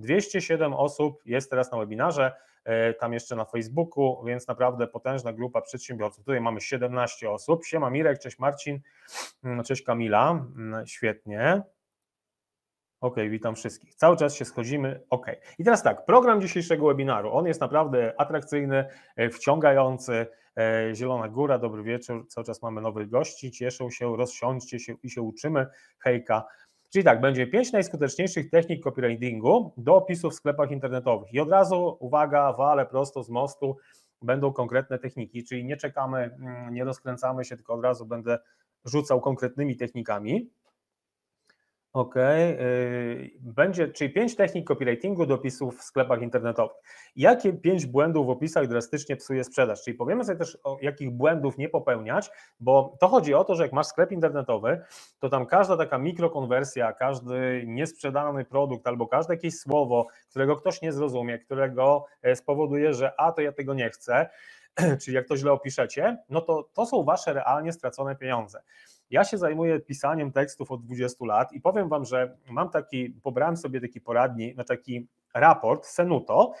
207 osób jest teraz na webinarze, e, tam jeszcze na Facebooku, więc naprawdę potężna grupa przedsiębiorców. Tutaj mamy 17 osób. Siema Mirek, cześć Marcin, mm, no, cześć Kamila, mm, świetnie. OK, witam wszystkich. Cały czas się schodzimy. OK. I teraz tak, program dzisiejszego webinaru. On jest naprawdę atrakcyjny, e, wciągający. E, Zielona Góra, dobry wieczór. Cały czas mamy nowych gości. Cieszą się, rozsiądźcie się i się uczymy. Hejka. Czyli tak, będzie pięć najskuteczniejszych technik copywritingu do opisów w sklepach internetowych. I od razu, uwaga, wale prosto z mostu, będą konkretne techniki, czyli nie czekamy, mm, nie rozkręcamy się, tylko od razu będę rzucał konkretnymi technikami. Okej, okay. będzie, czyli pięć technik copywritingu do opisów w sklepach internetowych. Jakie pięć błędów w opisach drastycznie psuje sprzedaż? Czyli powiemy sobie też, o jakich błędów nie popełniać, bo to chodzi o to, że jak masz sklep internetowy, to tam każda taka mikrokonwersja, każdy niesprzedany produkt albo każde jakieś słowo, którego ktoś nie zrozumie, którego e, spowoduje, że a to ja tego nie chcę, czyli jak to źle opiszecie, no to to są wasze realnie stracone pieniądze. Ja się zajmuję pisaniem tekstów od 20 lat i powiem Wam, że mam taki, pobrałem sobie taki poradnik, na no taki raport Senuto,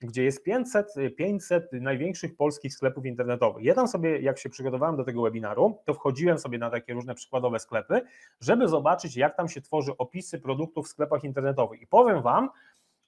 gdzie jest 500, 500 największych polskich sklepów internetowych. Ja tam sobie, jak się przygotowałem do tego webinaru, to wchodziłem sobie na takie różne przykładowe sklepy, żeby zobaczyć, jak tam się tworzy opisy produktów w sklepach internetowych. I powiem Wam,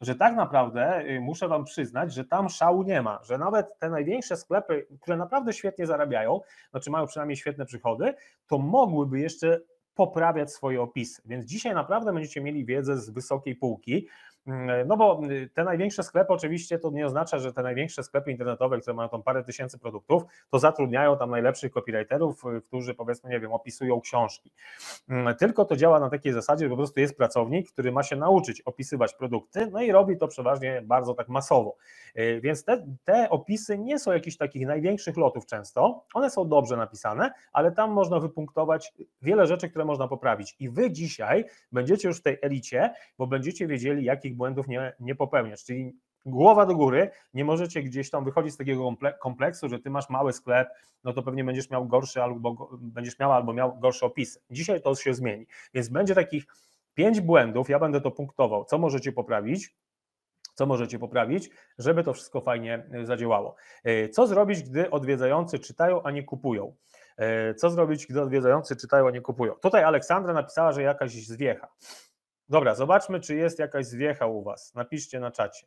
że tak naprawdę y, muszę Wam przyznać, że tam szału nie ma, że nawet te największe sklepy, które naprawdę świetnie zarabiają, znaczy mają przynajmniej świetne przychody, to mogłyby jeszcze poprawiać swoje opisy. Więc dzisiaj naprawdę będziecie mieli wiedzę z wysokiej półki. Mm, no bo y, te największe sklepy oczywiście to nie oznacza, że te największe sklepy internetowe, które mają tam parę tysięcy produktów, to zatrudniają tam najlepszych copywriterów, y, którzy powiedzmy, nie wiem, opisują książki. Mm, tylko to działa na takiej zasadzie, że po prostu jest pracownik, który ma się nauczyć opisywać produkty, no i robi to przeważnie bardzo tak masowo. Y, więc te, te opisy nie są jakichś takich największych lotów często, one są dobrze napisane, ale tam można wypunktować wiele rzeczy, które można poprawić. I wy dzisiaj będziecie już w tej elicie, bo będziecie wiedzieli, jakich błędów nie, nie popełniasz. Czyli głowa do góry, nie możecie gdzieś tam wychodzić z takiego kompleksu, że ty masz mały sklep, no to pewnie będziesz miał gorszy albo będziesz miał albo miał gorsze opisy. Dzisiaj to się zmieni. Więc będzie takich pięć błędów, ja będę to punktował, co możecie poprawić, co możecie poprawić, żeby to wszystko fajnie y, zadziałało. Y, co zrobić, gdy odwiedzający czytają, a nie kupują? Y, co zrobić, gdy odwiedzający czytają, a nie kupują? Tutaj Aleksandra napisała, że jakaś zwiecha. Dobra, zobaczmy, czy jest jakaś zwiecha u Was. Napiszcie na czacie.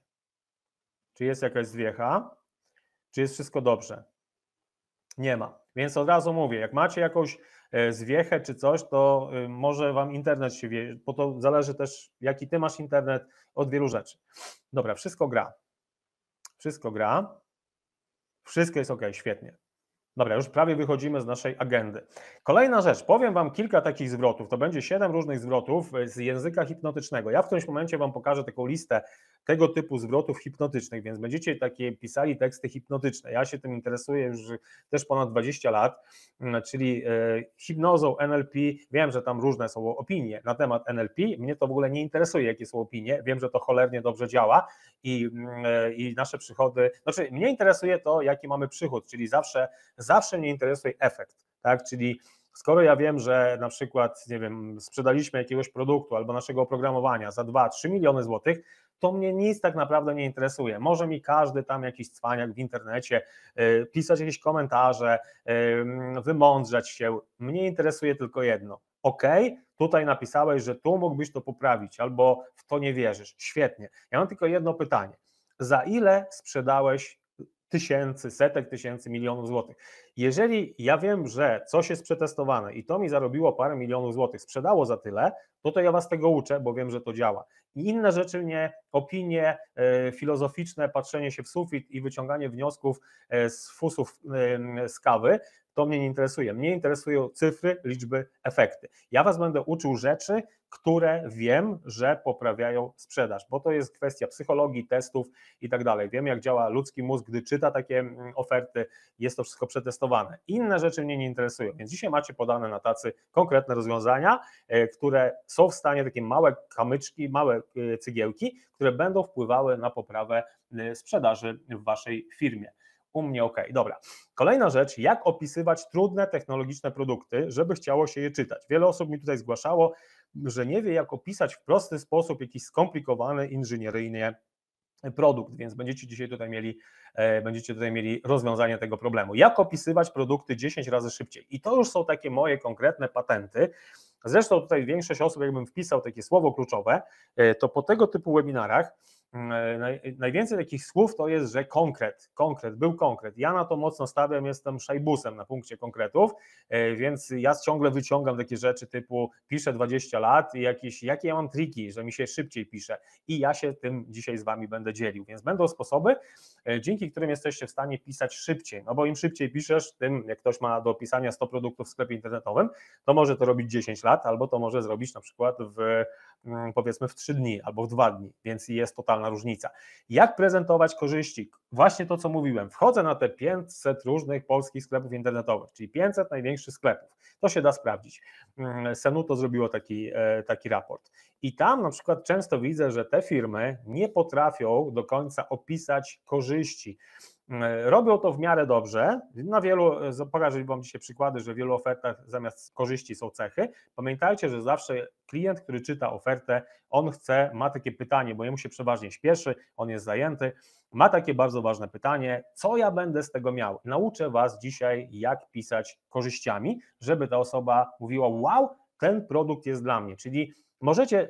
Czy jest jakaś zwiecha? Czy jest wszystko dobrze? Nie ma. Więc od razu mówię, jak macie jakąś e, zwiechę czy coś, to e, może Wam internet się wie, bo to zależy też, jaki Ty masz internet, od wielu rzeczy. Dobra, wszystko gra. Wszystko gra. Wszystko jest ok, świetnie. Dobra, już prawie wychodzimy z naszej agendy. Kolejna rzecz, powiem Wam kilka takich zwrotów. To będzie siedem różnych zwrotów e, z języka hipnotycznego. Ja w którymś momencie Wam pokażę taką listę tego typu zwrotów hipnotycznych, więc będziecie takie pisali teksty hipnotyczne. Ja się tym interesuję już też ponad 20 lat, mm, czyli e, hipnozą NLP. Wiem, że tam różne są opinie na temat NLP. Mnie to w ogóle nie interesuje, jakie są opinie. Wiem, że to cholernie dobrze działa i, mm, e, i nasze przychody. Znaczy, mnie interesuje to, jaki mamy przychód, czyli zawsze, zawsze mnie interesuje efekt, tak? Czyli Skoro ja wiem, że na przykład, nie wiem, sprzedaliśmy jakiegoś produktu albo naszego oprogramowania za 2-3 miliony złotych, to mnie nic tak naprawdę nie interesuje. Może mi każdy tam jakiś cwaniak w internecie y, pisać jakieś komentarze, y, wymądrzać się. Mnie interesuje tylko jedno. OK, tutaj napisałeś, że tu mógłbyś to poprawić, albo w to nie wierzysz. Świetnie. Ja mam tylko jedno pytanie. Za ile sprzedałeś tysięcy, setek tysięcy, milionów złotych. Jeżeli ja wiem, że coś jest przetestowane i to mi zarobiło parę milionów złotych, sprzedało za tyle, to no to ja was tego uczę, bo wiem, że to działa. I inne rzeczy nie, opinie e, filozoficzne, patrzenie się w sufit i wyciąganie wniosków e, z fusów e, z kawy, to mnie nie interesuje. Mnie interesują cyfry, liczby, efekty. Ja was będę uczył rzeczy, które wiem, że poprawiają sprzedaż, bo to jest kwestia psychologii, testów i tak dalej. Wiem, jak działa ludzki mózg, gdy czyta takie mm, oferty, jest to wszystko przetestowane testowane. Inne rzeczy mnie nie interesują, więc dzisiaj macie podane na tacy konkretne rozwiązania, e, które są w stanie takie małe kamyczki, małe e, cygiełki, które będą wpływały na poprawę e, sprzedaży w waszej firmie. U mnie ok, dobra. Kolejna rzecz, jak opisywać trudne technologiczne produkty, żeby chciało się je czytać. Wiele osób mi tutaj zgłaszało, że nie wie, jak opisać w prosty sposób jakieś skomplikowane inżynieryjnie produkt, więc będziecie dzisiaj tutaj mieli, e, będziecie tutaj mieli rozwiązanie tego problemu. Jak opisywać produkty 10 razy szybciej? I to już są takie moje konkretne patenty. Zresztą tutaj większość osób, jakbym wpisał takie słowo kluczowe, e, to po tego typu webinarach Mm, e, najwięcej takich słów to jest, że konkret, konkret, był konkret. Ja na to mocno stawiam, jestem szajbusem na punkcie konkretów, e, więc ja ciągle wyciągam takie rzeczy typu piszę 20 lat i jakieś, jakie ja mam triki, że mi się szybciej pisze i ja się tym dzisiaj z Wami będę dzielił, więc będą sposoby, e, dzięki którym jesteście w stanie pisać szybciej, no bo im szybciej piszesz, tym jak ktoś ma do pisania 100 produktów w sklepie internetowym, to może to robić 10 lat albo to może zrobić na przykład w Mm, powiedzmy w 3 dni albo w 2 dni, więc jest totalna różnica. Jak prezentować korzyści? Właśnie to, co mówiłem, wchodzę na te 500 różnych polskich sklepów internetowych, czyli 500 największych sklepów. To się da sprawdzić. Mm, Senuto zrobiło taki, e, taki raport. I tam na przykład często widzę, że te firmy nie potrafią do końca opisać korzyści E, robią to w miarę dobrze. Na wielu, e, pokażę Wam dzisiaj przykłady, że w wielu ofertach zamiast korzyści są cechy. Pamiętajcie, że zawsze klient, który czyta ofertę, on chce, ma takie pytanie, bo jemu się przeważnie śpieszy, on jest zajęty, ma takie bardzo ważne pytanie, co ja będę z tego miał? Nauczę Was dzisiaj, jak pisać korzyściami, żeby ta osoba mówiła, wow, ten produkt jest dla mnie. Czyli możecie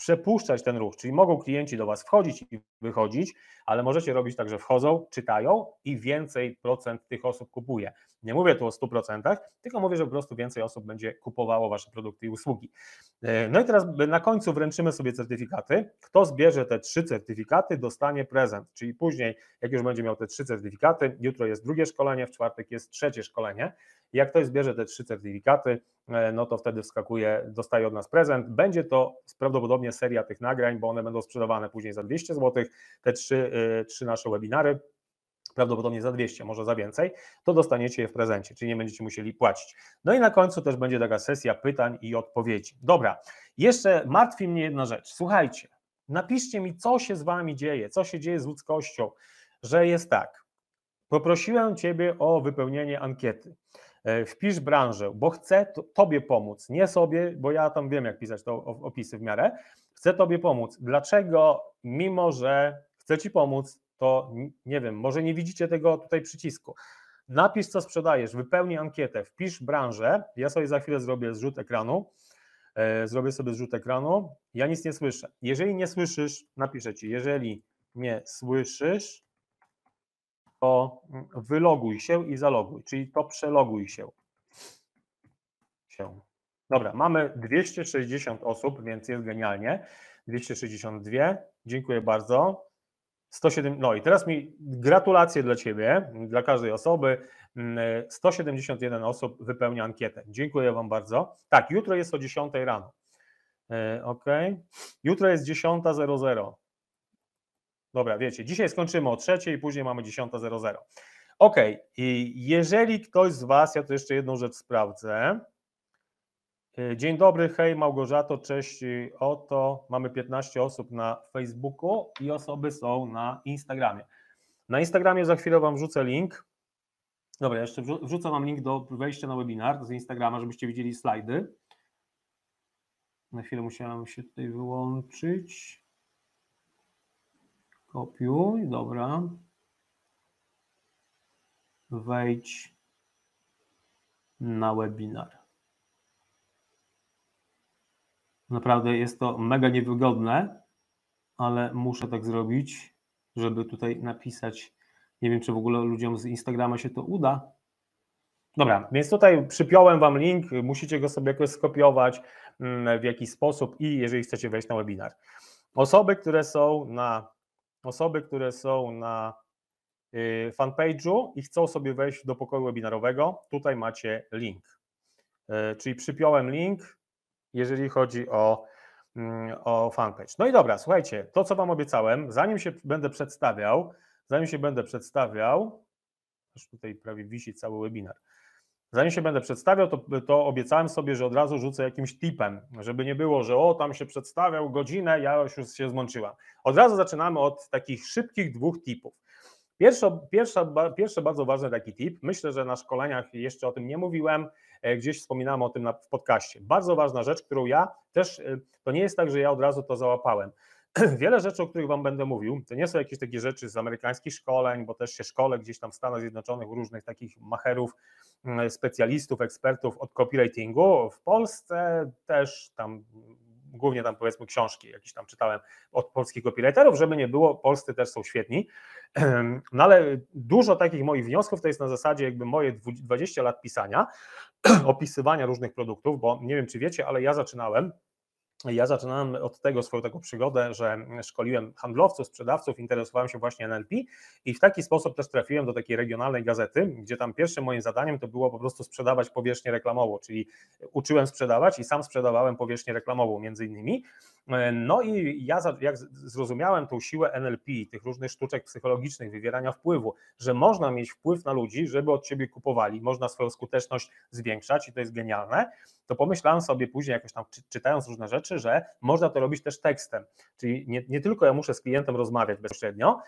przepuszczać ten ruch, czyli mogą klienci do Was wchodzić i wychodzić, ale możecie robić tak, że wchodzą, czytają i więcej procent tych osób kupuje. Nie mówię tu o 100%, tylko mówię, że po prostu więcej osób będzie kupowało Wasze produkty i usługi. E, no i teraz na końcu wręczymy sobie certyfikaty. Kto zbierze te trzy certyfikaty, dostanie prezent, czyli później, jak już będzie miał te trzy certyfikaty, jutro jest drugie szkolenie, w czwartek jest trzecie szkolenie. Jak ktoś zbierze te trzy certyfikaty, e, no to wtedy wskakuje, dostaje od nas prezent. Będzie to prawdopodobnie seria tych nagrań, bo one będą sprzedawane później za 200 zł, te trzy, e, trzy nasze webinary prawdopodobnie za 200, może za więcej, to dostaniecie je w prezencie, czyli nie będziecie musieli płacić. No i na końcu też będzie taka sesja pytań i odpowiedzi. Dobra, jeszcze martwi mnie jedna rzecz. Słuchajcie, napiszcie mi, co się z wami dzieje, co się dzieje z ludzkością, że jest tak. Poprosiłem ciebie o wypełnienie ankiety. E, wpisz branżę, bo chcę tobie pomóc, nie sobie, bo ja tam wiem, jak pisać to opisy w miarę. Chcę tobie pomóc. Dlaczego, mimo że chcę ci pomóc, to nie wiem, może nie widzicie tego tutaj przycisku. Napisz, co sprzedajesz, wypełnij ankietę, wpisz branżę. Ja sobie za chwilę zrobię zrzut ekranu. E, zrobię sobie zrzut ekranu. Ja nic nie słyszę. Jeżeli nie słyszysz, napiszę ci. Jeżeli nie słyszysz, to mm, wyloguj się i zaloguj, czyli to przeloguj się. się. Dobra, mamy 260 osób, więc jest genialnie. 262. Dziękuję bardzo. 107, no i teraz mi gratulacje dla Ciebie, dla każdej osoby. 171 mm, osób wypełnia ankietę. Dziękuję Wam bardzo. Tak, jutro jest o 10 rano. E, ok. Jutro jest 10.00. Dobra, wiecie, dzisiaj skończymy o trzeciej, później mamy 10.00. Ok, i jeżeli ktoś z Was, ja to jeszcze jedną rzecz sprawdzę. E, dzień dobry, hej Małgorzato, cześć. E, oto mamy 15 osób na Facebooku i osoby są na Instagramie. Na Instagramie za chwilę Wam wrzucę link. Dobra, jeszcze wrzucę Wam link do wejścia na webinar z Instagrama, żebyście widzieli slajdy. Na chwilę musiałem się tutaj wyłączyć. Kopiuj, dobra. Wejdź na webinar. Naprawdę jest to mega niewygodne, ale muszę tak zrobić, żeby tutaj napisać. Nie wiem, czy w ogóle ludziom z Instagrama się to uda. Dobra, więc tutaj przypiąłem Wam link, musicie go sobie jakoś skopiować mm, w jakiś sposób i jeżeli chcecie wejść na webinar. Osoby, które są na osoby, które są na y, fanpage'u i chcą sobie wejść do pokoju webinarowego, tutaj macie link. E, czyli przypiąłem link, jeżeli chodzi o, mm, o fanpage. No i dobra, słuchajcie, to co Wam obiecałem, zanim się będę przedstawiał, zanim się będę przedstawiał, już tutaj prawie wisi cały webinar. Zanim się będę przedstawiał, to, to obiecałem sobie, że od razu rzucę jakimś tipem, żeby nie było, że o, tam się przedstawiał godzinę, ja już się zmączyłam. Od razu zaczynamy od takich szybkich dwóch tipów. Pierwszy, pierwszy pierwszy bardzo ważny taki tip, myślę, że na szkoleniach jeszcze o tym nie mówiłem, E, gdzieś wspominałem o tym w podcaście. Bardzo ważna rzecz, którą ja też, e, to nie jest tak, że ja od razu to załapałem. Wiele rzeczy, o których Wam będę mówił, to nie są jakieś takie rzeczy z amerykańskich szkoleń, bo też się szkole gdzieś tam w Stanach Zjednoczonych różnych takich macherów, mm, specjalistów, ekspertów od copywritingu. W Polsce też tam głównie tam powiedzmy książki jakieś tam czytałem od polskich copywriterów, żeby nie było, polscy też są świetni, no ale dużo takich moich wniosków to jest na zasadzie jakby moje 20 lat pisania, opisywania różnych produktów, bo nie wiem czy wiecie, ale ja zaczynałem ja zaczynałem od tego swoją taką przygodę, że szkoliłem handlowców, sprzedawców, interesowałem się właśnie NLP i w taki sposób też trafiłem do takiej regionalnej gazety, gdzie tam pierwszym moim zadaniem to było po prostu sprzedawać powierzchnię reklamową, czyli uczyłem sprzedawać i sam sprzedawałem powierzchnię reklamową między innymi. No i ja jak zrozumiałem tą siłę NLP, tych różnych sztuczek psychologicznych, wywierania wpływu, że można mieć wpływ na ludzi, żeby od ciebie kupowali, można swoją skuteczność zwiększać i to jest genialne, to pomyślałem sobie później jakoś tam czytając różne rzeczy, znaczy, że można to robić też tekstem. Czyli nie, nie tylko ja muszę z klientem rozmawiać bezpośrednio,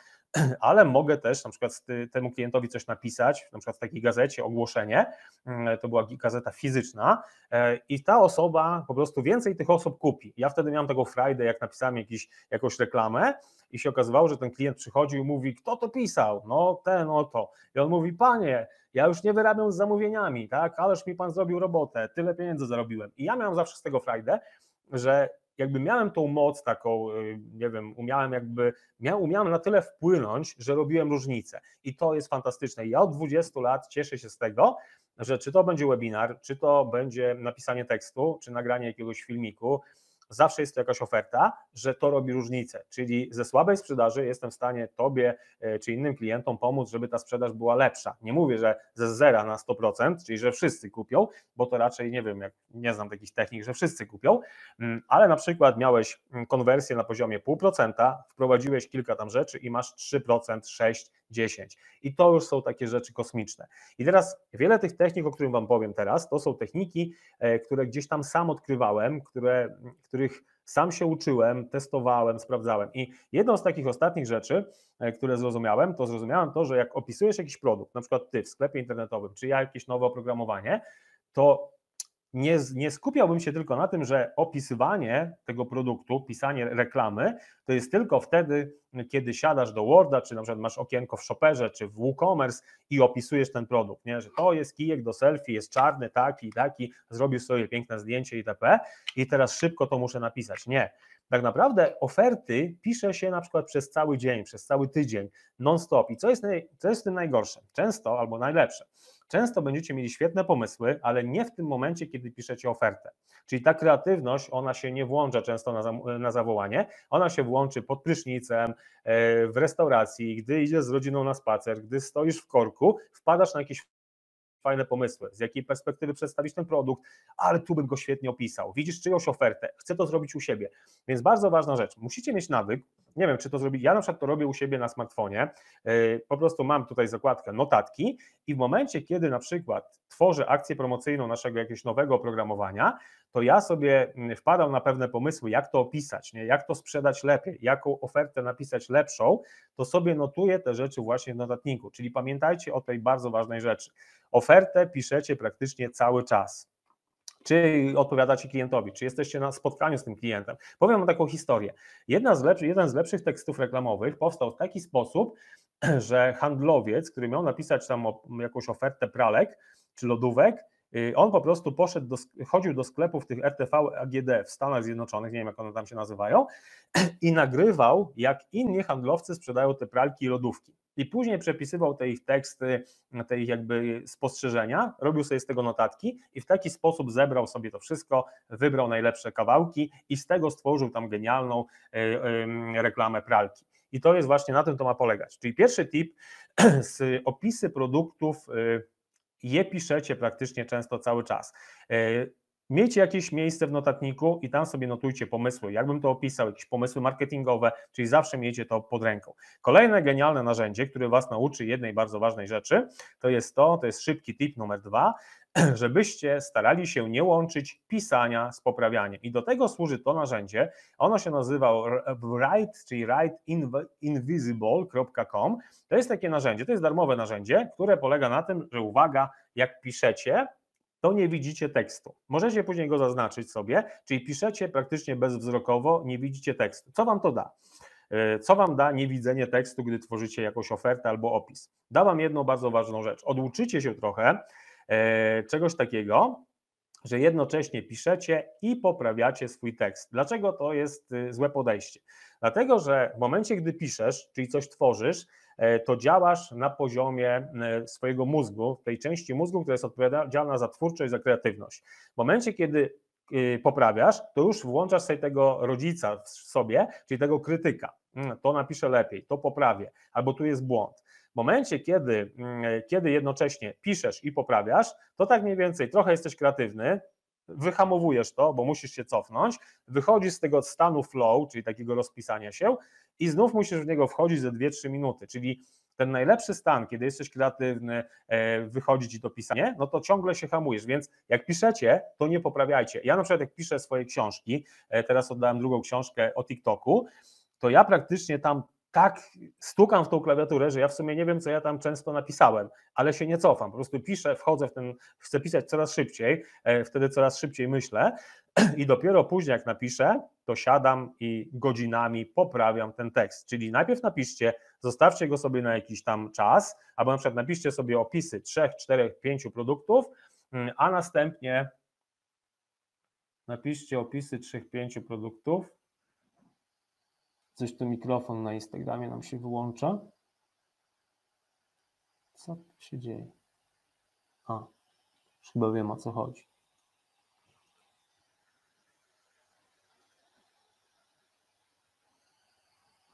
ale mogę też na przykład temu klientowi coś napisać, na przykład w takiej gazecie, ogłoszenie, mm, to była gazeta fizyczna e, i ta osoba, po prostu więcej tych osób kupi. Ja wtedy miałem tego Friday, jak napisałem jakiś, jakąś reklamę i się okazywało, że ten klient przychodził i mówi, kto to pisał? No ten, oto. to. I on mówi, panie, ja już nie wyrabiam z zamówieniami, tak, ależ mi pan zrobił robotę, tyle pieniędzy zarobiłem. I ja miałem zawsze z tego Friday, że jakby miałem tą moc taką, y, nie wiem, umiałem jakby, miał, umiałem na tyle wpłynąć, że robiłem różnicę i to jest fantastyczne. Ja od 20 lat cieszę się z tego, że czy to będzie webinar, czy to będzie napisanie tekstu, czy nagranie jakiegoś filmiku, zawsze jest to jakaś oferta, że to robi różnicę, czyli ze słabej sprzedaży jestem w stanie Tobie e, czy innym klientom pomóc, żeby ta sprzedaż była lepsza. Nie mówię, że ze zera na 100%, czyli że wszyscy kupią, bo to raczej nie wiem, jak nie znam takich technik, że wszyscy kupią, mm, ale na przykład miałeś mm, konwersję na poziomie 0,5%, wprowadziłeś kilka tam rzeczy i masz 3%, 6%, 10. I to już są takie rzeczy kosmiczne. I teraz wiele tych technik, o których Wam powiem teraz, to są techniki, e, które gdzieś tam sam odkrywałem, które, których sam się uczyłem, testowałem, sprawdzałem. I jedną z takich ostatnich rzeczy, e, które zrozumiałem, to zrozumiałem to, że jak opisujesz jakiś produkt, na przykład Ty w sklepie internetowym, czy ja jakieś nowe oprogramowanie, to nie, nie skupiałbym się tylko na tym, że opisywanie tego produktu, pisanie reklamy, to jest tylko wtedy, kiedy siadasz do Worda, czy na przykład masz okienko w Shopperze, czy w WooCommerce i opisujesz ten produkt, nie? że to jest kijek do selfie, jest czarny, taki taki, zrobił sobie piękne zdjęcie itp. I teraz szybko to muszę napisać. Nie. Tak naprawdę oferty pisze się na przykład przez cały dzień, przez cały tydzień, non-stop. I co jest, co jest w tym najgorsze? Często albo najlepsze Często będziecie mieli świetne pomysły, ale nie w tym momencie, kiedy piszecie ofertę. Czyli ta kreatywność, ona się nie włącza często na, za, na zawołanie, ona się włączy pod prysznicem, e, w restauracji, gdy idziesz z rodziną na spacer, gdy stoisz w korku, wpadasz na jakiś fajne pomysły, z jakiej perspektywy przedstawić ten produkt, ale tu bym go świetnie opisał. Widzisz czyjąś ofertę, chcę to zrobić u siebie. Więc bardzo ważna rzecz, musicie mieć nawyk, nie wiem, czy to zrobić. Ja na przykład to robię u siebie na smartfonie. Yy, po prostu mam tutaj zakładkę notatki i w momencie, kiedy na przykład tworzę akcję promocyjną naszego jakiegoś nowego oprogramowania, to ja sobie mm, wpadał na pewne pomysły, jak to opisać, nie? jak to sprzedać lepiej, jaką ofertę napisać lepszą, to sobie notuję te rzeczy właśnie w notatniku. Czyli pamiętajcie o tej bardzo ważnej rzeczy. Ofertę piszecie praktycznie cały czas. Czy odpowiadacie klientowi, czy jesteście na spotkaniu z tym klientem. Powiem wam taką historię. Jedna z jeden z lepszych tekstów reklamowych powstał w taki sposób, że handlowiec, który miał napisać tam jakąś ofertę pralek czy lodówek, Y, on po prostu poszedł, do, chodził do sklepów tych RTV AGD w Stanach Zjednoczonych, nie wiem jak one tam się nazywają, i nagrywał, jak inni handlowcy sprzedają te pralki i lodówki. I później przepisywał te ich teksty, te ich jakby spostrzeżenia, robił sobie z tego notatki i w taki sposób zebrał sobie to wszystko, wybrał najlepsze kawałki i z tego stworzył tam genialną y, y, reklamę pralki. I to jest właśnie na tym to ma polegać. Czyli pierwszy tip z opisy produktów je piszecie praktycznie często cały czas. E, miejcie jakieś miejsce w notatniku i tam sobie notujcie pomysły, jakbym to opisał, jakieś pomysły marketingowe, czyli zawsze miejcie to pod ręką. Kolejne genialne narzędzie, które Was nauczy jednej bardzo ważnej rzeczy, to jest to, to jest szybki tip numer dwa, żebyście starali się nie łączyć pisania z poprawianiem. I do tego służy to narzędzie. Ono się nazywa write, czyli writeinvisible.com. To jest takie narzędzie, to jest darmowe narzędzie, które polega na tym, że uwaga, jak piszecie, to nie widzicie tekstu. Możecie później go zaznaczyć sobie, czyli piszecie praktycznie bezwzrokowo, nie widzicie tekstu. Co wam to da? E, co wam da niewidzenie tekstu, gdy tworzycie jakąś ofertę albo opis? Da wam jedną bardzo ważną rzecz. Oduczycie się trochę E, czegoś takiego, że jednocześnie piszecie i poprawiacie swój tekst. Dlaczego to jest y, złe podejście? Dlatego, że w momencie, gdy piszesz, czyli coś tworzysz, e, to działasz na poziomie e, swojego mózgu, tej części mózgu, która jest odpowiedzialna za twórczość, za kreatywność. W momencie, kiedy y, poprawiasz, to już włączasz sobie tego rodzica w sobie, czyli tego krytyka. Mm, to napiszę lepiej, to poprawię, albo tu jest błąd. W momencie, kiedy, mm, kiedy jednocześnie piszesz i poprawiasz, to tak mniej więcej trochę jesteś kreatywny, wyhamowujesz to, bo musisz się cofnąć, wychodzisz z tego stanu flow, czyli takiego rozpisania się i znów musisz w niego wchodzić ze 2-3 minuty, czyli ten najlepszy stan, kiedy jesteś kreatywny, e, wychodzi ci to pisanie, no to ciągle się hamujesz, więc jak piszecie, to nie poprawiajcie. Ja na przykład jak piszę swoje książki, e, teraz oddałem drugą książkę o TikToku, to ja praktycznie tam tak stukam w tą klawiaturę, że ja w sumie nie wiem, co ja tam często napisałem, ale się nie cofam. Po prostu piszę, wchodzę w ten, chcę pisać coraz szybciej, e, wtedy coraz szybciej myślę i dopiero później, jak napiszę, to siadam i godzinami poprawiam ten tekst. Czyli najpierw napiszcie, zostawcie go sobie na jakiś tam czas, albo na przykład napiszcie sobie opisy trzech, czterech, pięciu produktów, mm, a następnie napiszcie opisy trzech, pięciu produktów Coś tu mikrofon na Instagramie nam się wyłącza. Co się dzieje? A, już chyba wiem o co chodzi.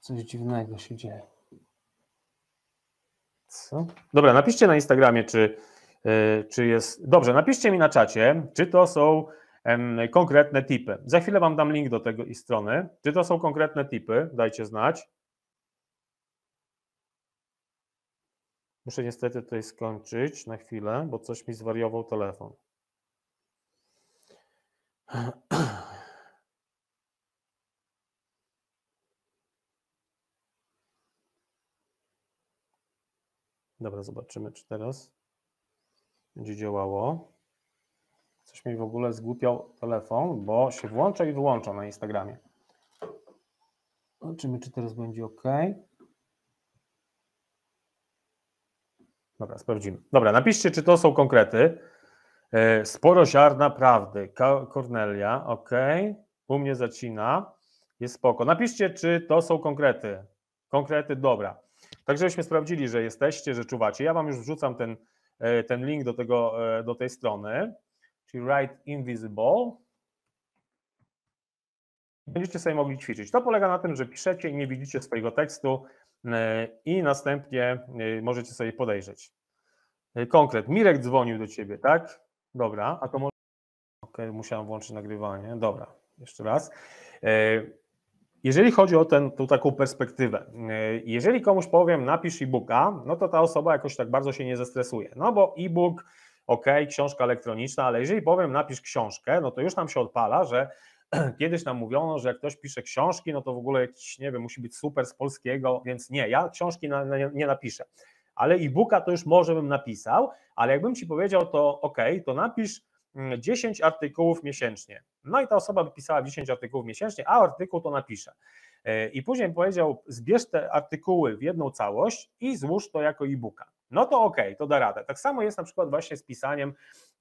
Coś dziwnego się dzieje. Co? Dobra, napiszcie na Instagramie, czy, yy, czy jest. Dobrze, napiszcie mi na czacie, czy to są konkretne tipy. Za chwilę Wam dam link do tej strony. Czy to są konkretne tipy? Dajcie znać. Muszę niestety tutaj skończyć na chwilę, bo coś mi zwariował telefon. Dobra, zobaczymy, czy teraz będzie działało. Coś mi w ogóle zgłupiał telefon, bo się włącza i wyłącza na Instagramie. Zobaczymy, czy teraz będzie ok. Dobra, sprawdzimy. Dobra, napiszcie, czy to są konkrety. E, sporo ziarna prawdy. Kornelia, ok. U mnie zacina. Jest spoko. Napiszcie, czy to są konkrety. Konkrety, dobra. Tak, żebyśmy sprawdzili, że jesteście, że czuwacie. Ja Wam już wrzucam ten, e, ten link do, tego, e, do tej strony czyli write invisible, będziecie sobie mogli ćwiczyć. To polega na tym, że piszecie i nie widzicie swojego tekstu e, i następnie e, możecie sobie podejrzeć. E, konkret, Mirek dzwonił do ciebie, tak? Dobra, a to może... okay, musiałem włączyć nagrywanie. Dobra, jeszcze raz. Jeżeli chodzi o tę taką perspektywę, jeżeli komuś powiem napisz e-booka, no to ta osoba jakoś tak bardzo się nie zestresuje, no bo e-book ok, książka elektroniczna, ale jeżeli powiem napisz książkę, no to już nam się odpala, że kiedyś nam mówiono, że jak ktoś pisze książki, no to w ogóle jakiś, nie wiem, musi być super z polskiego, więc nie, ja książki na, na, nie napiszę. Ale e-booka to już może bym napisał, ale jakbym ci powiedział, to ok, to napisz 10 mm, artykułów miesięcznie. No i ta osoba by pisała 10 artykułów miesięcznie, a artykuł to napisze. E, I później powiedział, zbierz te artykuły w jedną całość i złóż to jako e-booka no to okej, okay, to da radę. Tak samo jest na przykład właśnie z pisaniem,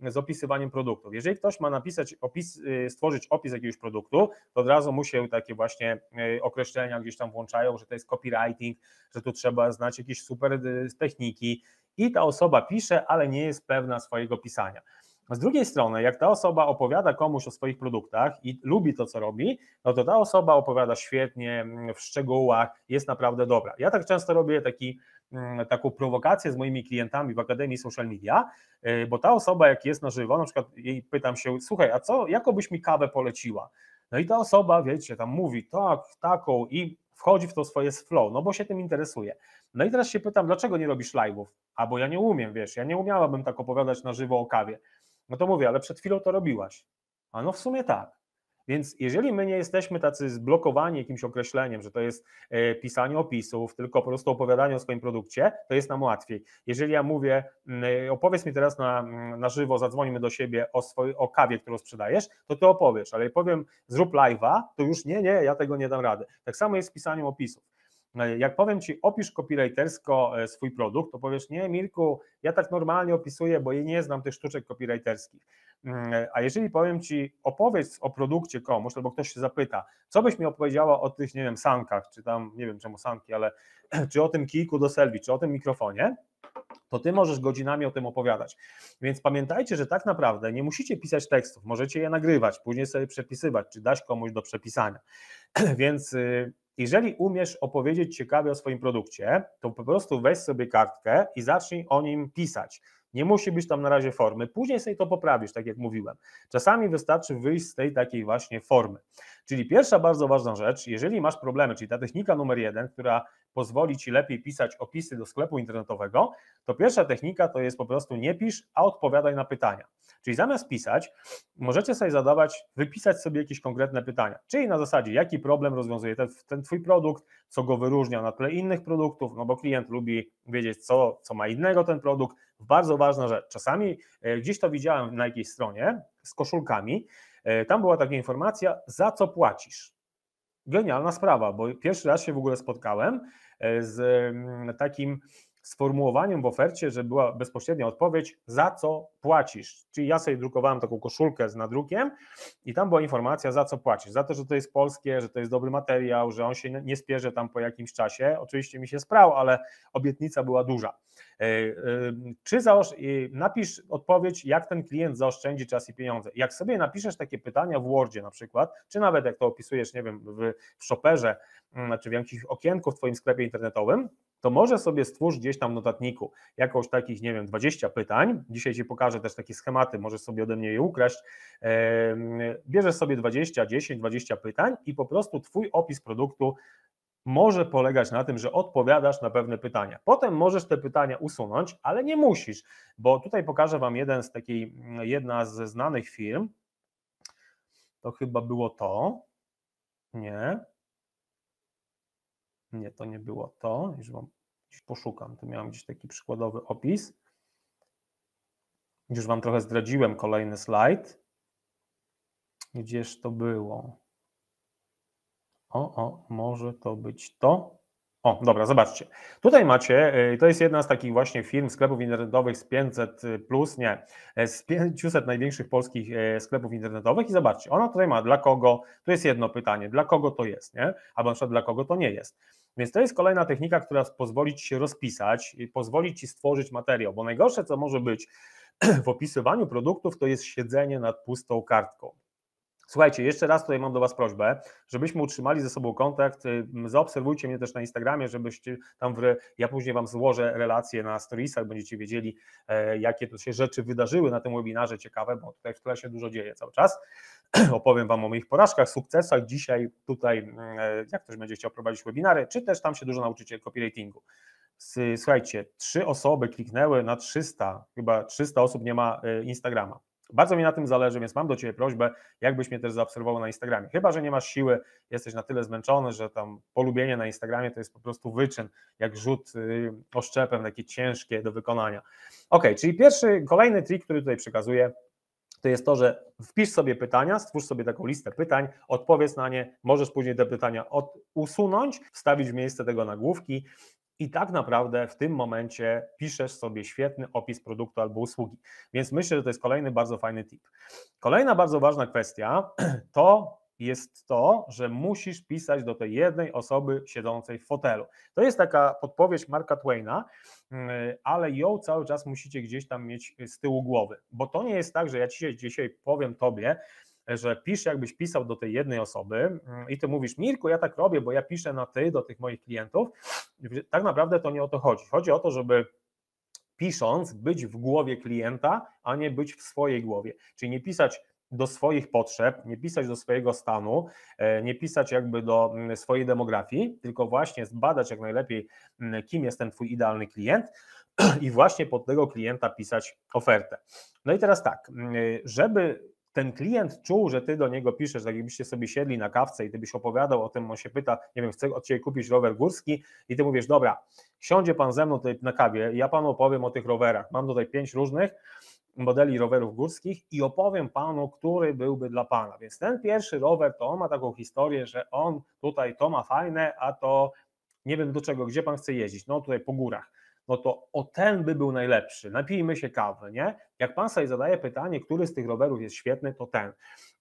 z opisywaniem produktów. Jeżeli ktoś ma napisać opis, y, stworzyć opis jakiegoś produktu, to od razu mu się takie właśnie y, określenia gdzieś tam włączają, że to jest copywriting, że tu trzeba znać jakieś super y, techniki i ta osoba pisze, ale nie jest pewna swojego pisania. Z drugiej strony, jak ta osoba opowiada komuś o swoich produktach i lubi to, co robi, no to ta osoba opowiada świetnie, mm, w szczegółach, jest naprawdę dobra. Ja tak często robię taki, mm, taką prowokację z moimi klientami w Akademii Social Media, y, bo ta osoba, jak jest na żywo, na przykład jej pytam się, słuchaj, a co, jaką byś mi kawę poleciła? No i ta osoba, wiecie, tam mówi tak, taką i wchodzi w to swoje flow, no bo się tym interesuje. No i teraz się pytam, dlaczego nie robisz live'ów? Albo ja nie umiem, wiesz, ja nie umiałabym tak opowiadać na żywo o kawie. No to mówię, ale przed chwilą to robiłaś. A no w sumie tak. Więc jeżeli my nie jesteśmy tacy zblokowani jakimś określeniem, że to jest e, pisanie opisów, tylko po prostu opowiadanie o swoim produkcie, to jest nam łatwiej. Jeżeli ja mówię, e, opowiedz mi teraz na, na żywo, zadzwonimy do siebie o, swoj, o kawie, którą sprzedajesz, to ty opowiesz, ale powiem zrób live'a, to już nie, nie, ja tego nie dam rady. Tak samo jest z pisaniem opisów. No jak powiem Ci, opisz copywritersko e, swój produkt, to powiesz, nie Mirku, ja tak normalnie opisuję, bo nie znam tych sztuczek copywriterskich. Mm, e, a jeżeli powiem Ci, opowiedz o produkcie komuś, albo ktoś się zapyta, co byś mi opowiedziała o tych, nie wiem, sankach, czy tam, nie wiem czemu sanki, ale czy o tym kijku do selfie, czy o tym mikrofonie, to ty możesz godzinami o tym opowiadać. Więc pamiętajcie, że tak naprawdę nie musicie pisać tekstów, możecie je nagrywać, później sobie przepisywać, czy dać komuś do przepisania. Więc y, jeżeli umiesz opowiedzieć ciekawie o swoim produkcie, to po prostu weź sobie kartkę i zacznij o nim pisać. Nie musi być tam na razie formy. Później sobie to poprawisz, tak jak mówiłem. Czasami wystarczy wyjść z tej takiej właśnie formy. Czyli pierwsza bardzo ważna rzecz, jeżeli masz problemy, czyli ta technika numer jeden, która pozwoli ci lepiej pisać opisy do sklepu internetowego, to pierwsza technika to jest po prostu nie pisz, a odpowiadaj na pytania. Czyli zamiast pisać, możecie sobie zadawać, wypisać sobie jakieś konkretne pytania. Czyli na zasadzie, jaki problem rozwiązuje ten, ten Twój produkt, co go wyróżnia na tle innych produktów, no bo klient lubi wiedzieć, co, co ma innego ten produkt, bardzo ważna rzecz. Czasami e, gdzieś to widziałem na jakiejś stronie z koszulkami. E, tam była taka informacja, za co płacisz. Genialna sprawa, bo pierwszy raz się w ogóle spotkałem e, z mm, takim sformułowaniem w ofercie, że była bezpośrednia odpowiedź, za co płacisz. Czyli ja sobie drukowałem taką koszulkę z nadrukiem i tam była informacja, za co płacisz. Za to, że to jest polskie, że to jest dobry materiał, że on się nie spierze tam po jakimś czasie. Oczywiście mi się sprał, ale obietnica była duża. E, czy zaosz... napisz odpowiedź, jak ten klient zaoszczędzi czas i pieniądze. Jak sobie napiszesz takie pytania w Wordzie na przykład, czy nawet jak to opisujesz, nie wiem, w, w shopperze, mm, czy w jakimś okienku w Twoim sklepie internetowym, to może sobie stwórz gdzieś tam w notatniku jakąś takich, nie wiem, 20 pytań. Dzisiaj Ci pokażę też takie schematy, możesz sobie ode mnie je ukraść. Bierzesz sobie 20, 10, 20 pytań i po prostu Twój opis produktu może polegać na tym, że odpowiadasz na pewne pytania. Potem możesz te pytania usunąć, ale nie musisz, bo tutaj pokażę Wam jeden z takiej, jedna ze znanych firm. To chyba było to. Nie. Nie, to nie było to. Już Wam poszukam. Tu miałem gdzieś taki przykładowy opis. Już Wam trochę zdradziłem kolejny slajd. Gdzież to było? O, o, może to być to? O, dobra, zobaczcie. Tutaj macie, y, to jest jedna z takich właśnie firm, sklepów internetowych z 500 y, plus, nie, e, z 500 największych polskich e, sklepów internetowych i zobaczcie, ona tutaj ma dla kogo, to jest jedno pytanie, dla kogo to jest, nie? Albo na przykład dla kogo to nie jest. Więc to jest kolejna technika, która pozwoli Ci się rozpisać, pozwoli Ci stworzyć materiał, bo najgorsze, co może być w opisywaniu produktów, to jest siedzenie nad pustą kartką. Słuchajcie, jeszcze raz tutaj mam do Was prośbę, żebyśmy utrzymali ze sobą kontakt. Y, zaobserwujcie mnie też na Instagramie, żebyście tam w. Ja później Wam złożę relacje na storiesach, będziecie wiedzieli, e, jakie tu się rzeczy wydarzyły na tym webinarze. Ciekawe, bo tutaj w tle się dużo dzieje cały czas. Opowiem Wam o moich porażkach, sukcesach dzisiaj, tutaj, e, jak ktoś będzie chciał prowadzić webinary, czy też tam się dużo nauczycie copywritingu słuchajcie, trzy osoby kliknęły na 300, chyba 300 osób nie ma e, Instagrama. Bardzo mi na tym zależy, więc mam do Ciebie prośbę, jakbyś mnie też zaobserwował na Instagramie. Chyba, że nie masz siły, jesteś na tyle zmęczony, że tam polubienie na Instagramie to jest po prostu wyczyn, jak rzut y, oszczepem, takie ciężkie do wykonania. Ok, czyli pierwszy, kolejny trik, który tutaj przekazuję, to jest to, że wpisz sobie pytania, stwórz sobie taką listę pytań, odpowiedz na nie, możesz później te pytania od, usunąć, wstawić w miejsce tego nagłówki i tak naprawdę w tym momencie piszesz sobie świetny opis produktu albo usługi. Więc myślę, że to jest kolejny bardzo fajny tip. Kolejna bardzo ważna kwestia to jest to, że musisz pisać do tej jednej osoby siedzącej w fotelu. To jest taka podpowiedź Marka Twaina, yy, ale ją cały czas musicie gdzieś tam mieć yy, z tyłu głowy, bo to nie jest tak, że ja dzisiaj, dzisiaj powiem tobie, że pisz jakbyś pisał do tej jednej osoby mm, i ty mówisz, Mirku, ja tak robię, bo ja piszę na ty do tych moich klientów. Tak naprawdę to nie o to chodzi. Chodzi o to, żeby pisząc być w głowie klienta, a nie być w swojej głowie. Czyli nie pisać do swoich potrzeb, nie pisać do swojego stanu, e, nie pisać jakby do mm, swojej demografii, tylko właśnie zbadać jak najlepiej, mm, kim jest ten Twój idealny klient i właśnie pod tego klienta pisać ofertę. No i teraz tak, żeby ten klient czuł, że ty do niego piszesz, tak jakbyście sobie siedli na kawce i ty byś opowiadał o tym, on się pyta, nie wiem, chcę od ciebie kupić rower górski i ty mówisz, dobra, siądzie pan ze mną tutaj na kawie, ja panu opowiem o tych rowerach. Mam tutaj pięć różnych modeli rowerów górskich i opowiem panu, który byłby dla pana. Więc ten pierwszy rower, to on ma taką historię, że on tutaj to ma fajne, a to nie wiem do czego, gdzie pan chce jeździć, no tutaj po górach no to o ten by był najlepszy. Napijmy się kawy, nie? Jak pan sobie zadaje pytanie, który z tych rowerów jest świetny, to ten.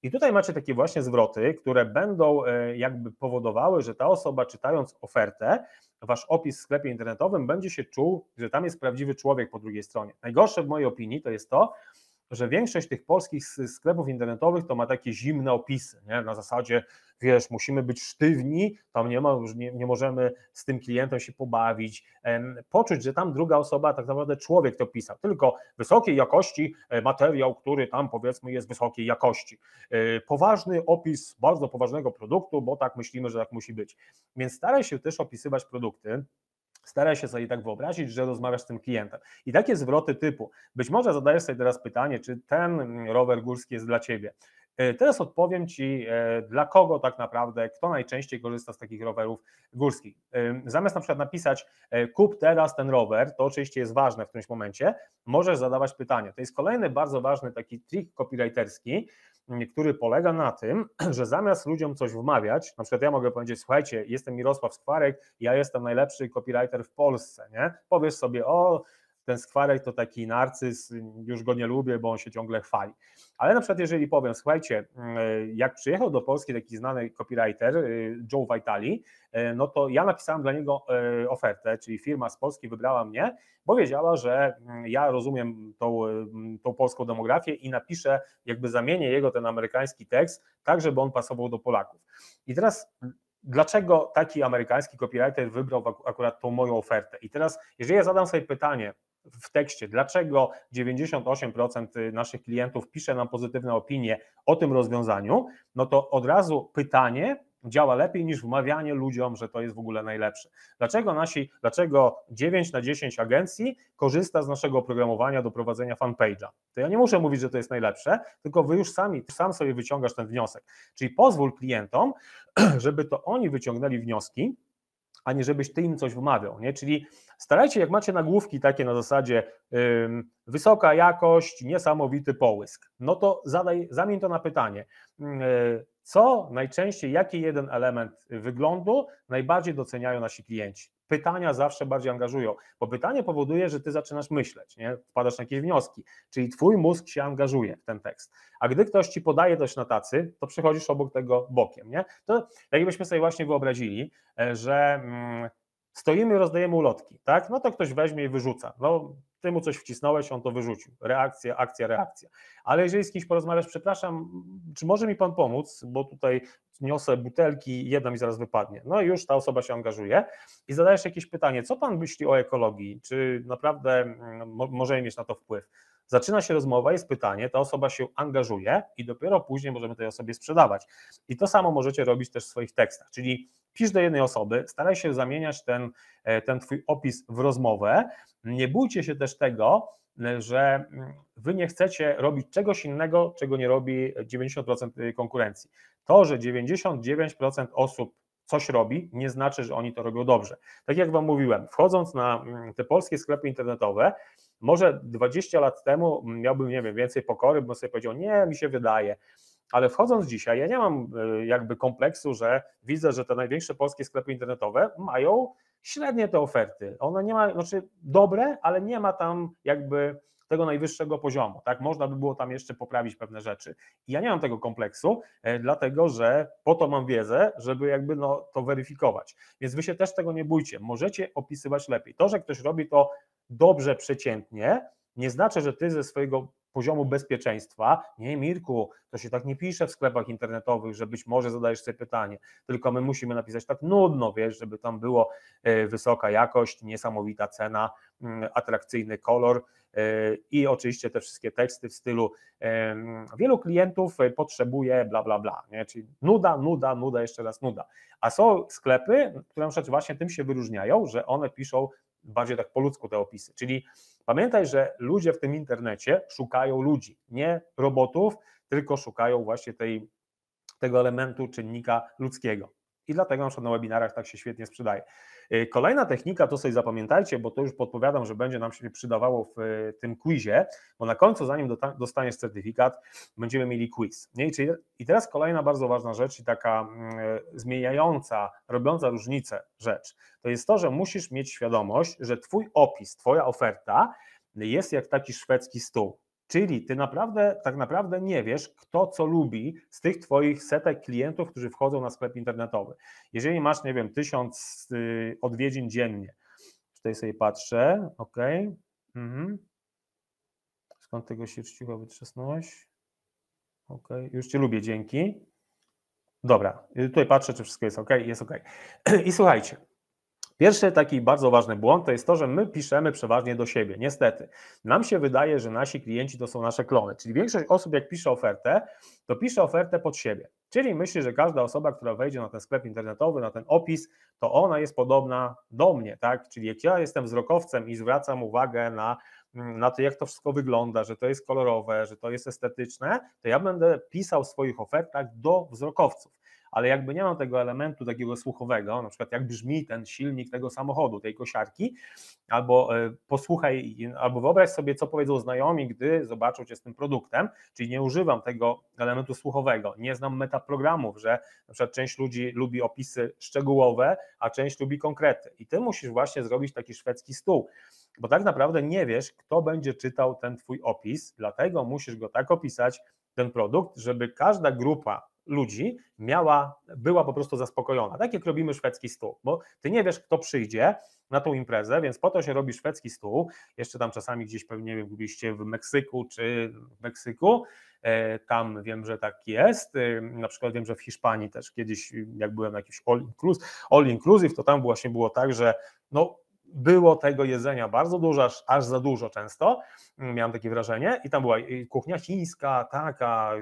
I tutaj macie takie właśnie zwroty, które będą e, jakby powodowały, że ta osoba czytając ofertę, wasz opis w sklepie internetowym będzie się czuł, że tam jest prawdziwy człowiek po drugiej stronie. Najgorsze w mojej opinii to jest to, że większość tych polskich sklepów internetowych to ma takie zimne opisy, nie? na zasadzie, wiesz, musimy być sztywni, tam nie, ma, już nie, nie możemy z tym klientem się pobawić, poczuć, że tam druga osoba, tak naprawdę człowiek to pisał, tylko wysokiej jakości e, materiał, który tam powiedzmy jest wysokiej jakości. E, poważny opis bardzo poważnego produktu, bo tak myślimy, że tak musi być. Więc staraj się też opisywać produkty, Staraj się sobie tak wyobrazić, że rozmawiasz z tym klientem. I takie zwroty typu, być może zadajesz sobie teraz pytanie, czy ten rower górski jest dla ciebie. E, teraz odpowiem Ci, e, dla kogo tak naprawdę, kto najczęściej korzysta z takich rowerów górskich. E, zamiast na przykład napisać, kup teraz ten rower, to oczywiście jest ważne w którymś momencie, możesz zadawać pytanie. To jest kolejny bardzo ważny taki trik copywriterski, który polega na tym, że zamiast ludziom coś wmawiać, na przykład ja mogę powiedzieć, słuchajcie, jestem Mirosław Skwarek, ja jestem najlepszy copywriter w Polsce, nie? Powiesz sobie, o, ten skwarek to taki narcyz, już go nie lubię, bo on się ciągle chwali. Ale na przykład jeżeli powiem, słuchajcie, mm, jak przyjechał do Polski taki znany copywriter y, Joe Vitali, y, no to ja napisałem dla niego y, ofertę, czyli firma z Polski wybrała mnie, bo wiedziała, że mm, ja rozumiem tą, mm, tą polską demografię i napiszę, jakby zamienię jego ten amerykański tekst, tak żeby on pasował do Polaków. I teraz dlaczego taki amerykański copywriter wybrał akurat tą moją ofertę. I teraz, jeżeli ja zadam sobie pytanie, w tekście, dlaczego 98% y, naszych klientów pisze nam pozytywne opinie o tym rozwiązaniu, no to od razu pytanie działa lepiej niż wmawianie ludziom, że to jest w ogóle najlepsze. Dlaczego nasi, dlaczego 9 na 10 agencji korzysta z naszego oprogramowania do prowadzenia fanpage'a? To ja nie muszę mówić, że to jest najlepsze, tylko wy już sami, sam sobie wyciągasz ten wniosek. Czyli pozwól klientom, żeby to oni wyciągnęli wnioski, a nie żebyś ty im coś wmawiał, nie? Czyli Starajcie, jak macie nagłówki takie na zasadzie yy, wysoka jakość, niesamowity połysk, no to zadaj, zamień to na pytanie. Yy, co najczęściej, jaki jeden element wyglądu najbardziej doceniają nasi klienci? Pytania zawsze bardziej angażują, bo pytanie powoduje, że ty zaczynasz myśleć, nie? wpadasz na jakieś wnioski, czyli twój mózg się angażuje w ten tekst. A gdy ktoś ci podaje coś na tacy, to przechodzisz obok tego bokiem. Nie? To jakbyśmy sobie właśnie wyobrazili, e, że mm, Stoimy, rozdajemy ulotki, tak? No to ktoś weźmie i wyrzuca. No, ty mu coś wcisnąłeś, on to wyrzucił. Reakcja, akcja, reakcja. Ale jeżeli z kimś porozmawiasz, przepraszam, czy może mi pan pomóc, bo tutaj niosę butelki, jedna mi zaraz wypadnie. No i już ta osoba się angażuje i zadajesz jakieś pytanie, co pan myśli o ekologii, czy naprawdę mm, możemy mieć na to wpływ? Zaczyna się rozmowa, jest pytanie, ta osoba się angażuje i dopiero później możemy tej osobie sprzedawać. I to samo możecie robić też w swoich tekstach, czyli pisz do jednej osoby, staraj się zamieniać ten, e, ten twój opis w rozmowę. Nie bójcie się też tego, e, że mm, wy nie chcecie robić czegoś innego, czego nie robi 90% y, konkurencji. To, że 99% osób coś robi, nie znaczy, że oni to robią dobrze. Tak jak Wam mówiłem, wchodząc na mm, te polskie sklepy internetowe, może 20 lat temu miałbym, nie wiem, więcej pokory, bym sobie powiedział, nie, mi się wydaje. Ale wchodząc dzisiaj, ja nie mam e, jakby kompleksu, że widzę, że te największe polskie sklepy internetowe mają średnie te oferty. One nie ma, znaczy dobre, ale nie ma tam jakby tego najwyższego poziomu. Tak, można by było tam jeszcze poprawić pewne rzeczy. I ja nie mam tego kompleksu, e, dlatego że po to mam wiedzę, żeby jakby no, to weryfikować. Więc wy się też tego nie bójcie, możecie opisywać lepiej. To, że ktoś robi to dobrze przeciętnie, nie znaczy, że ty ze swojego poziomu bezpieczeństwa. Nie, Mirku, to się tak nie pisze w sklepach internetowych, że być może zadajesz sobie pytanie, tylko my musimy napisać tak nudno, wiesz, żeby tam było e, wysoka jakość, niesamowita cena, mm, atrakcyjny kolor e, i oczywiście te wszystkie teksty w stylu e, wielu klientów potrzebuje bla, bla, bla, nie? czyli nuda, nuda, nuda, jeszcze raz nuda. A są sklepy, które na przykład właśnie tym się wyróżniają, że one piszą bardziej tak po ludzku te opisy. Czyli pamiętaj, że ludzie w tym internecie szukają ludzi, nie robotów, tylko szukają właśnie tej, tego elementu czynnika ludzkiego. I dlatego na przykład na webinarach tak się świetnie sprzedaje. Y, kolejna technika, to sobie zapamiętajcie, bo to już podpowiadam, że będzie nam się przydawało w y, tym quizie, bo na końcu, zanim dostaniesz certyfikat, będziemy mieli quiz. I teraz kolejna bardzo ważna rzecz i taka mm, y, zmieniająca, robiąca różnicę rzecz, to jest to, że musisz mieć świadomość, że Twój opis, Twoja oferta jest jak taki szwedzki stół. Czyli ty naprawdę, tak naprawdę nie wiesz, kto co lubi z tych twoich setek klientów, którzy wchodzą na sklep internetowy. Jeżeli masz, nie wiem, tysiąc y, odwiedzin dziennie, tutaj sobie patrzę, ok. Mhm. Skąd tego sierściucha wytrzasnąłeś? Ok, już cię lubię, dzięki. Dobra, y, tutaj patrzę, czy wszystko jest ok, jest ok. I słuchajcie, Pierwszy taki bardzo ważny błąd to jest to, że my piszemy przeważnie do siebie. Niestety, nam się wydaje, że nasi klienci to są nasze klony. Czyli większość osób, jak pisze ofertę, to pisze ofertę pod siebie. Czyli myśli, że każda osoba, która wejdzie na ten sklep internetowy, na ten opis, to ona jest podobna do mnie. Tak? Czyli jak ja jestem wzrokowcem i zwracam uwagę na na to, jak to wszystko wygląda, że to jest kolorowe, że to jest estetyczne, to ja będę pisał w swoich ofertach do wzrokowców ale jakby nie mam tego elementu takiego słuchowego, na przykład jak brzmi ten silnik tego samochodu, tej kosiarki, albo e, posłuchaj, albo wyobraź sobie, co powiedzą znajomi, gdy zobaczą cię z tym produktem, czyli nie używam tego elementu słuchowego, nie znam metaprogramów, że na przykład część ludzi lubi opisy szczegółowe, a część lubi konkrety. I ty musisz właśnie zrobić taki szwedzki stół bo tak naprawdę nie wiesz, kto będzie czytał ten Twój opis, dlatego musisz go tak opisać, ten produkt, żeby każda grupa ludzi miała, była po prostu zaspokojona. Tak jak robimy szwedzki stół, bo ty nie wiesz, kto przyjdzie na tą imprezę, więc po to się robi szwedzki stół. Jeszcze tam czasami gdzieś pewnie byliście w Meksyku czy w Meksyku. E, tam wiem, że tak jest. E, na przykład wiem, że w Hiszpanii też kiedyś, jak byłem na jakimś all inclusive, all inclusive to tam właśnie było tak, że no było tego jedzenia bardzo dużo, aż, aż za dużo często, mm, miałem takie wrażenie, i tam była kuchnia chińska, taka,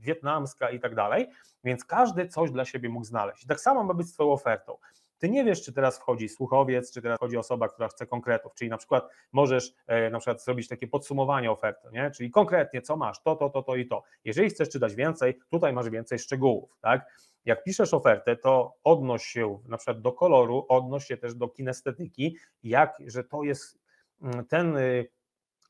wietnamska i tak dalej, więc każdy coś dla siebie mógł znaleźć. tak samo ma być z Twoją ofertą. Ty nie wiesz, czy teraz wchodzi słuchowiec, czy teraz wchodzi osoba, która chce konkretów, czyli na przykład możesz e, na przykład zrobić takie podsumowanie oferty, nie? czyli konkretnie co masz, to, to, to, to i to. Jeżeli chcesz czytać więcej, tutaj masz więcej szczegółów, tak? jak piszesz ofertę, to odnoś się na przykład do koloru, odnoś się też do kinestetyki, jak, że to jest mm, ten y,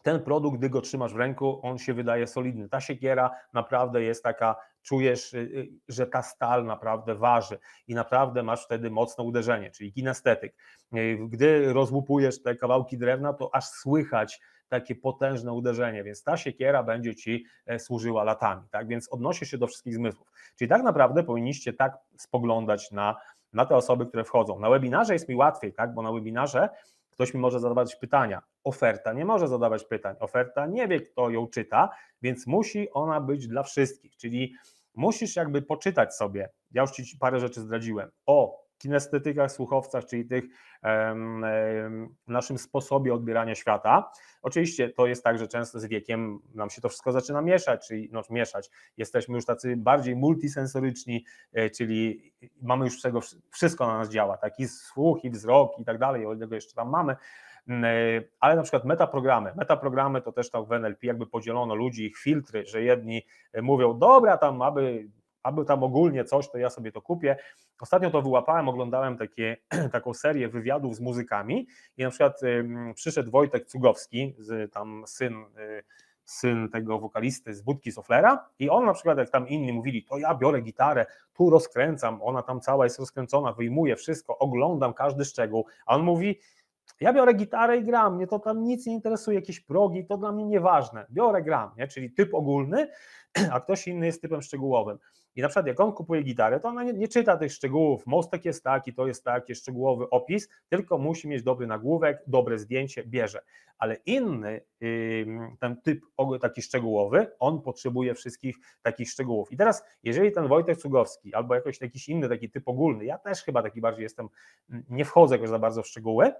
ten produkt, gdy go trzymasz w ręku, on się wydaje solidny. Ta siekiera naprawdę jest taka, czujesz, y, y, że ta stal naprawdę waży i naprawdę masz wtedy mocne uderzenie, czyli kinestetyk. Gdy rozłupujesz te kawałki drewna, to aż słychać takie potężne uderzenie, więc ta siekiera będzie Ci e, służyła latami, tak? Więc odnosi się do wszystkich zmysłów. Czyli tak naprawdę powinniście tak spoglądać na, na te osoby, które wchodzą. Na webinarze jest mi łatwiej, tak? Bo na webinarze Ktoś mi może zadawać pytania. Oferta nie może zadawać pytań. Oferta nie wie, kto ją czyta, więc musi ona być dla wszystkich. Czyli musisz jakby poczytać sobie. Ja już ci parę rzeczy zdradziłem. O kinestetykach, słuchowcach, czyli tych naszym sposobie odbierania świata. Oczywiście to jest tak, że często z wiekiem nam się to wszystko zaczyna mieszać, czyli no, mieszać. Jesteśmy już tacy bardziej multisensoryczni, e, czyli mamy już wszystko, wszystko na nas działa, taki słuch i wzrok i tak dalej, o ile go jeszcze tam mamy mm, e, ale na przykład metaprogramy. Metaprogramy to też tak w NLP jakby podzielono ludzi, ich filtry, że jedni e, mówią, dobra, tam aby aby tam ogólnie coś, to ja sobie to kupię. Ostatnio to wyłapałem, oglądałem takie, taką serię wywiadów z muzykami i na przykład przyszedł Wojtek Cugowski, z, tam syn. Y, syn tego wokalisty z Budki Soflera i on na przykład jak tam inni mówili, to ja biorę gitarę, tu rozkręcam, ona tam cała jest rozkręcona, wyjmuję wszystko, oglądam każdy szczegół, a on mówi, ja biorę gitarę i gram, mnie to tam nic nie interesuje, jakieś progi, to dla mnie nieważne, biorę, gram, nie? czyli typ ogólny, a ktoś inny jest typem szczegółowym. I na przykład jak on kupuje gitarę, to ona nie, nie, czyta tych szczegółów, mostek jest taki, to jest taki, szczegółowy opis, tylko musi mieć dobry nagłówek, dobre zdjęcie, bierze. Ale inny ten typ taki szczegółowy, on potrzebuje wszystkich takich szczegółów. I teraz, jeżeli ten Wojtek Cugowski albo jakoś jakiś inny taki typ ogólny, ja też chyba taki bardziej jestem, mm, nie wchodzę jakoś za bardzo w szczegóły,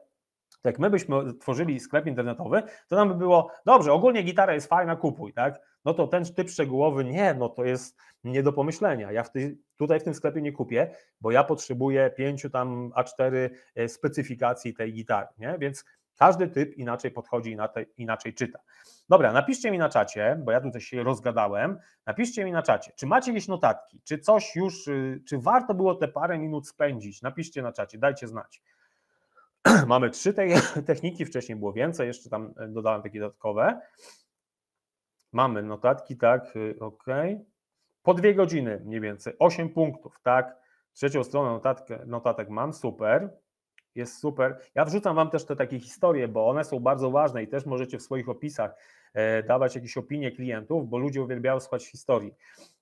jak my byśmy tworzyli sklep internetowy, to nam by było, dobrze, ogólnie gitara jest fajna, kupuj, tak? No to ten typ szczegółowy, nie, no to jest nie do pomyślenia. Ja w tej, tutaj w tym sklepie nie kupię, bo ja potrzebuję pięciu tam A4 e, specyfikacji tej gitary, nie? Więc każdy typ inaczej podchodzi, i inaczej czyta. Dobra, napiszcie mi na czacie, bo ja tu coś się rozgadałem. Napiszcie mi na czacie, czy macie jakieś notatki, czy coś już, y, czy warto było te parę minut spędzić? Napiszcie na czacie, dajcie znać. Mamy trzy te techniki, wcześniej było więcej, jeszcze tam e, dodałem takie dodatkowe. Mamy notatki, tak, y, ok. Po dwie godziny mniej więcej, osiem punktów, tak. Trzecią stronę notatkę, notatek mam, super. Jest super. Ja wrzucam Wam też te takie historie, bo one są bardzo ważne i też możecie w swoich opisach e, dawać jakieś opinie klientów, bo ludzie uwielbiają słuchać historii.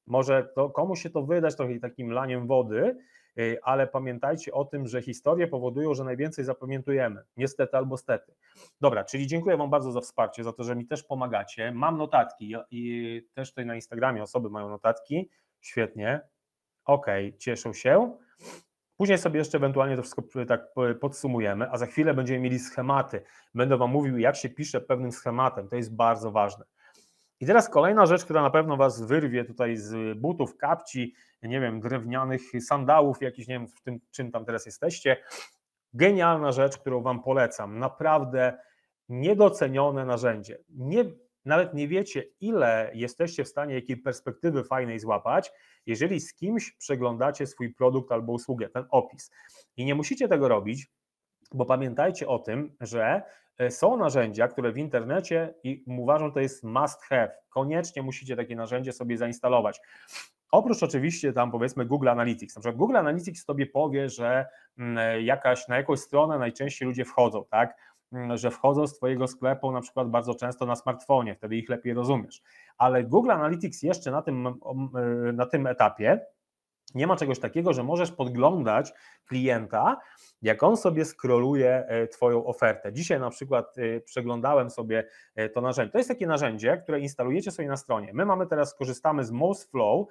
Może to, komuś się to wydać trochę takim laniem wody, Y, ale pamiętajcie o tym, że historie powodują, że najwięcej zapamiętujemy. Niestety albo stety. Dobra, czyli dziękuję Wam bardzo za wsparcie, za to, że mi też pomagacie. Mam notatki i też tutaj na Instagramie osoby mają notatki. Świetnie. Okej, okay, cieszę się. Później sobie jeszcze ewentualnie to wszystko y, tak y, podsumujemy, a za chwilę będziemy mieli schematy. Będę Wam mówił, jak się pisze pewnym schematem. To jest bardzo ważne. I teraz kolejna rzecz, która na pewno Was wyrwie tutaj z butów, kapci, nie wiem, drewnianych sandałów, jakiś, nie wiem, w tym, czym tam teraz jesteście. Genialna rzecz, którą Wam polecam. Naprawdę niedocenione narzędzie. Nie, nawet nie wiecie, ile jesteście w stanie jakiej perspektywy fajnej złapać, jeżeli z kimś przeglądacie swój produkt albo usługę, ten opis. I nie musicie tego robić, bo pamiętajcie o tym, że E, są narzędzia, które w internecie i uważam, że to jest must have. Koniecznie musicie takie narzędzie sobie zainstalować. Oprócz oczywiście tam powiedzmy Google Analytics. Na przykład Google Analytics tobie powie, że mm, e, jakaś, na jakąś stronę najczęściej ludzie wchodzą, tak? Mm, że wchodzą z Twojego sklepu na przykład bardzo często na smartfonie, wtedy ich lepiej rozumiesz. Ale Google Analytics jeszcze na tym, e, na tym etapie nie ma czegoś takiego, że możesz podglądać klienta, jak on sobie skroluje e, Twoją ofertę. Dzisiaj na przykład e, przeglądałem sobie e, to narzędzie. To jest takie narzędzie, które instalujecie sobie na stronie. My mamy teraz, korzystamy z Mouse Flow.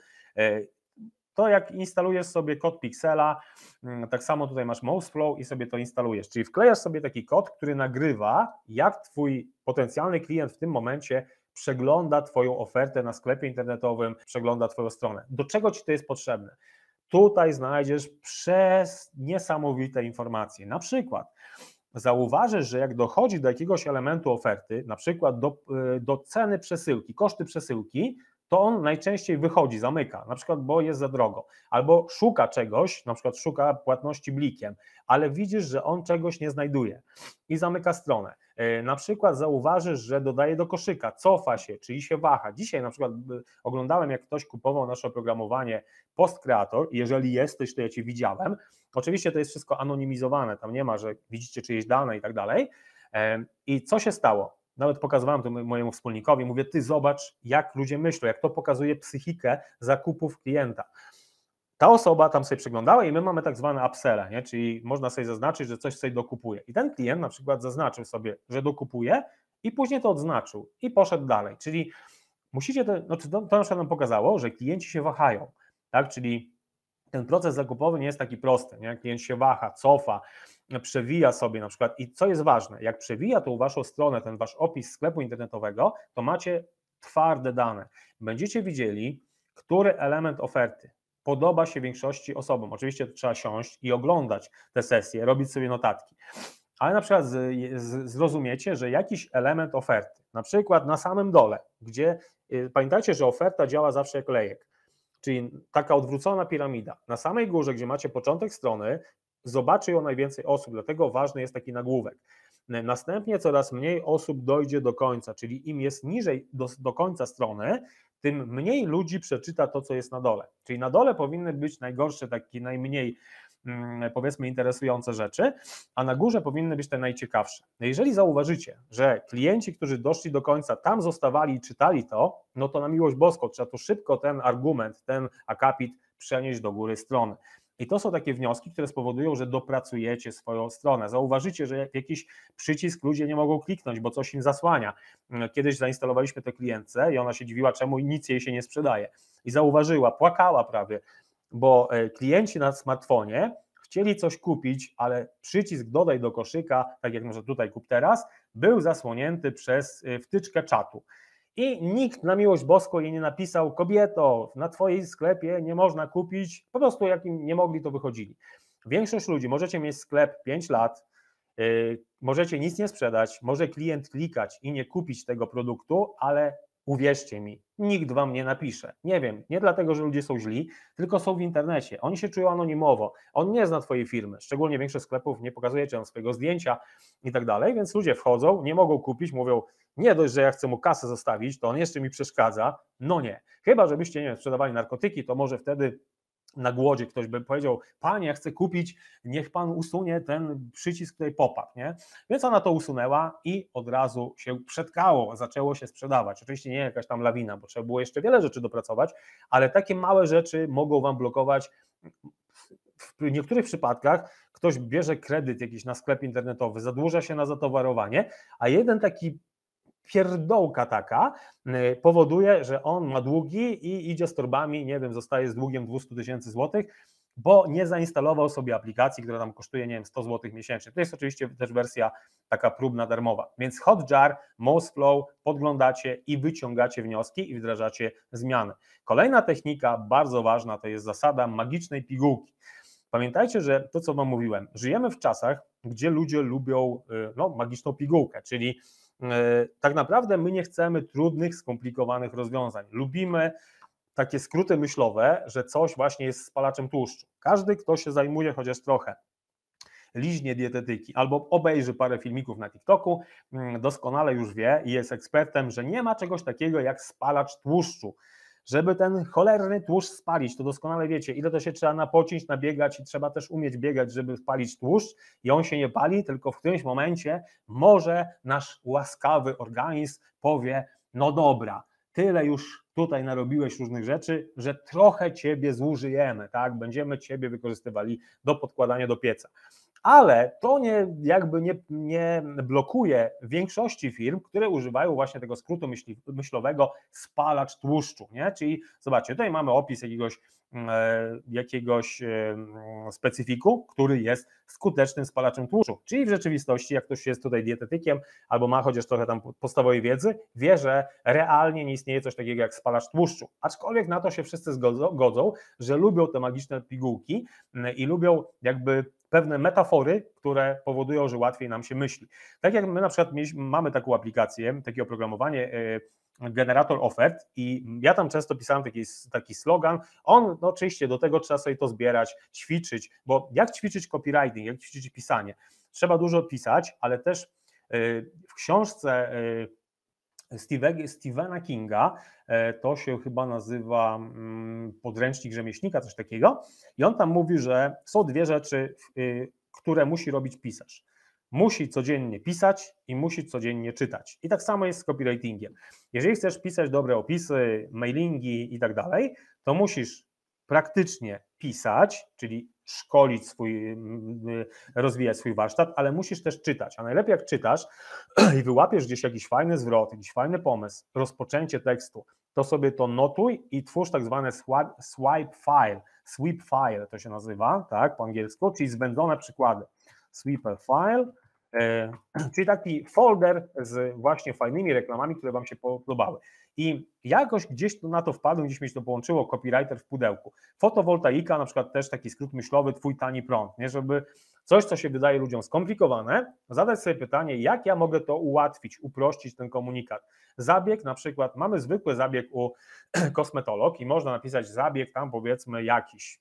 To jak instalujesz sobie kod Pixela, mm, tak samo tutaj masz Mouse Flow i sobie to instalujesz. Czyli wklejasz sobie taki kod, który nagrywa, jak Twój potencjalny klient w tym momencie przegląda Twoją ofertę na sklepie internetowym, przegląda Twoją stronę. Do czego Ci to jest potrzebne? Tutaj znajdziesz przez niesamowite informacje. Na przykład zauważysz, że jak dochodzi do jakiegoś elementu oferty, na przykład do, y, do ceny przesyłki, koszty przesyłki, to on najczęściej wychodzi, zamyka, na przykład bo jest za drogo, albo szuka czegoś, na przykład szuka płatności blikiem, ale widzisz, że on czegoś nie znajduje i zamyka stronę. E, na przykład zauważysz, że dodaje do koszyka, cofa się, czyli się waha. Dzisiaj na przykład e, oglądałem, jak ktoś kupował nasze oprogramowanie PostCreator, jeżeli jesteś, to ja Cię widziałem. Oczywiście to jest wszystko anonimizowane, tam nie ma, że widzicie czyjeś dane i tak dalej. E, I co się stało? Nawet pokazywałem to mojemu wspólnikowi, mówię, ty zobacz, jak ludzie myślą, jak to pokazuje psychikę zakupów klienta. Ta osoba tam sobie przeglądała i my mamy tak zwane upsele, nie? czyli można sobie zaznaczyć, że coś sobie dokupuje. I ten klient na przykład zaznaczył sobie, że dokupuje i później to odznaczył i poszedł dalej. Czyli musicie, to, no, to, to na przykład nam pokazało, że klienci się wahają, tak? czyli ten proces zakupowy nie jest taki prosty. Nie? Klient się waha, cofa, przewija sobie na przykład i co jest ważne, jak przewija tą waszą stronę, ten wasz opis sklepu internetowego, to macie twarde dane. Będziecie widzieli, który element oferty podoba się większości osobom. Oczywiście trzeba siąść i oglądać te sesje, robić sobie notatki. Ale na przykład z, z, zrozumiecie, że jakiś element oferty, na przykład na samym dole, gdzie y, pamiętajcie, że oferta działa zawsze jak lejek, czyli taka odwrócona piramida. Na samej górze, gdzie macie początek strony, zobaczy ją najwięcej osób, dlatego ważny jest taki nagłówek. Następnie coraz mniej osób dojdzie do końca, czyli im jest niżej do, do końca strony, tym mniej ludzi przeczyta to, co jest na dole. Czyli na dole powinny być najgorsze, takie najmniej mm, powiedzmy interesujące rzeczy, a na górze powinny być te najciekawsze. No jeżeli zauważycie, że klienci, którzy doszli do końca, tam zostawali i czytali to, no to na miłość boską trzeba tu szybko ten argument, ten akapit przenieść do góry strony. I to są takie wnioski, które spowodują, że dopracujecie swoją stronę. Zauważycie, że jakiś przycisk ludzie nie mogą kliknąć, bo coś im zasłania. Mm, kiedyś zainstalowaliśmy to klientce i ona się dziwiła, czemu nic jej się nie sprzedaje. I zauważyła, płakała prawie, bo e, klienci na smartfonie chcieli coś kupić, ale przycisk dodaj do koszyka, tak jak może tutaj kup teraz, był zasłonięty przez e, wtyczkę czatu. I nikt na miłość boską jej nie napisał, kobieto, na twojej sklepie nie można kupić, po prostu jak im nie mogli, to wychodzili. Większość ludzi, możecie mieć sklep 5 lat, yy, możecie nic nie sprzedać, może klient klikać i nie kupić tego produktu, ale Uwierzcie mi, nikt wam nie napisze. Nie wiem, nie dlatego, że ludzie są źli, tylko są w internecie. Oni się czują anonimowo. On nie zna twojej firmy. Szczególnie większość sklepów nie pokazuje ci swojego zdjęcia i tak dalej, więc ludzie wchodzą, nie mogą kupić, mówią, nie dość, że ja chcę mu kasę zostawić, to on jeszcze mi przeszkadza. No nie. Chyba, żebyście, nie wiem, sprzedawali narkotyki, to może wtedy na głodzie ktoś by powiedział, panie, ja chcę kupić, niech pan usunie ten przycisk tutaj popadł, nie? Więc ona to usunęła i od razu się przetkało, zaczęło się sprzedawać. Oczywiście nie jakaś tam lawina, bo trzeba było jeszcze wiele rzeczy dopracować, ale takie małe rzeczy mogą wam blokować w niektórych przypadkach ktoś bierze kredyt jakiś na sklep internetowy, zadłuża się na zatowarowanie, a jeden taki pierdołka taka y, powoduje, że on ma długi i idzie z torbami, nie wiem, zostaje z długiem 200 tysięcy złotych, bo nie zainstalował sobie aplikacji, która tam kosztuje, nie wiem, 100 złotych miesięcznie. To jest oczywiście też wersja taka próbna, darmowa. Więc Hotjar, MouseFlow podglądacie i wyciągacie wnioski i wdrażacie zmiany. Kolejna technika, bardzo ważna, to jest zasada magicznej pigułki. Pamiętajcie, że to, co Wam mówiłem, żyjemy w czasach, gdzie ludzie lubią y, no, magiczną pigułkę, czyli E, tak naprawdę my nie chcemy trudnych, skomplikowanych rozwiązań. Lubimy takie skróty myślowe, że coś właśnie jest spalaczem tłuszczu. Każdy, kto się zajmuje chociaż trochę liźnie dietetyki albo obejrzy parę filmików na TikToku, mm, doskonale już wie i jest ekspertem, że nie ma czegoś takiego jak spalacz tłuszczu żeby ten cholerny tłuszcz spalić, to doskonale wiecie, ile to się trzeba napocić, nabiegać i trzeba też umieć biegać, żeby spalić tłuszcz i on się nie pali, tylko w którymś momencie może nasz łaskawy organizm powie, no dobra, tyle już tutaj narobiłeś różnych rzeczy, że trochę ciebie zużyjemy, tak? Będziemy ciebie wykorzystywali do podkładania do pieca. Ale to nie, jakby nie, nie blokuje większości firm, które używają właśnie tego skrótu myśli, myślowego spalacz tłuszczu. Nie? Czyli zobaczcie, tutaj mamy opis jakiegoś, mm, e, jakiegoś e, mm, specyfiku, który jest skutecznym spalaczem tłuszczu. Czyli w rzeczywistości, jak ktoś jest tutaj dietetykiem albo ma chociaż trochę tam podstawowej wiedzy, wie, że realnie nie istnieje coś takiego jak spalacz tłuszczu. Aczkolwiek na to się wszyscy zgodzą, że lubią te magiczne pigułki mm, i lubią jakby pewne metafory, które powodują, że łatwiej nam się myśli. Tak jak my na przykład mamy taką aplikację, takie oprogramowanie e, generator ofert i ja tam często pisałem taki, taki slogan, on no oczywiście do tego trzeba sobie to zbierać, ćwiczyć, bo jak ćwiczyć copywriting, jak ćwiczyć pisanie? Trzeba dużo pisać, ale też e, w książce e, Stevena Kinga, e, to się chyba nazywa mm, podręcznik rzemieślnika, coś takiego, i on tam mówi, że są dwie rzeczy, y, które musi robić pisarz. Musi codziennie pisać i musi codziennie czytać. I tak samo jest z copywritingiem. Jeżeli chcesz pisać dobre opisy, mailingi i tak dalej, to musisz praktycznie pisać, czyli szkolić swój, rozwijać swój warsztat, ale musisz też czytać. A najlepiej jak czytasz i wyłapiesz gdzieś jakiś fajny zwrot, jakiś fajny pomysł, rozpoczęcie tekstu, to sobie to notuj i twórz tak zwane swipe, swipe file, sweep file to się nazywa, tak, po angielsku, czyli zbędzone przykłady. Sweep file, e, czyli taki folder z właśnie fajnymi reklamami, które Wam się podobały. I jakoś gdzieś na to wpadłem, gdzieś mi się to połączyło, copywriter w pudełku. Fotowoltaika na przykład też taki skrót myślowy, twój tani prąd, nie? żeby coś, co się wydaje ludziom skomplikowane, zadać sobie pytanie, jak ja mogę to ułatwić, uprościć ten komunikat. Zabieg na przykład, mamy zwykły zabieg u kosmetolog i można napisać zabieg tam powiedzmy jakiś,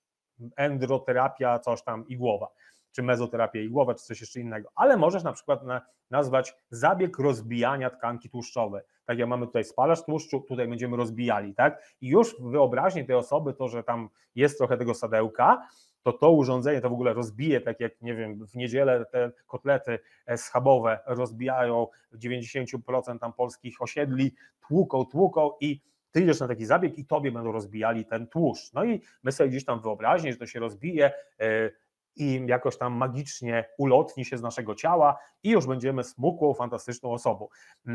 endroterapia, coś tam i głowa czy mezoterapię i głowę, czy coś jeszcze innego. Ale możesz na przykład na, nazwać zabieg rozbijania tkanki tłuszczowej. Tak jak mamy tutaj spalacz tłuszczu, tutaj będziemy rozbijali, tak? I już w wyobraźni tej osoby to, że tam jest trochę tego sadełka, to to urządzenie to w ogóle rozbije, tak jak nie wiem, w niedzielę te kotlety schabowe rozbijają 90% tam polskich osiedli, tłuką, tłuką i ty idziesz na taki zabieg i tobie będą rozbijali ten tłuszcz. No i my sobie gdzieś tam wyobraźni, że to się rozbije, y, i jakoś tam magicznie ulotni się z naszego ciała i już będziemy smukłą, fantastyczną osobą. Yy,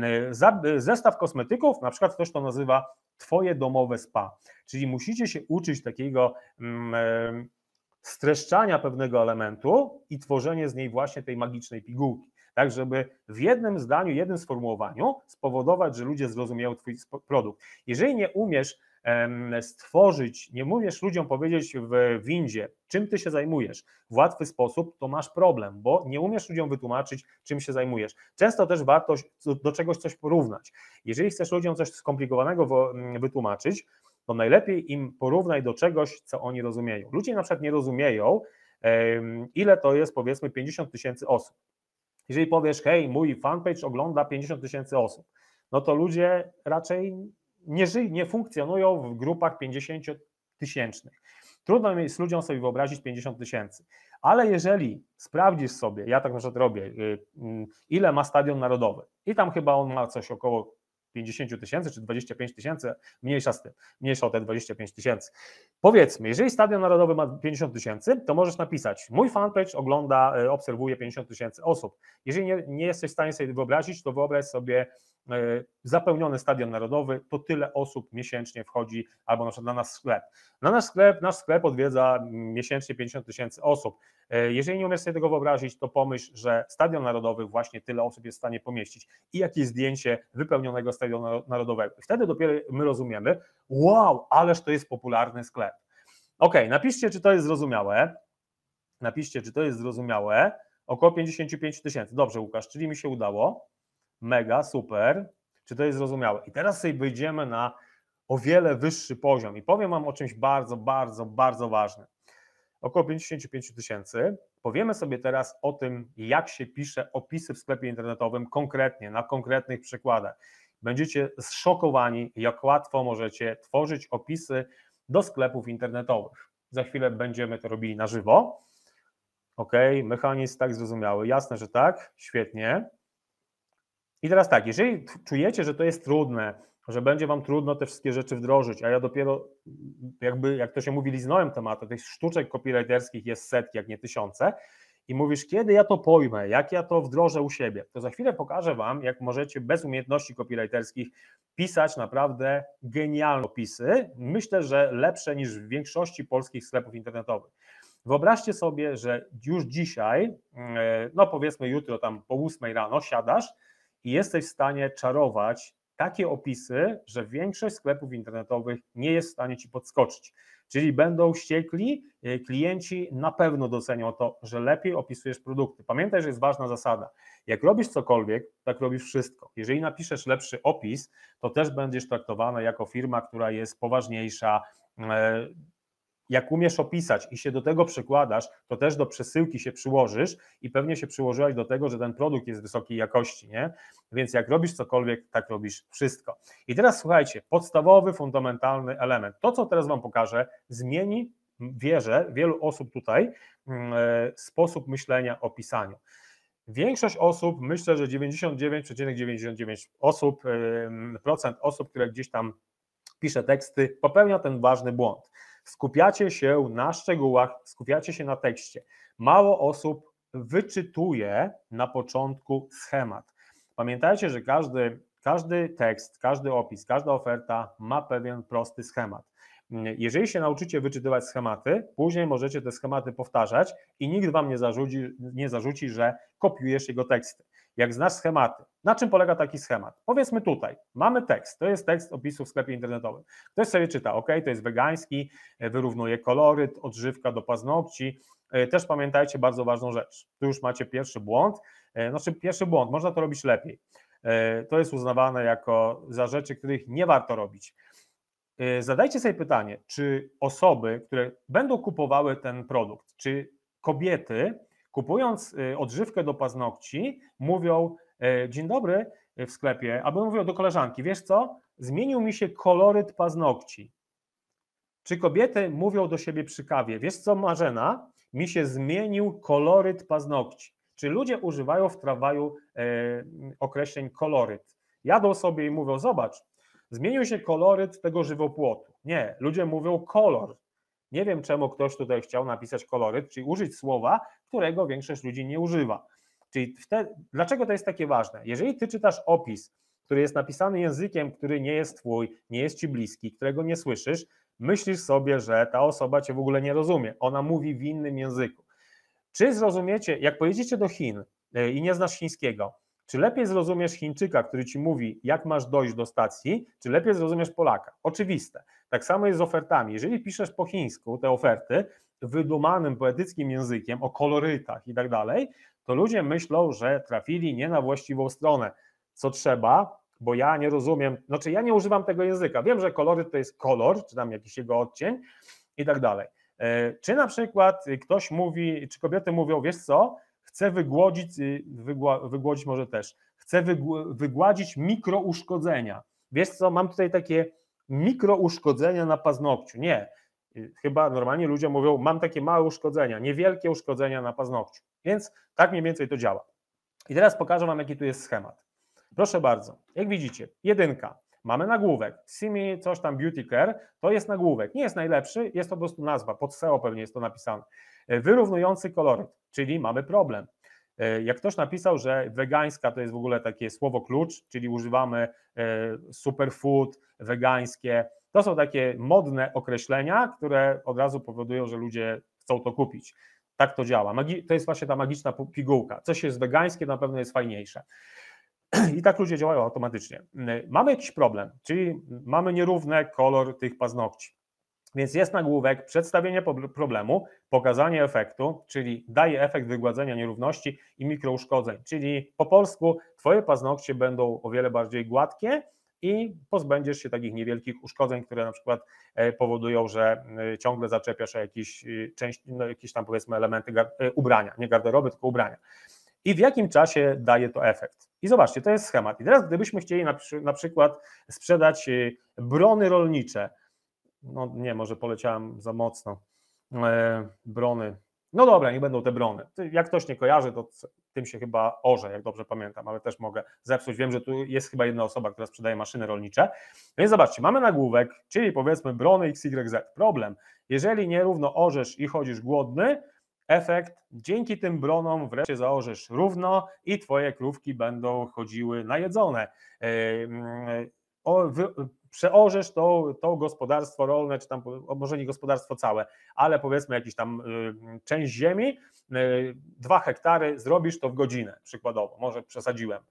yy, zestaw kosmetyków, na przykład ktoś to nazywa Twoje domowe spa, czyli musicie się uczyć takiego mm, e, streszczania pewnego elementu i tworzenie z niej właśnie tej magicznej pigułki. Tak, żeby w jednym zdaniu, jednym sformułowaniu spowodować, że ludzie zrozumieją Twój produkt. Jeżeli nie umiesz stworzyć, nie mówisz ludziom powiedzieć w windzie, czym ty się zajmujesz w łatwy sposób, to masz problem, bo nie umiesz ludziom wytłumaczyć, czym się zajmujesz. Często też warto do czegoś coś porównać. Jeżeli chcesz ludziom coś skomplikowanego wytłumaczyć, to najlepiej im porównaj do czegoś, co oni rozumieją. Ludzie na przykład nie rozumieją, ile to jest powiedzmy 50 tysięcy osób. Jeżeli powiesz, hej, mój fanpage ogląda 50 tysięcy osób, no to ludzie raczej nie, ży, nie funkcjonują w grupach 50 tysięcznych. Trudno mi jest ludziom sobie wyobrazić 50 tysięcy, ale jeżeli sprawdzisz sobie, ja tak na przykład robię, y, mm, ile ma stadion narodowy i tam chyba on ma coś około 50 tysięcy czy 25 tysięcy, mniejsza z tym, mniejsza o te 25 tysięcy. Powiedzmy, jeżeli Stadion Narodowy ma 50 tysięcy, to możesz napisać, mój fanpage ogląda, y, obserwuje 50 tysięcy osób. Jeżeli nie, nie, jesteś w stanie sobie wyobrazić, to wyobraź sobie E, zapełniony stadion narodowy, to tyle osób miesięcznie wchodzi, albo na przykład na nasz sklep. Na nasz sklep, nasz sklep odwiedza miesięcznie 50 tysięcy osób. E, jeżeli nie umiesz sobie tego wyobrazić, to pomyśl, że stadion narodowy właśnie tyle osób jest w stanie pomieścić i jakieś zdjęcie wypełnionego stadionu narodowego. Wtedy dopiero my rozumiemy, wow, ależ to jest popularny sklep. Ok, napiszcie, czy to jest zrozumiałe. Napiszcie, czy to jest zrozumiałe. Około 55 tysięcy. Dobrze, Łukasz, czyli mi się udało mega, super. Czy to jest zrozumiałe? I teraz sobie wyjdziemy na o wiele wyższy poziom i powiem Wam o czymś bardzo, bardzo, bardzo ważnym. Około 55 tysięcy. Powiemy sobie teraz o tym, jak się pisze opisy w sklepie internetowym konkretnie, na konkretnych przykładach. Będziecie zszokowani, jak łatwo możecie tworzyć opisy do sklepów internetowych. Za chwilę będziemy to robili na żywo. Ok, mechanizm tak zrozumiały. Jasne, że tak. Świetnie. I teraz tak, jeżeli czujecie, że to jest trudne, że będzie wam trudno te wszystkie rzeczy wdrożyć, a ja dopiero jakby, jak to się mówi, liznąłem tematu, tych sztuczek copywriterskich jest setki, jak nie tysiące, i mówisz, kiedy ja to pojmę, jak ja to wdrożę u siebie, to za chwilę pokażę Wam, jak możecie bez umiejętności copywriterskich pisać naprawdę genialne opisy. Myślę, że lepsze niż w większości polskich sklepów internetowych. Wyobraźcie sobie, że już dzisiaj, e, no powiedzmy jutro tam po ósmej rano siadasz i jesteś w stanie czarować takie opisy, że większość sklepów internetowych nie jest w stanie ci podskoczyć. Czyli będą ściekli, e, klienci na pewno docenią to, że lepiej opisujesz produkty. Pamiętaj, że jest ważna zasada. Jak robisz cokolwiek, tak robisz wszystko. Jeżeli napiszesz lepszy opis, to też będziesz traktowana jako firma, która jest poważniejsza, e, jak umiesz opisać i się do tego przekładasz, to też do przesyłki się przyłożysz i pewnie się przyłożyłaś do tego, że ten produkt jest wysokiej jakości, nie? Więc jak robisz cokolwiek, tak robisz wszystko. I teraz słuchajcie, podstawowy, fundamentalny element. To, co teraz Wam pokażę, zmieni, wierzę, wielu osób tutaj yy, sposób myślenia o pisaniu. Większość osób, myślę, że 99,99 ,99 osób, yy, procent osób, które gdzieś tam pisze teksty, popełnia ten ważny błąd Skupiacie się na szczegółach, skupiacie się na tekście. Mało osób wyczytuje na początku schemat. Pamiętajcie, że każdy, każdy tekst, każdy opis, każda oferta ma pewien prosty schemat. Jeżeli się nauczycie wyczytywać schematy, później możecie te schematy powtarzać i nikt wam nie zarzuci, nie zarzuci że kopiujesz jego teksty jak znasz schematy. Na czym polega taki schemat? Powiedzmy tutaj, mamy tekst, to jest tekst opisu w sklepie internetowym. Ktoś sobie czyta, ok, to jest wegański, e, wyrównuje kolory. odżywka do paznokci. E, też pamiętajcie bardzo ważną rzecz. Tu już macie pierwszy błąd, e, znaczy pierwszy błąd, można to robić lepiej. To jest uznawane jako za rzeczy, których nie warto robić. Zadajcie sobie pytanie, czy osoby, które będą kupowały ten produkt, czy kobiety, kupując y, odżywkę do paznokci, mówią: y, Dzień dobry y, w sklepie, albo mówią do koleżanki: Wiesz co? Zmienił mi się koloryt paznokci. Czy kobiety mówią do siebie przy kawie: Wiesz co, Marzena? Mi się zmienił koloryt paznokci. Czy ludzie używają w trawaju określeń koloryt? Jadą sobie i mówią: Zobacz, zmienił się koloryt tego żywopłotu. Nie, ludzie mówią kolor. Nie wiem, czemu ktoś tutaj chciał napisać koloryt, czyli użyć słowa, którego większość ludzi nie używa. Czyli dlaczego to jest takie ważne? Jeżeli ty czytasz opis, który jest napisany językiem, który nie jest twój, nie jest ci bliski, którego nie słyszysz, myślisz sobie, że ta osoba cię w ogóle nie rozumie, ona mówi w innym języku. Czy zrozumiecie, jak pojedziecie do Chin e, i nie znasz chińskiego, czy lepiej zrozumiesz Chińczyka, który ci mówi, jak masz dojść do stacji, czy lepiej zrozumiesz Polaka? Oczywiste. Tak samo jest z ofertami. Jeżeli piszesz po chińsku te oferty, wydumanym poetyckim językiem o kolorytach i tak dalej, to ludzie myślą, że trafili nie na właściwą stronę. Co trzeba, bo ja nie rozumiem, znaczy ja nie używam tego języka. Wiem, że koloryt to jest kolor, czy tam jakiś jego odcień i tak dalej. E, czy na przykład ktoś mówi, czy kobiety mówią, wiesz co, Chce wygłodzić, y, wygłodzić może też, chce wygładzić mikrouszkodzenia. Wiesz co, mam tutaj takie mikrouszkodzenia na paznokciu. Nie, y, chyba normalnie ludzie mówią, mam takie małe uszkodzenia, niewielkie uszkodzenia na paznokciu. Więc tak mniej więcej to działa. I teraz pokażę Wam, jaki tu jest schemat. Proszę bardzo, jak widzicie, jedynka, mamy nagłówek, Simi coś tam Beauty Care, to jest nagłówek, nie jest najlepszy, jest to po prostu nazwa, pod SEO pewnie jest to napisane. E, wyrównujący koloryt, czyli mamy problem. E, jak ktoś napisał, że wegańska to jest w ogóle takie słowo klucz, czyli używamy e, superfood, wegańskie, to są takie modne określenia, które od razu powodują, że ludzie chcą to kupić. Tak to działa. to jest właśnie ta magiczna pigułka. Coś jest wegańskie, na pewno jest fajniejsze. I tak ludzie działają automatycznie. Mamy jakiś problem, czyli mamy nierówny kolor tych paznokci. Więc jest nagłówek, przedstawienie problemu, pokazanie efektu, czyli daje efekt wygładzenia nierówności i mikrouszkodzeń, czyli po polsku Twoje paznokcie będą o wiele bardziej gładkie i pozbędziesz się takich niewielkich uszkodzeń, które na przykład e, powodują, że e, ciągle zaczepiasz o jakieś, e, część, no jakieś tam powiedzmy elementy ubrania, nie garderoby, tylko ubrania. I w jakim czasie daje to efekt? I zobaczcie, to jest schemat. I teraz gdybyśmy chcieli na, na przykład sprzedać brony rolnicze, no nie, może poleciałem za mocno. E, brony. No dobra, nie będą te brony. Jak ktoś nie kojarzy, to tym się chyba orze, jak dobrze pamiętam, ale też mogę zepsuć. Wiem, że tu jest chyba jedna osoba, która sprzedaje maszyny rolnicze. Więc zobaczcie, mamy nagłówek, czyli powiedzmy brony XYZ. Problem. Jeżeli nierówno orzesz i chodzisz głodny, efekt, dzięki tym bronom wreszcie zaorzesz równo i twoje krówki będą chodziły najedzone. E, mm, e, o, wy, przeorzesz to, to gospodarstwo rolne, czy tam może nie gospodarstwo całe, ale powiedzmy jakiś tam y, część ziemi, y, dwa hektary, zrobisz to w godzinę przykładowo, może przesadziłem,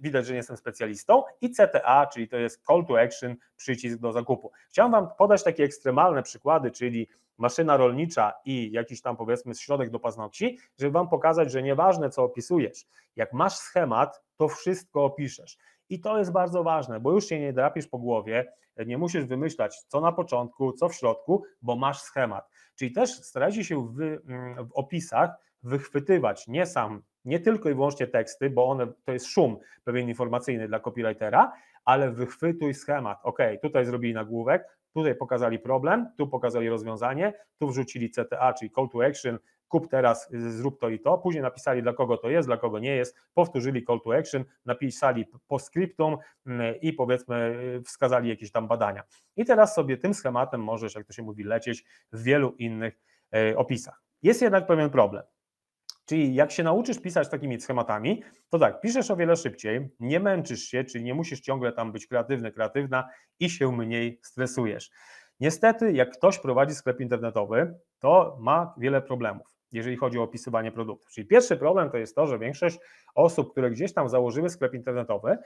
widać, że nie jestem specjalistą, i CTA, czyli to jest call to action, przycisk do zakupu. Chciałem Wam podać takie ekstremalne przykłady, czyli maszyna rolnicza i jakiś tam powiedzmy środek do paznokci, żeby Wam pokazać, że nieważne co opisujesz, jak masz schemat, to wszystko opiszesz. I to jest bardzo ważne, bo już się nie drapisz po głowie, nie musisz wymyślać, co na początku, co w środku, bo masz schemat. Czyli też starajcie się w, mm, w opisach wychwytywać nie sam, nie tylko i wyłącznie teksty, bo one to jest szum pewien informacyjny dla copywritera, ale wychwytuj schemat. Ok, tutaj zrobili nagłówek, tutaj pokazali problem, tu pokazali rozwiązanie, tu wrzucili CTA, czyli call to action, kup teraz, y, zrób to i to. Później napisali, dla kogo to jest, dla kogo nie jest, powtórzyli call to action, napisali postscriptum mm, i powiedzmy y, wskazali jakieś tam badania. I teraz sobie tym schematem możesz, jak to się mówi, lecieć w wielu innych y, opisach. Jest jednak pewien problem. Czyli jak się nauczysz pisać takimi schematami, to tak, piszesz o wiele szybciej, nie męczysz się, czyli nie musisz ciągle tam być kreatywny, kreatywna i się mniej stresujesz. Niestety, jak ktoś prowadzi sklep internetowy, to ma wiele problemów jeżeli chodzi o opisywanie produktów. Czyli pierwszy problem to jest to, że większość osób, które gdzieś tam założyły sklep internetowy,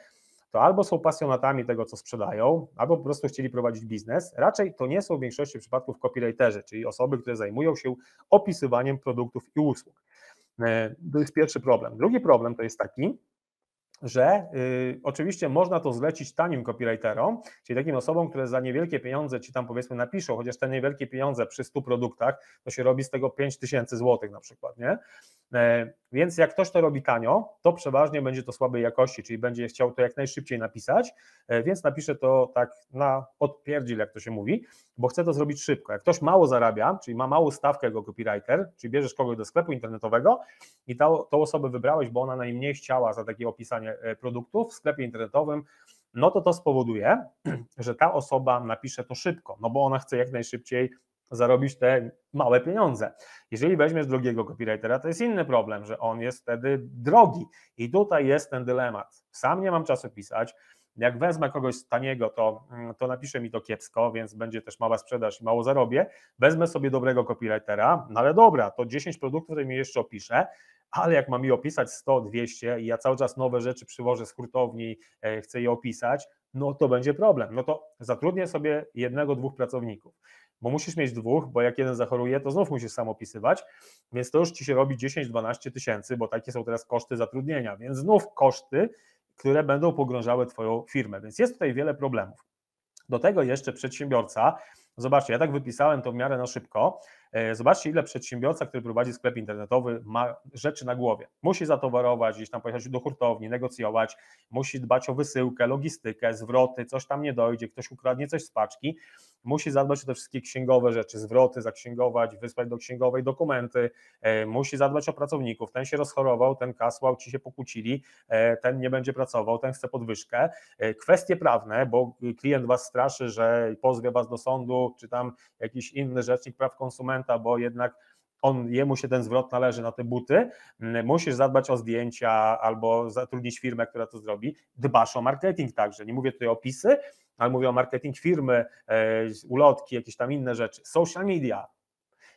to albo są pasjonatami tego, co sprzedają, albo po prostu chcieli prowadzić biznes. Raczej to nie są w większości przypadków copywriterzy, czyli osoby, które zajmują się opisywaniem produktów i usług. E, to jest pierwszy problem. Drugi problem to jest taki, że y, oczywiście można to zlecić tanim copywriterom, czyli takim osobom, które za niewielkie pieniądze ci tam powiedzmy napiszą, chociaż te niewielkie pieniądze przy 100 produktach, to się robi z tego 5000 zł na przykład, nie? Y, więc jak ktoś to robi tanio, to przeważnie będzie to słabej jakości, czyli będzie chciał to jak najszybciej napisać, y, więc napisze to tak na odpierdziel, jak to się mówi, bo chce to zrobić szybko. Jak ktoś mało zarabia, czyli ma małą stawkę jako copywriter, czyli bierzesz kogoś do sklepu internetowego i tą osobę wybrałeś, bo ona najmniej chciała za takie opisanie E, produktów w sklepie internetowym, no to to spowoduje, że ta osoba napisze to szybko, no bo ona chce jak najszybciej zarobić te małe pieniądze. Jeżeli weźmiesz drugiego copywritera, to jest inny problem, że on jest wtedy drogi. I tutaj jest ten dylemat. Sam nie mam czasu pisać. Jak wezmę kogoś taniego, to, mm, to napisze mi to kiepsko, więc będzie też mała sprzedaż i mało zarobię. Wezmę sobie dobrego copywritera, no ale dobra, to 10 produktów, które mi jeszcze opiszę, ale jak mam je opisać 100, 200 i ja cały czas nowe rzeczy przywożę z hurtowni, e, chcę je opisać, no to będzie problem. No to zatrudnię sobie jednego, dwóch pracowników, bo musisz mieć dwóch, bo jak jeden zachoruje, to znów musisz sam opisywać, więc to już ci się robi 10-12 tysięcy, bo takie są teraz koszty zatrudnienia, więc znów koszty, które będą pogrążały Twoją firmę, więc jest tutaj wiele problemów. Do tego jeszcze przedsiębiorca, zobaczcie, ja tak wypisałem to w miarę na szybko, E, zobaczcie, ile przedsiębiorca, który prowadzi sklep internetowy, ma rzeczy na głowie. Musi zatowarować, gdzieś tam pojechać do hurtowni, negocjować, musi dbać o wysyłkę, logistykę, zwroty, coś tam nie dojdzie, ktoś ukradnie coś z paczki. Musi zadbać o te wszystkie księgowe rzeczy, zwroty, zaksięgować, wysłać do księgowej dokumenty. E, musi zadbać o pracowników. Ten się rozchorował, ten kasłał, ci się pokłócili, e, ten nie będzie pracował, ten chce podwyżkę. Kwestie prawne, bo klient was straszy, że pozwie was do sądu, czy tam jakiś inny rzecznik praw konsumentów, klienta, bo jednak on, jemu się ten zwrot należy na te buty, mm, musisz zadbać o zdjęcia albo zatrudnić firmę, która to zrobi. Dbasz o marketing także. Nie mówię tutaj o pisy, ale mówię o marketing firmy, e, ulotki, jakieś tam inne rzeczy. Social media,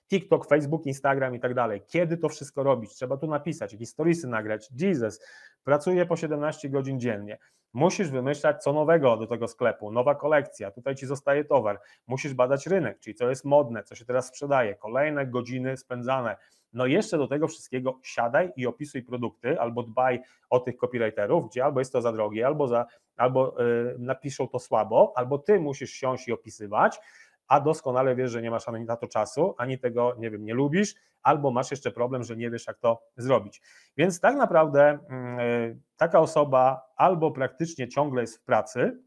TikTok, Facebook, Instagram i tak dalej. Kiedy to wszystko robić? Trzeba tu napisać, jakieś storiesy nagrać. Jesus, pracuję po 17 godzin dziennie. Musisz wymyślać co nowego do tego sklepu, nowa kolekcja, tutaj ci zostaje towar. Musisz badać rynek, czyli co jest modne, co się teraz sprzedaje, kolejne godziny spędzane. No jeszcze do tego wszystkiego siadaj i opisuj produkty, albo dbaj o tych copywriterów, gdzie albo jest to za drogie, albo, za, albo yy, napiszą to słabo, albo ty musisz siąść i opisywać a doskonale wiesz, że nie masz ani na to czasu, ani tego, nie wiem, nie lubisz, albo masz jeszcze problem, że nie wiesz, jak to zrobić. Więc tak naprawdę mm, y, taka osoba albo praktycznie ciągle jest w pracy,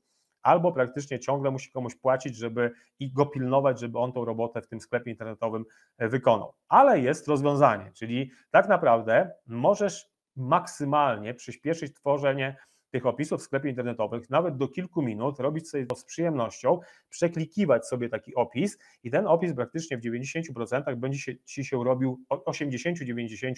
albo praktycznie ciągle musi komuś płacić, żeby i go pilnować, żeby on tą robotę w tym sklepie internetowym y, wykonał. Ale jest rozwiązanie, czyli tak naprawdę możesz maksymalnie przyspieszyć tworzenie tych opisów w sklepie internetowym nawet do kilku minut, robić sobie to z przyjemnością, przeklikiwać sobie taki opis i ten opis praktycznie w 90% będzie się, ci się robił, 80-90%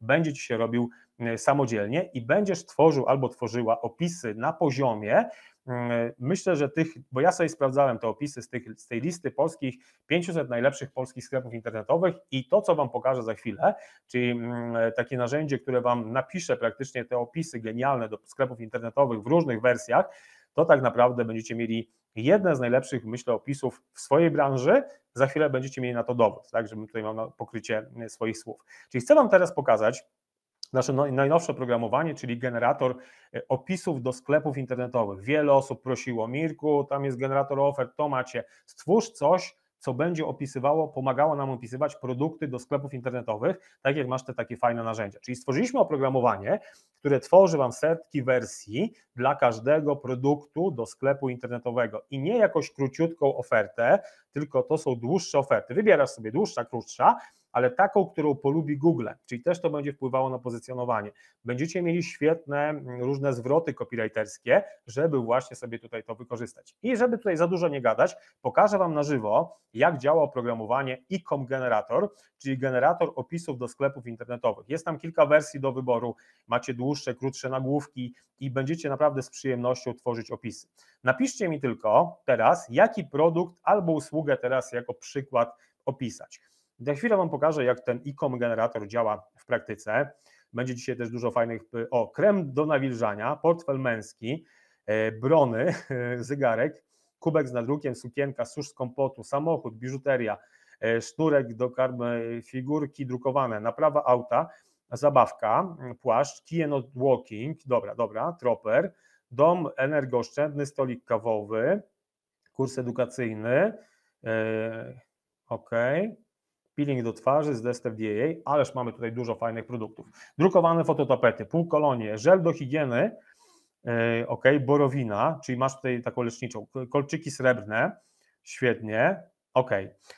będzie ci się robił e, samodzielnie i będziesz tworzył albo tworzyła opisy na poziomie, Mm, myślę, że tych, bo ja sobie sprawdzałem te opisy z, tych, z tej listy polskich 500 najlepszych polskich sklepów internetowych i to, co Wam pokażę za chwilę, czyli mm, takie narzędzie, które Wam napisze praktycznie te opisy genialne do sklepów internetowych w różnych wersjach, to tak naprawdę będziecie mieli jedne z najlepszych, myślę, opisów w swojej branży. Za chwilę będziecie mieli na to dowód, tak, żebym tutaj miał pokrycie mm, swoich słów. Czyli chcę Wam teraz pokazać, Nasze no, najnowsze programowanie, czyli generator e, opisów do sklepów internetowych. Wiele osób prosiło, Mirku, tam jest generator ofert, to macie, stwórz coś, co będzie opisywało, pomagało nam opisywać produkty do sklepów internetowych, tak jak masz te takie fajne narzędzia. Czyli stworzyliśmy oprogramowanie, które tworzy Wam setki wersji dla każdego produktu do sklepu internetowego i nie jakąś króciutką ofertę, tylko to są dłuższe oferty. Wybierasz sobie dłuższa, krótsza ale taką, którą polubi Google, czyli też to będzie wpływało na pozycjonowanie. Będziecie mieli świetne mm, różne zwroty copywriterskie, żeby właśnie sobie tutaj to wykorzystać. I żeby tutaj za dużo nie gadać, pokażę Wam na żywo, jak działa oprogramowanie e-com Generator, czyli generator opisów do sklepów internetowych. Jest tam kilka wersji do wyboru, macie dłuższe, krótsze nagłówki i będziecie naprawdę z przyjemnością tworzyć opisy. Napiszcie mi tylko teraz, jaki produkt albo usługę teraz jako przykład opisać. Za chwilę Wam pokażę, jak ten e generator działa w praktyce. Będzie dzisiaj też dużo fajnych. O, krem do nawilżania, portfel męski, e, brony, zegarek, kubek z nadrukiem, sukienka, susz z kompotu, samochód, biżuteria, e, sznurek do karmy, figurki drukowane, naprawa auta, zabawka, płaszcz, kije not walking, dobra, dobra, troper, dom energooszczędny, stolik kawowy, kurs edukacyjny, e, ok, peeling do twarzy z test FDA, ależ mamy tutaj dużo fajnych produktów. Drukowane fototapety, półkolonie, żel do higieny, e, ok, borowina, czyli masz tutaj taką leczniczą, kolczyki srebrne, świetnie, ok.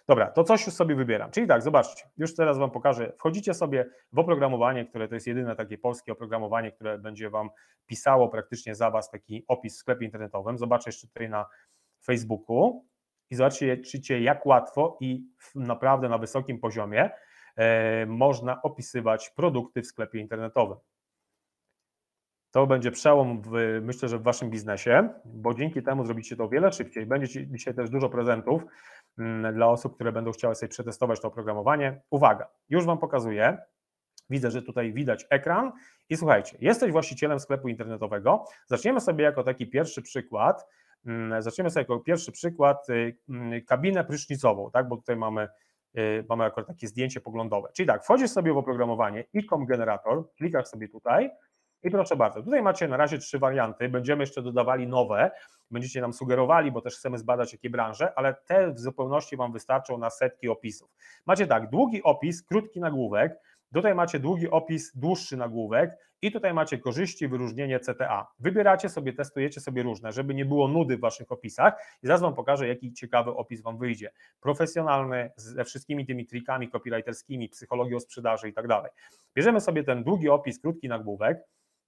Dobra, to coś już sobie wybieram. Czyli tak, zobaczcie, już teraz Wam pokażę, wchodzicie sobie w oprogramowanie, które to jest jedyne takie polskie oprogramowanie, które będzie Wam pisało praktycznie za Was taki opis w sklepie internetowym, zobaczę jeszcze tutaj na Facebooku, i zobaczycie, jak łatwo i naprawdę na wysokim poziomie e, można opisywać produkty w sklepie internetowym. To będzie przełom, w, myślę, że w waszym biznesie, bo dzięki temu zrobicie to o wiele szybciej. Będzie dzisiaj też dużo prezentów mm, dla osób, które będą chciały sobie przetestować to oprogramowanie. Uwaga, już wam pokazuję. Widzę, że tutaj widać ekran. I słuchajcie, jesteś właścicielem sklepu internetowego. Zaczniemy sobie jako taki pierwszy przykład Mm, zaczniemy sobie jako pierwszy przykład y, mm, kabinę prysznicową, tak? bo tutaj mamy, y, mamy akurat takie zdjęcie poglądowe. Czyli tak, wchodzisz sobie w oprogramowanie kom generator, klikasz sobie tutaj i proszę bardzo, tutaj macie na razie trzy warianty, będziemy jeszcze dodawali nowe, będziecie nam sugerowali, bo też chcemy zbadać jakie branże, ale te w zupełności Wam wystarczą na setki opisów. Macie tak, długi opis, krótki nagłówek, Tutaj macie długi opis, dłuższy nagłówek i tutaj macie korzyści, wyróżnienie CTA. Wybieracie sobie, testujecie sobie różne, żeby nie było nudy w waszych opisach i zaraz wam pokażę, jaki ciekawy opis wam wyjdzie. Profesjonalny, ze wszystkimi tymi trikami copywriterskimi, psychologią sprzedaży i tak dalej. Bierzemy sobie ten długi opis, krótki nagłówek,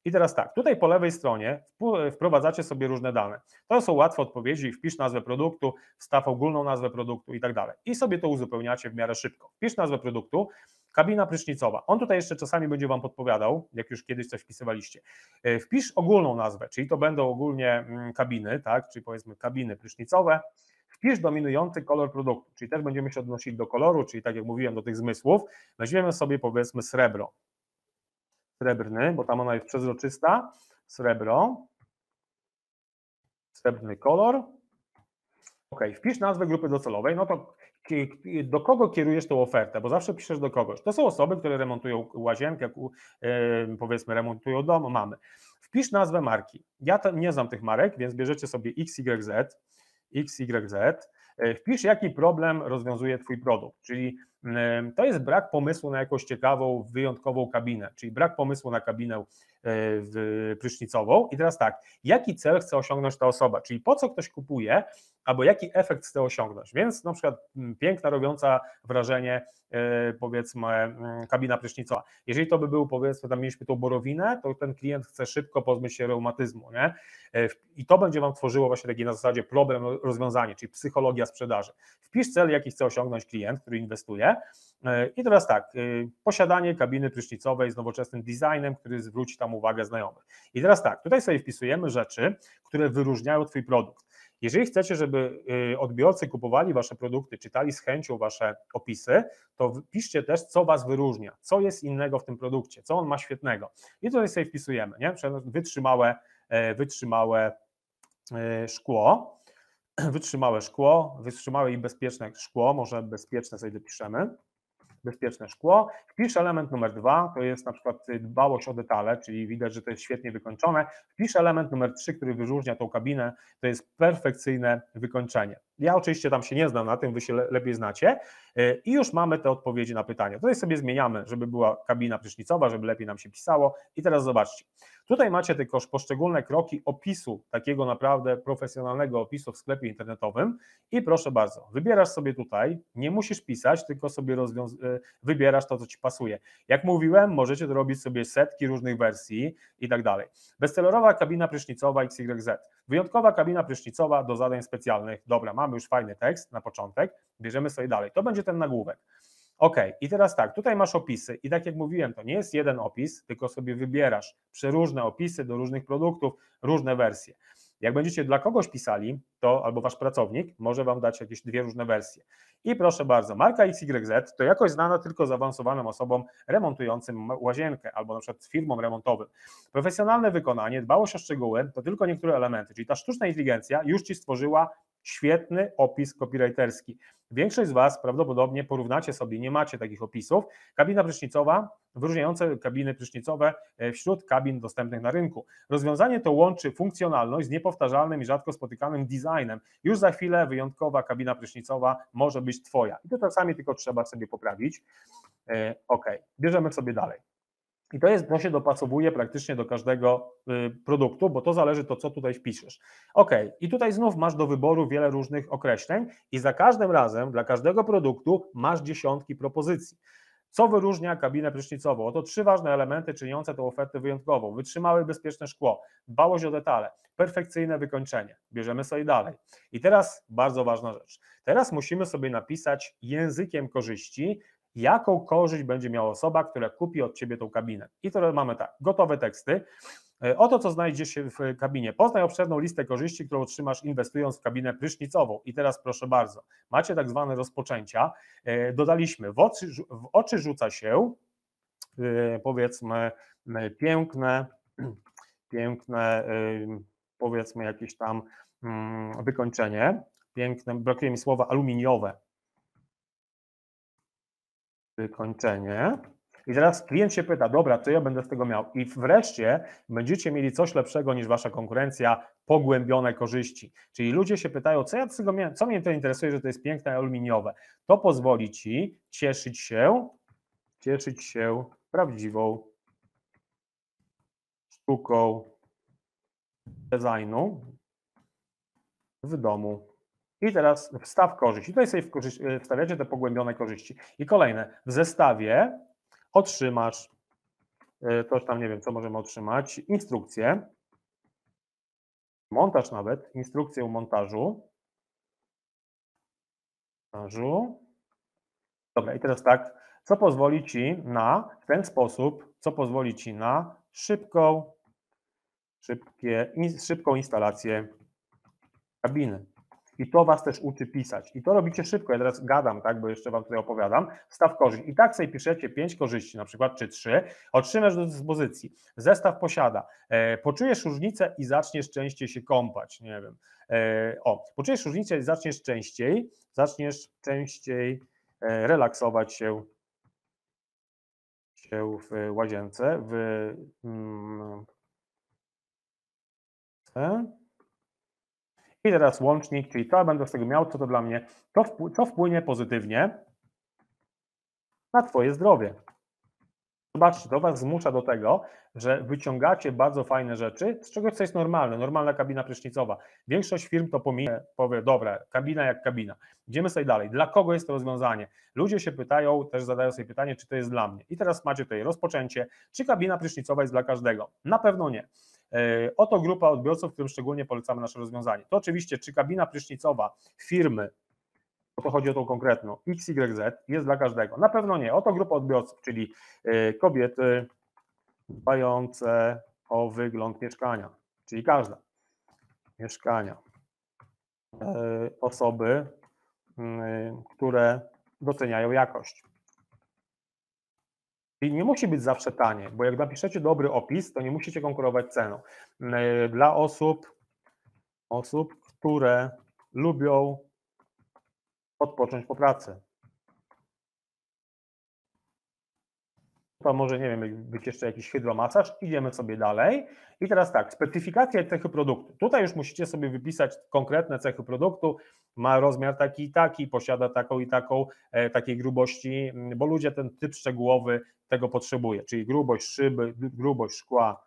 i teraz tak, tutaj po lewej stronie wprowadzacie sobie różne dane. To są łatwe odpowiedzi, wpisz nazwę produktu, wstaw ogólną nazwę produktu i tak dalej. I sobie to uzupełniacie w miarę szybko. Wpisz nazwę produktu, Kabina prysznicowa. On tutaj jeszcze czasami będzie Wam podpowiadał, jak już kiedyś coś wpisywaliście. E, wpisz ogólną nazwę, czyli to będą ogólnie mm, kabiny, tak? czyli powiedzmy kabiny prysznicowe. Wpisz dominujący kolor produktu, czyli też będziemy się odnosić do koloru, czyli tak jak mówiłem, do tych zmysłów. Weźmiemy sobie powiedzmy srebro. Srebrny, bo tam ona jest przezroczysta. Srebro. Srebrny kolor. Ok, wpisz nazwę grupy docelowej, no to do kogo kierujesz tą ofertę, bo zawsze piszesz do kogoś. To są osoby, które remontują łazienkę, powiedzmy remontują dom, mamy. Wpisz nazwę marki. Ja nie znam tych marek, więc bierzecie sobie XYZ, XYZ, e, wpisz jaki problem rozwiązuje Twój produkt, czyli to jest brak pomysłu na jakąś ciekawą, wyjątkową kabinę, czyli brak pomysłu na kabinę E, prysznicową. I teraz tak, jaki cel chce osiągnąć ta osoba, czyli po co ktoś kupuje, albo jaki efekt chce osiągnąć. Więc na przykład mm, piękna robiąca wrażenie E, powiedzmy mm, kabina prysznicowa. Jeżeli to by był powiedzmy, tam mieliśmy tą borowinę, to ten klient chce szybko pozbyć się reumatyzmu, nie? E, I to będzie Wam tworzyło właśnie taki na zasadzie problem, rozwiązanie, czyli psychologia sprzedaży. Wpisz cel, jaki chce osiągnąć klient, który inwestuje e, i teraz tak, posiadanie kabiny prysznicowej z nowoczesnym designem, który zwróci tam uwagę znajomych. I teraz tak, tutaj sobie wpisujemy rzeczy, które wyróżniają Twój produkt. Jeżeli chcecie, żeby y, odbiorcy kupowali Wasze produkty, czytali z chęcią Wasze opisy, to piszcie też, co Was wyróżnia, co jest innego w tym produkcie, co on ma świetnego. I tutaj sobie wpisujemy, nie? Wytrzymałe, e, wytrzymałe e, szkło, wytrzymałe szkło, wytrzymałe i bezpieczne szkło, może bezpieczne sobie dopiszemy bezpieczne szkło. Wpisz element numer dwa, to jest na przykład y, dbałość o detale, czyli widać, że to jest świetnie wykończone. Wpisz element numer trzy, który wyróżnia tą kabinę, to jest perfekcyjne wykończenie. Ja oczywiście tam się nie znam na tym, wy się lepiej znacie e, i już mamy te odpowiedzi na pytania. Tutaj sobie zmieniamy, żeby była kabina prysznicowa, żeby lepiej nam się pisało i teraz zobaczcie. Tutaj macie tylko poszczególne kroki opisu, takiego naprawdę profesjonalnego opisu w sklepie internetowym i proszę bardzo, wybierasz sobie tutaj, nie musisz pisać, tylko sobie e, wybierasz to, co Ci pasuje. Jak mówiłem, możecie to robić sobie setki różnych wersji i tak dalej. Bezcelorowa kabina prysznicowa XYZ. Wyjątkowa kabina prysznicowa do zadań specjalnych. Dobra, mamy już fajny tekst na początek, bierzemy sobie dalej. To będzie ten nagłówek. OK, i teraz tak, tutaj masz opisy i tak jak mówiłem, to nie jest jeden opis, tylko sobie wybierasz przeróżne opisy do różnych produktów, różne wersje. Jak będziecie dla kogoś pisali, to albo wasz pracownik może wam dać jakieś dwie różne wersje. I proszę bardzo, marka XYZ to jakoś znana tylko zaawansowanym osobom remontującym łazienkę albo na przykład firmom remontowym. Profesjonalne wykonanie, dbałość o szczegóły to tylko niektóre elementy, czyli ta sztuczna inteligencja już ci stworzyła Świetny opis copywriterski. Większość z Was prawdopodobnie porównacie sobie, nie macie takich opisów. Kabina prysznicowa, wyróżniające kabiny prysznicowe e, wśród kabin dostępnych na rynku. Rozwiązanie to łączy funkcjonalność z niepowtarzalnym i rzadko spotykanym designem. Już za chwilę wyjątkowa kabina prysznicowa może być Twoja. I to czasami tylko trzeba sobie poprawić. E, ok, bierzemy sobie dalej. I to, jest, to się dopasowuje praktycznie do każdego y, produktu, bo to zależy to, co tutaj wpiszesz. Ok, i tutaj znów masz do wyboru wiele różnych określeń, i za każdym razem dla każdego produktu masz dziesiątki propozycji. Co wyróżnia kabinę prysznicową? Oto trzy ważne elementy czyniące tę ofertę wyjątkową. Wytrzymałe bezpieczne szkło, dbałość o detale, perfekcyjne wykończenie. Bierzemy sobie dalej. I teraz bardzo ważna rzecz. Teraz musimy sobie napisać językiem korzyści jaką korzyść będzie miała osoba, która kupi od Ciebie tą kabinę. I teraz mamy tak, gotowe teksty. E, oto, co znajdzie się w kabinie. Poznaj obszerną listę korzyści, którą otrzymasz inwestując w kabinę prysznicową. I teraz proszę bardzo, macie tak zwane rozpoczęcia. E, dodaliśmy, w oczy, w oczy rzuca się, e, powiedzmy, piękne, piękne, powiedzmy, jakieś tam mm, wykończenie. Piękne, brakuje mi słowa aluminiowe, wykończenie. I teraz klient się pyta, dobra, co ja będę z tego miał? I wreszcie będziecie mieli coś lepszego niż wasza konkurencja, pogłębione korzyści. Czyli ludzie się pytają, co ja z tego miałem, co mnie to interesuje, że to jest piękne aluminiowe. To pozwoli ci cieszyć się, cieszyć się prawdziwą sztuką designu w domu i teraz wstaw korzyść. I tutaj sobie y, wstawiacie te pogłębione korzyści. I kolejne, w zestawie otrzymasz, toż y, tam nie wiem, co możemy otrzymać, instrukcję, montaż nawet, instrukcję montażu. Montażu. Dobra, i teraz tak, co pozwoli Ci na, w ten sposób, co pozwoli Ci na szybką, szybkie, szybką instalację kabiny i to was też uczy pisać. I to robicie szybko, ja teraz gadam, tak, bo jeszcze wam tutaj opowiadam, staw korzyść. I tak sobie piszecie pięć korzyści, na przykład, czy trzy, otrzymasz do dyspozycji, zestaw posiada, e, poczujesz różnicę i zaczniesz częściej się kąpać, nie wiem. E, o, poczujesz różnicę i zaczniesz częściej, zaczniesz częściej e, relaksować się się w łazience, w... Mm, i teraz łącznik, czyli co ja będę z tego miał, co to dla mnie, co wpłynie pozytywnie na Twoje zdrowie. Zobaczcie, to Was zmusza do tego, że wyciągacie bardzo fajne rzeczy z czegoś, co jest normalne, normalna kabina prysznicowa. Większość firm to pominie, powie, dobra, kabina jak kabina. Idziemy sobie dalej. Dla kogo jest to rozwiązanie? Ludzie się pytają, też zadają sobie pytanie, czy to jest dla mnie. I teraz macie tutaj rozpoczęcie, czy kabina prysznicowa jest dla każdego? Na pewno nie. E, oto grupa odbiorców, którym szczególnie polecamy nasze rozwiązanie. To oczywiście, czy kabina prysznicowa firmy, o to chodzi o tą konkretną, XYZ, jest dla każdego? Na pewno nie. Oto grupa odbiorców, czyli e, kobiety dbające o wygląd mieszkania, czyli każda. Mieszkania. E, osoby, mm, które doceniają jakość. I nie musi być zawsze tanie, bo jak napiszecie dobry opis, to nie musicie konkurować ceną. Mm, e, dla osób, osób które lubią odpocząć po pracy. To może, nie wiem, być jeszcze jakiś hydromasaż. Idziemy sobie dalej. I teraz tak, specyfikacja cechy produktu. Tutaj już musicie sobie wypisać konkretne cechy produktu, ma rozmiar taki i taki, posiada taką i taką, e, takiej grubości, mm, bo ludzie ten typ szczegółowy tego potrzebuje, czyli grubość szyby, grubość szkła,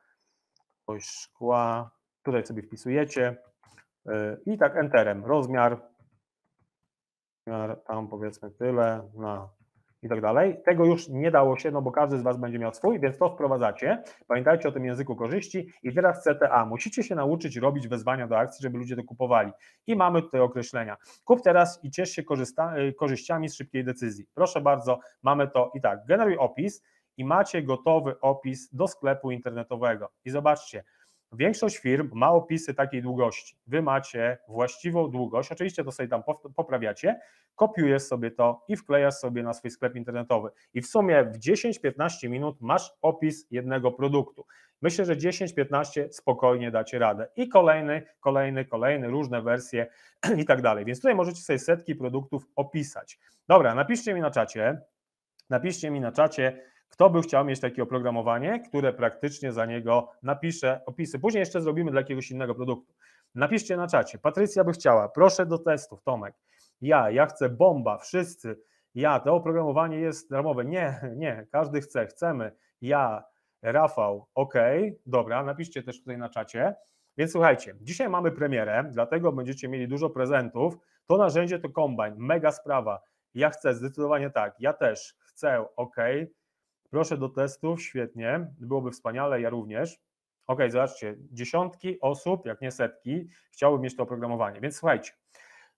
grubość szkła, tutaj sobie wpisujecie e, i tak enterem, rozmiar, tam powiedzmy tyle na i tak dalej. Tego już nie dało się, no bo każdy z Was będzie miał swój, więc to wprowadzacie. Pamiętajcie o tym języku korzyści i teraz CTA. Musicie się nauczyć robić wezwania do akcji, żeby ludzie to kupowali. I mamy tutaj określenia. Kup teraz i ciesz się korzysta, y, korzyściami z szybkiej decyzji. Proszę bardzo, mamy to i tak. Generuj opis i macie gotowy opis do sklepu internetowego. I zobaczcie, Większość firm ma opisy takiej długości. Wy macie właściwą długość, oczywiście to sobie tam poprawiacie, kopiujesz sobie to i wklejasz sobie na swój sklep internetowy. I w sumie w 10-15 minut masz opis jednego produktu. Myślę, że 10-15 spokojnie dacie radę. I kolejny, kolejny, kolejny, różne wersje i tak dalej. Więc tutaj możecie sobie setki produktów opisać. Dobra, napiszcie mi na czacie, napiszcie mi na czacie, kto by chciał mieć takie oprogramowanie, które praktycznie za niego napisze opisy? Później jeszcze zrobimy dla jakiegoś innego produktu. Napiszcie na czacie. Patrycja by chciała, proszę do testów, Tomek. Ja, ja chcę bomba, wszyscy. Ja, to oprogramowanie jest darmowe. Nie, nie, każdy chce, chcemy. Ja, Rafał, ok, dobra, napiszcie też tutaj na czacie. Więc słuchajcie, dzisiaj mamy premierę, dlatego będziecie mieli dużo prezentów. To narzędzie to kombajn, mega sprawa. Ja chcę, zdecydowanie tak, ja też chcę, ok, Proszę do testów, świetnie, byłoby wspaniale, ja również. Ok, zobaczcie, dziesiątki osób, jak nie setki, chciały mieć to oprogramowanie, więc słuchajcie,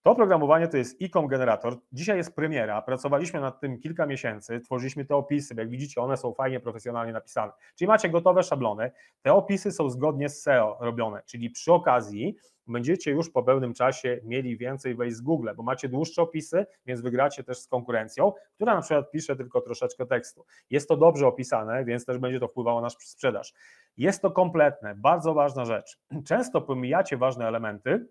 to oprogramowanie to jest ICOM generator. Dzisiaj jest premiera, pracowaliśmy nad tym kilka miesięcy, tworzyliśmy te opisy, jak widzicie, one są fajnie, profesjonalnie napisane. Czyli macie gotowe szablony, te opisy są zgodnie z SEO robione, czyli przy okazji będziecie już po pewnym czasie mieli więcej wejść z Google, bo macie dłuższe opisy, więc wygracie też z konkurencją, która na przykład pisze tylko troszeczkę tekstu. Jest to dobrze opisane, więc też będzie to wpływało na sprzedaż. Jest to kompletne, bardzo ważna rzecz. Często pomijacie ważne elementy,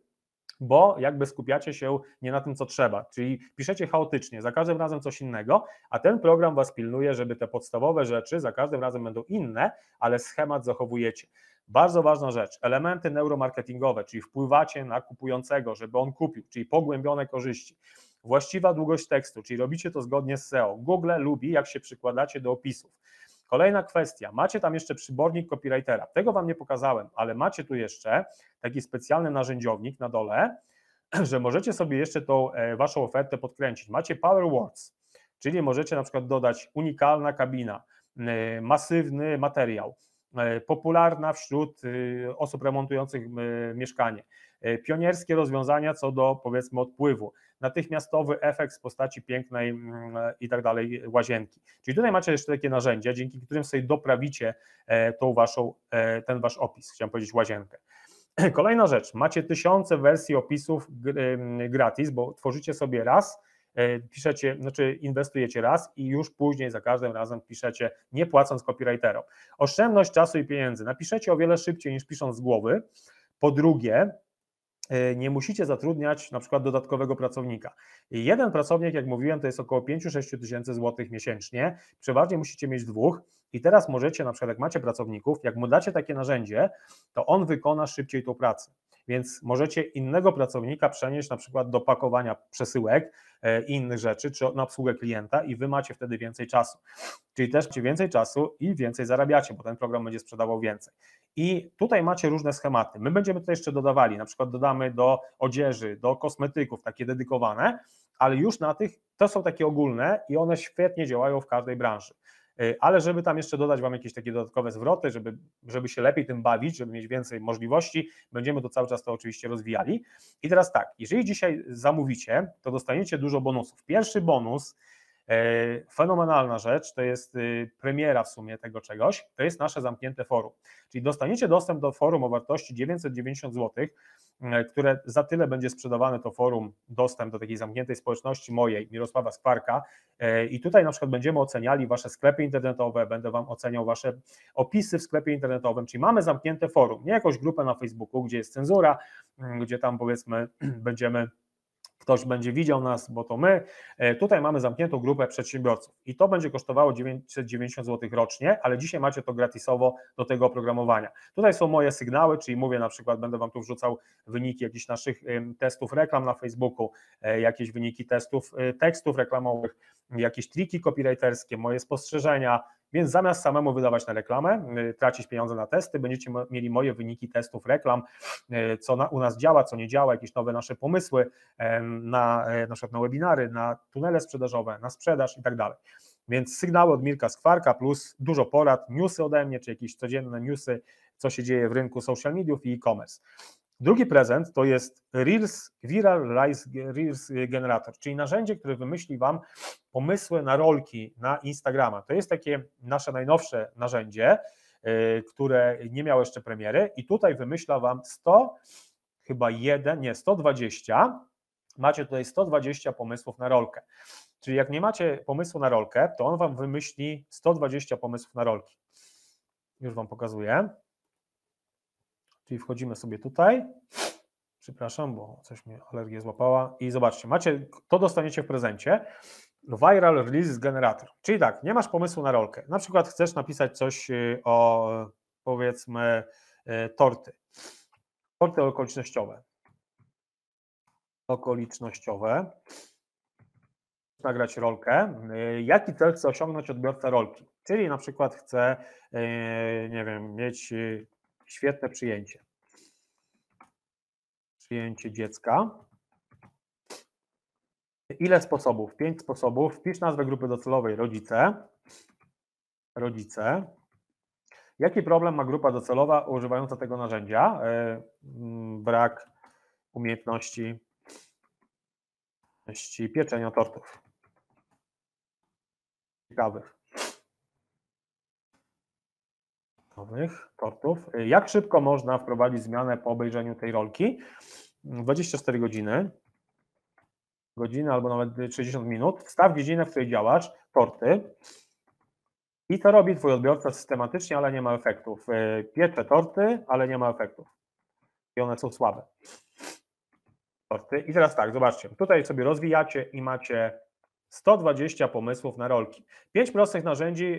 bo jakby skupiacie się nie na tym, co trzeba, czyli piszecie chaotycznie, za każdym razem coś innego, a ten program Was pilnuje, żeby te podstawowe rzeczy za każdym razem będą inne, ale schemat zachowujecie. Bardzo ważna rzecz, elementy neuromarketingowe, czyli wpływacie na kupującego, żeby on kupił, czyli pogłębione korzyści. Właściwa długość tekstu, czyli robicie to zgodnie z SEO. Google lubi, jak się przykładacie do opisów. Kolejna kwestia, macie tam jeszcze przybornik copywritera. Tego Wam nie pokazałem, ale macie tu jeszcze taki specjalny narzędziownik na dole, że możecie sobie jeszcze tą e, Waszą ofertę podkręcić. Macie Power Words, czyli możecie na przykład dodać unikalna kabina, masywny materiał, e, popularna wśród y, osób remontujących mieszkanie, E, pionierskie rozwiązania co do powiedzmy odpływu, natychmiastowy efekt w postaci pięknej mm, e, i tak dalej łazienki. Czyli tutaj macie jeszcze takie narzędzia, dzięki którym sobie doprawicie e, tą waszą, ten wasz opis, chciałem powiedzieć łazienkę. Kolejna rzecz, macie tysiące wersji opisów gratis, bo tworzycie sobie raz, piszecie, znaczy inwestujecie raz i już później za każdym razem piszecie, nie płacąc copywriterom. Oszczędność czasu i pieniędzy. Napiszecie o wiele szybciej niż pisząc z głowy. Po drugie, Y, nie musicie zatrudniać na przykład dodatkowego pracownika. Jeden pracownik, jak mówiłem, to jest około 5-6 tysięcy złotych miesięcznie. Przeważnie musicie mieć dwóch i teraz możecie, na przykład jak macie pracowników, jak mu dacie takie narzędzie, to on wykona szybciej tą pracę. Więc możecie innego pracownika przenieść na przykład do pakowania przesyłek e, i innych rzeczy, czy na obsługę klienta i wy macie wtedy więcej czasu. Czyli też macie więcej czasu i więcej zarabiacie, bo ten program będzie sprzedawał więcej. I tutaj macie różne schematy. My będziemy to jeszcze dodawali, na przykład dodamy do odzieży, do kosmetyków, takie dedykowane, ale już na tych to są takie ogólne i one świetnie działają w każdej branży. Y, ale żeby tam jeszcze dodać Wam jakieś takie dodatkowe zwroty, żeby, żeby się lepiej tym bawić, żeby mieć więcej możliwości, będziemy to cały czas to oczywiście rozwijali. I teraz tak, jeżeli dzisiaj zamówicie, to dostaniecie dużo bonusów. Pierwszy bonus E, fenomenalna rzecz, to jest y, premiera w sumie tego czegoś, to jest nasze zamknięte forum. Czyli dostaniecie dostęp do forum o wartości 990 zł, e, które za tyle będzie sprzedawane to forum, dostęp do takiej zamkniętej społeczności mojej, Mirosława Skwarka. E, I tutaj na przykład będziemy oceniali wasze sklepy internetowe, będę wam oceniał wasze opisy w sklepie internetowym, czyli mamy zamknięte forum, nie jakąś grupę na Facebooku, gdzie jest cenzura, gdzie tam powiedzmy będziemy ktoś będzie widział nas, bo to my. E, tutaj mamy zamkniętą grupę przedsiębiorców i to będzie kosztowało 990 zł rocznie, ale dzisiaj macie to gratisowo do tego oprogramowania. Tutaj są moje sygnały, czyli mówię na przykład, będę Wam tu wrzucał wyniki jakichś naszych testów reklam na Facebooku, e, jakieś wyniki testów e, tekstów reklamowych, jakieś triki copywriterskie, moje spostrzeżenia, więc zamiast samemu wydawać na reklamę, y, tracić pieniądze na testy, będziecie mieli moje wyniki testów reklam, y, co na, u nas działa, co nie działa, jakieś nowe nasze pomysły na, e, na przykład na webinary, na tunele sprzedażowe, na sprzedaż i tak dalej. Więc sygnały od Mirka Skwarka plus dużo porad, newsy ode mnie, czy jakieś codzienne newsy, co się dzieje w rynku social mediów i e-commerce. Drugi prezent to jest Reels, Viral Rise Reels Generator, czyli narzędzie, które wymyśli Wam pomysły na rolki na Instagrama. To jest takie nasze najnowsze narzędzie, e, które nie miało jeszcze premiery i tutaj wymyśla Wam 100, chyba 1, nie, 120, macie tutaj 120 pomysłów na rolkę. Czyli jak nie macie pomysłu na rolkę, to on Wam wymyśli 120 pomysłów na rolki. Już Wam pokazuję. Czyli wchodzimy sobie tutaj. Przepraszam, bo coś mnie alergia złapała. I zobaczcie, macie, to dostaniecie w prezencie. Viral Release Generator. Czyli tak, nie masz pomysłu na rolkę. Na przykład chcesz napisać coś y, o, powiedzmy, y, torty. Torty okolicznościowe. Okolicznościowe. Nagrać rolkę. Y, jaki cel chce osiągnąć odbiorca rolki? Czyli na przykład chce, nie wiem, mieć Świetne przyjęcie. Przyjęcie dziecka. Ile sposobów? Pięć sposobów. Wpisz nazwę grupy docelowej rodzice. Rodzice. Jaki problem ma grupa docelowa używająca tego narzędzia? E, mm, brak umiejętności pieczenia tortów. Ciekawych. sportowych tortów. Y, jak szybko można wprowadzić zmianę po obejrzeniu tej rolki? 24 mm, godziny, godzina albo nawet 60 minut. Wstaw dziedzinę, w której działasz, torty. I to robi Twój odbiorca systematycznie, ale nie ma efektów. Y, Piecze torty, ale nie ma efektów. I one są słabe. Torty. I teraz tak, zobaczcie. Tutaj sobie rozwijacie i macie 120 pomysłów na rolki. Pięć prostych narzędzi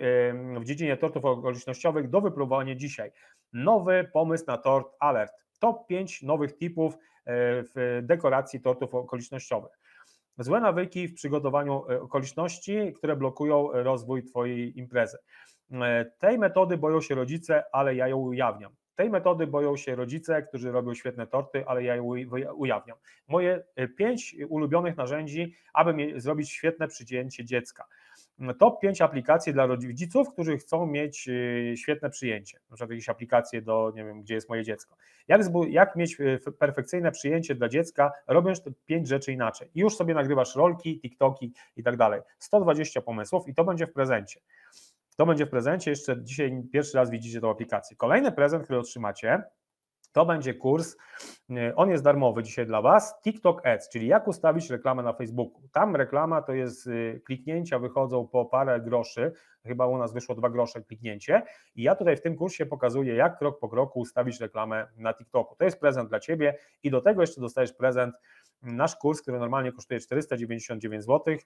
w dziedzinie tortów okolicznościowych do wypróbowania dzisiaj. Nowy pomysł na tort alert. Top 5 nowych tipów e, w dekoracji tortów okolicznościowych. Złe nawyki w przygotowaniu e, okoliczności, które blokują e, rozwój Twojej imprezy. Tej metody boją się rodzice, ale ja ją ujawniam. Tej metody boją się rodzice, którzy robią świetne torty, ale ja je ujawniam. Moje e, pięć ulubionych narzędzi, aby zrobić świetne przyjęcie dziecka. Top 5 aplikacji dla rodziców, którzy chcą mieć e, świetne przyjęcie. Na przykład jakieś aplikacje do, nie wiem, gdzie jest moje dziecko. Jak, jak mieć e, perfekcyjne przyjęcie dla dziecka, robiąc te 5 rzeczy inaczej. I już sobie nagrywasz rolki, TikToki i tak dalej. 120 pomysłów i to będzie w prezencie. To będzie w prezencie. Jeszcze dzisiaj pierwszy raz widzicie tą aplikację. Kolejny prezent, który otrzymacie, to będzie kurs, y, on jest darmowy dzisiaj dla Was, TikTok Ads, czyli jak ustawić reklamę na Facebooku. Tam reklama to jest y, kliknięcia, wychodzą po parę groszy, chyba u nas wyszło dwa grosze kliknięcie i ja tutaj w tym kursie pokazuję, jak krok po kroku ustawić reklamę na TikToku. To jest prezent dla Ciebie i do tego jeszcze dostajesz prezent Nasz kurs, który normalnie kosztuje 499 zł, e,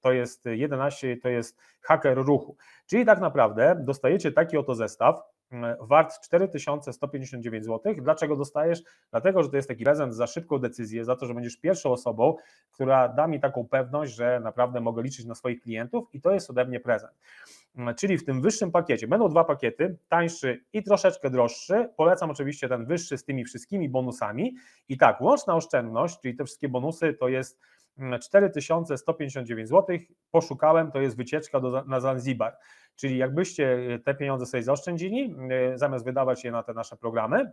to jest 11, to jest haker ruchu. Czyli tak naprawdę dostajecie taki oto zestaw, Mm, wart 4159 zł. Dlaczego dostajesz? Dlatego, że to jest taki prezent za szybką decyzję, za to, że będziesz pierwszą osobą, która da mi taką pewność, że naprawdę mogę liczyć na swoich klientów i to jest ode mnie prezent. Mm, czyli w tym wyższym pakiecie będą dwa pakiety, tańszy i troszeczkę droższy. Polecam oczywiście ten wyższy z tymi wszystkimi bonusami. I tak, łączna oszczędność, czyli te wszystkie bonusy, to jest 4159 zł. Poszukałem, to jest wycieczka do, na Zanzibar. Czyli jakbyście e, te pieniądze sobie zaoszczędzili, e, zamiast wydawać je na te nasze programy,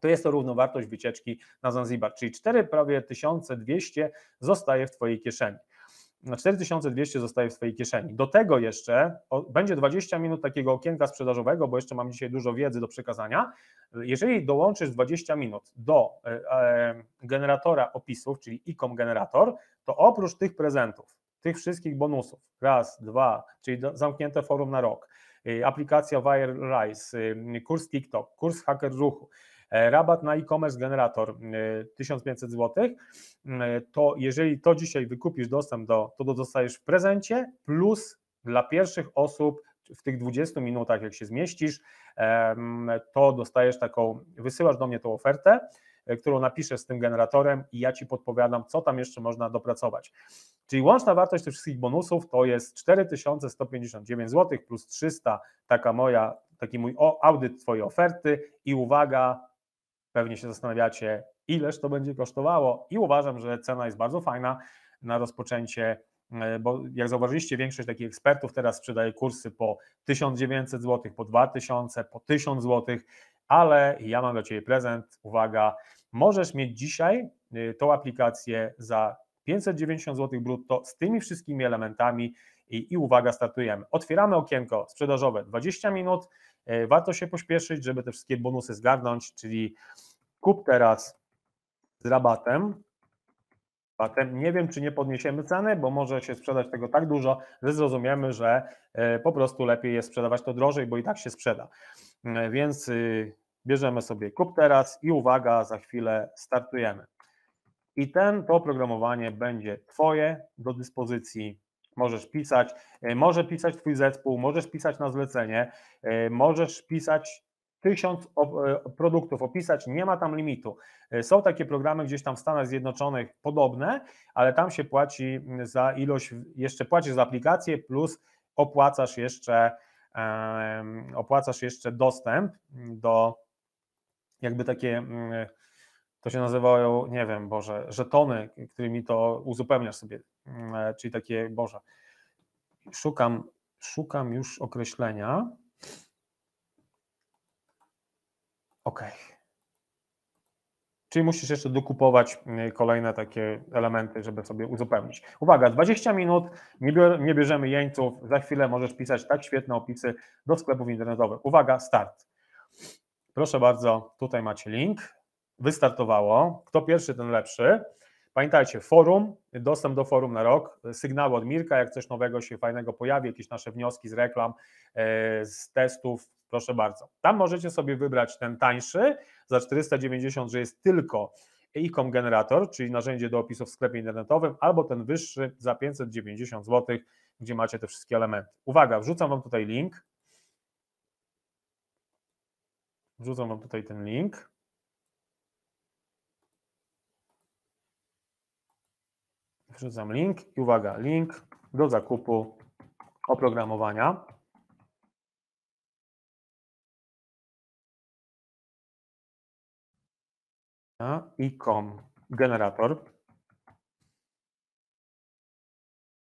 to jest to równowartość wycieczki na Zanzibar, czyli 4 prawie 1200 zostaje w Twojej kieszeni. 4200 zostaje w swojej kieszeni. Do tego jeszcze będzie 20 minut takiego okienka sprzedażowego, bo jeszcze mam dzisiaj dużo wiedzy do przekazania. Jeżeli dołączysz 20 minut do e, e, generatora opisów, czyli ICOM generator, to oprócz tych prezentów, tych wszystkich bonusów, raz, dwa, czyli zamknięte forum na rok, y, aplikacja WireRise, y, kurs TikTok, kurs Hacker Ruchu, E, rabat na e-commerce generator 1500 e, zł, e, to jeżeli to dzisiaj wykupisz dostęp do, to dostajesz w prezencie plus dla pierwszych osób w tych 20 minutach, jak się zmieścisz, to dostajesz taką, wysyłasz do mnie tą ofertę, którą napiszesz z tym generatorem i ja Ci podpowiadam, co tam jeszcze można dopracować. Czyli łączna wartość tych wszystkich bonusów to jest 4159 zł plus 300, taka moja, taki mój audyt Twojej oferty i uwaga, Pewnie się zastanawiacie, ileż to będzie kosztowało, i uważam, że cena jest bardzo fajna na rozpoczęcie e, bo jak zauważyliście, większość takich ekspertów teraz sprzedaje kursy po 1900 zł, po 2000, po 1000 zł, ale ja mam dla Ciebie prezent. Uwaga, możesz mieć dzisiaj e, tą aplikację za 590 zł brutto z tymi wszystkimi elementami i, i uwaga, startujemy. Otwieramy okienko sprzedażowe 20 minut. E, warto się pośpieszyć, żeby te wszystkie bonusy zgarnąć, czyli kup teraz z rabatem. rabatem nie wiem, czy nie podniesiemy ceny, bo może się sprzedać tego tak dużo, że zrozumiemy, że e, po prostu lepiej jest sprzedawać to drożej, bo i tak się sprzeda. E, więc y, bierzemy sobie kup teraz i uwaga, za chwilę startujemy. I ten, to oprogramowanie będzie Twoje do dyspozycji Możesz pisać, e, może pisać Twój zespół, możesz pisać na zlecenie, e, możesz pisać tysiąc e, produktów opisać, nie ma tam limitu. Są takie programy gdzieś tam w Stanach Zjednoczonych podobne, ale tam się płaci mm, za ilość, jeszcze płacisz za aplikację plus opłacasz jeszcze, opłacasz jeszcze dostęp do jakby takie, mm, to się nazywają, nie wiem, Boże, żetony, którymi to uzupełniasz sobie Mm, e, czyli takie, Boże, szukam, szukam już określenia. Ok. Czyli musisz jeszcze dokupować mm, kolejne takie elementy, żeby sobie uzupełnić. Uwaga, 20 minut, nie, bior, nie bierzemy jeńców, za chwilę możesz pisać tak świetne opisy do sklepów internetowych. Uwaga, start. Proszę bardzo, tutaj macie link. Wystartowało. Kto pierwszy, ten lepszy. Pamiętajcie, forum, dostęp do forum na rok, sygnały od Mirka, jak coś nowego się fajnego pojawi, jakieś nasze wnioski z reklam, e, z testów, proszę bardzo. Tam możecie sobie wybrać ten tańszy za 490, że jest tylko e-com generator, czyli narzędzie do opisów w sklepie internetowym, albo ten wyższy za 590 zł, gdzie macie te wszystkie elementy. Uwaga, wrzucam Wam tutaj link. Wrzucam Wam tutaj ten link. Wrzucam link i uwaga, link do zakupu oprogramowania. I kom generator.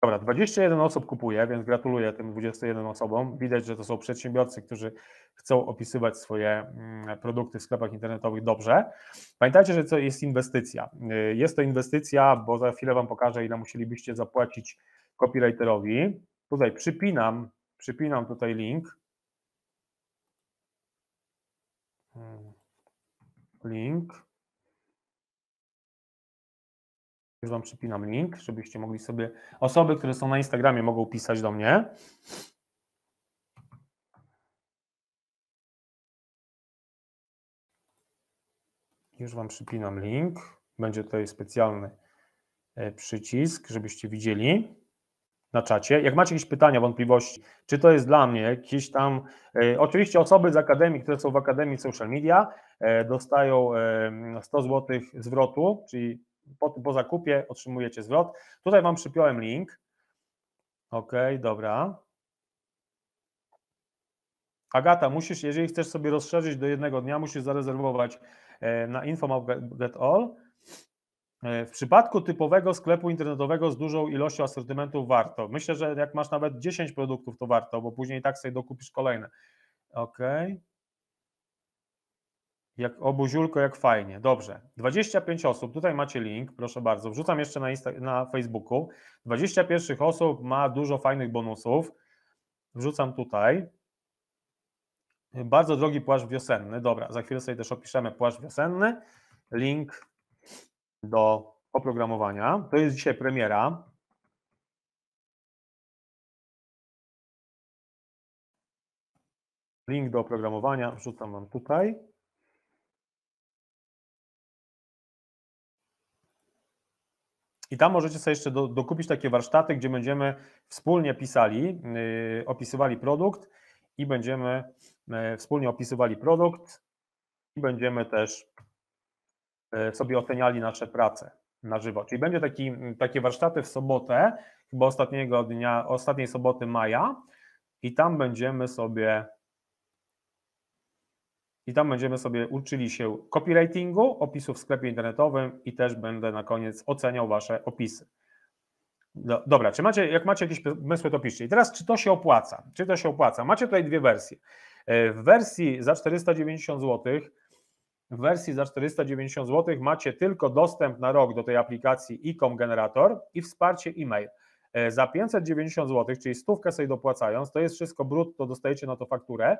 Dobra, 21 osób kupuje, więc gratuluję tym 21 osobom. Widać, że to są przedsiębiorcy, którzy chcą opisywać swoje mm, produkty w sklepach internetowych dobrze. Pamiętajcie, że to jest inwestycja. Y, jest to inwestycja, bo za chwilę Wam pokażę, ile musielibyście zapłacić copywriterowi. Tutaj przypinam, przypinam tutaj link. Hmm. Link. Już Wam przypinam link, żebyście mogli sobie. Osoby, które są na Instagramie, mogą pisać do mnie. Już Wam przypinam link. Będzie tutaj specjalny e, przycisk, żebyście widzieli na czacie. Jak macie jakieś pytania, wątpliwości, czy to jest dla mnie, jakieś tam. E, oczywiście osoby z Akademii, które są w Akademii Social Media, e, dostają 100 zł zwrotu, czyli po, po zakupie otrzymujecie zwrot. Tutaj Wam przypiąłem link. Ok, dobra. Agata, musisz, jeżeli chcesz sobie rozszerzyć do jednego dnia, musisz zarezerwować e, na info.all. E, w przypadku typowego sklepu internetowego z dużą ilością asortymentów warto. Myślę, że jak masz nawet 10 produktów, to warto, bo później tak sobie dokupisz kolejne. Okej. Okay. Jak obu jak fajnie. Dobrze. 25 osób, tutaj macie link, proszę bardzo. Wrzucam jeszcze na, Insta na Facebooku. 21 osób ma dużo fajnych bonusów. Wrzucam tutaj. Bardzo drogi płaszcz wiosenny. Dobra, za chwilę sobie też opiszemy płaszcz wiosenny. Link do oprogramowania. To jest dzisiaj premiera. Link do oprogramowania wrzucam Wam tutaj. I tam możecie sobie jeszcze do, dokupić takie warsztaty, gdzie będziemy wspólnie pisali, yy, opisywali produkt i będziemy yy, wspólnie opisywali produkt i będziemy też yy, sobie oceniali nasze prace na żywo. Czyli będzie taki, takie warsztaty w sobotę, chyba ostatniego dnia, ostatniej soboty maja i tam będziemy sobie i tam będziemy sobie uczyli się copywritingu, opisów w sklepie internetowym i też będę na koniec oceniał Wasze opisy. Do, dobra, czy macie, jak macie jakieś pomysły, to piszcie. I teraz, czy to się opłaca? Czy to się opłaca? Macie tutaj dwie wersje. E, w wersji za 490 zł, w wersji za 490 zł macie tylko dostęp na rok do tej aplikacji e-com Generator i wsparcie e-mail. E, za 590 zł, czyli stówkę sobie dopłacając, to jest wszystko brutto, dostajecie na to fakturę.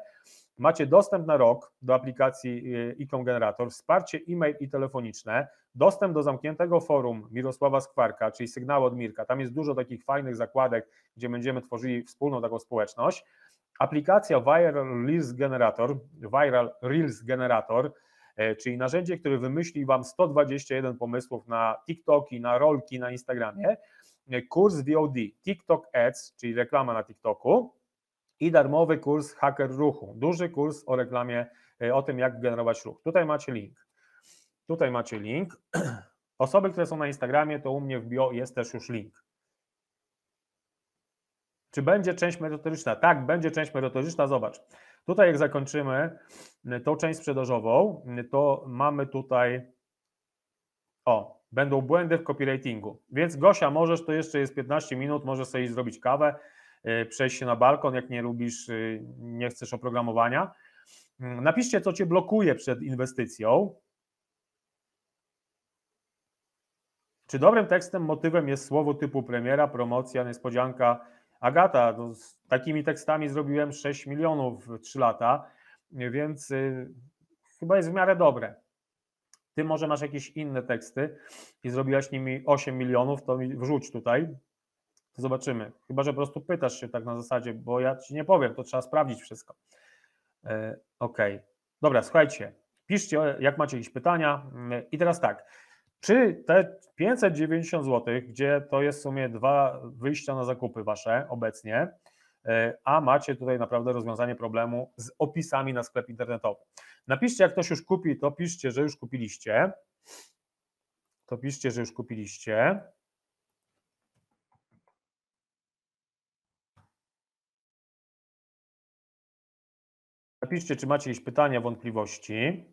Macie dostęp na rok do aplikacji y, ICOM Generator, wsparcie e-mail i telefoniczne, dostęp do zamkniętego forum Mirosława Skwarka, czyli sygnał od Mirka. Tam jest dużo takich fajnych zakładek, gdzie będziemy tworzyli wspólną taką społeczność. Aplikacja Viral Reels Generator, Viral Reels Generator, e, czyli narzędzie, które wymyśli Wam 121 pomysłów na TikToki, na rolki na Instagramie kurs VOD TikTok Ads, czyli reklama na TikToku i darmowy kurs Hacker Ruchu, duży kurs o reklamie, e, o tym jak generować ruch. Tutaj macie link. Tutaj macie link. Osoby, które są na Instagramie, to u mnie w bio jest też już link. Czy będzie część merytoryczna? Tak, będzie część merytoryczna. Zobacz. Tutaj jak zakończymy e, tą część sprzedażową, e, to mamy tutaj o, będą błędy w copywritingu. Więc Gosia, możesz, to jeszcze jest 15 minut, możesz sobie zrobić kawę, y, przejść się na balkon, jak nie lubisz, y, nie chcesz oprogramowania. Mm, napiszcie, co Cię blokuje przed inwestycją. Czy dobrym tekstem, motywem jest słowo typu premiera, promocja, niespodzianka? Agata, no z takimi tekstami zrobiłem 6 milionów w 3 lata, więc y, chyba jest w miarę dobre. Ty może masz jakieś inne teksty i zrobiłaś nimi 8 milionów, to mi wrzuć tutaj, to zobaczymy. Chyba, że po prostu pytasz się tak na zasadzie, bo ja ci nie powiem, to trzeba sprawdzić wszystko. E, okej. ok, dobra, słuchajcie, piszcie, jak macie jakieś pytania. E, I teraz tak, czy te 590 zł, gdzie to jest w sumie dwa wyjścia na zakupy wasze obecnie, e, a macie tutaj naprawdę rozwiązanie problemu z opisami na sklep internetowy. Napiszcie, jak ktoś już kupi, to piszcie, że już kupiliście. To piszcie, że już kupiliście. Napiszcie, czy macie jakieś pytania, wątpliwości,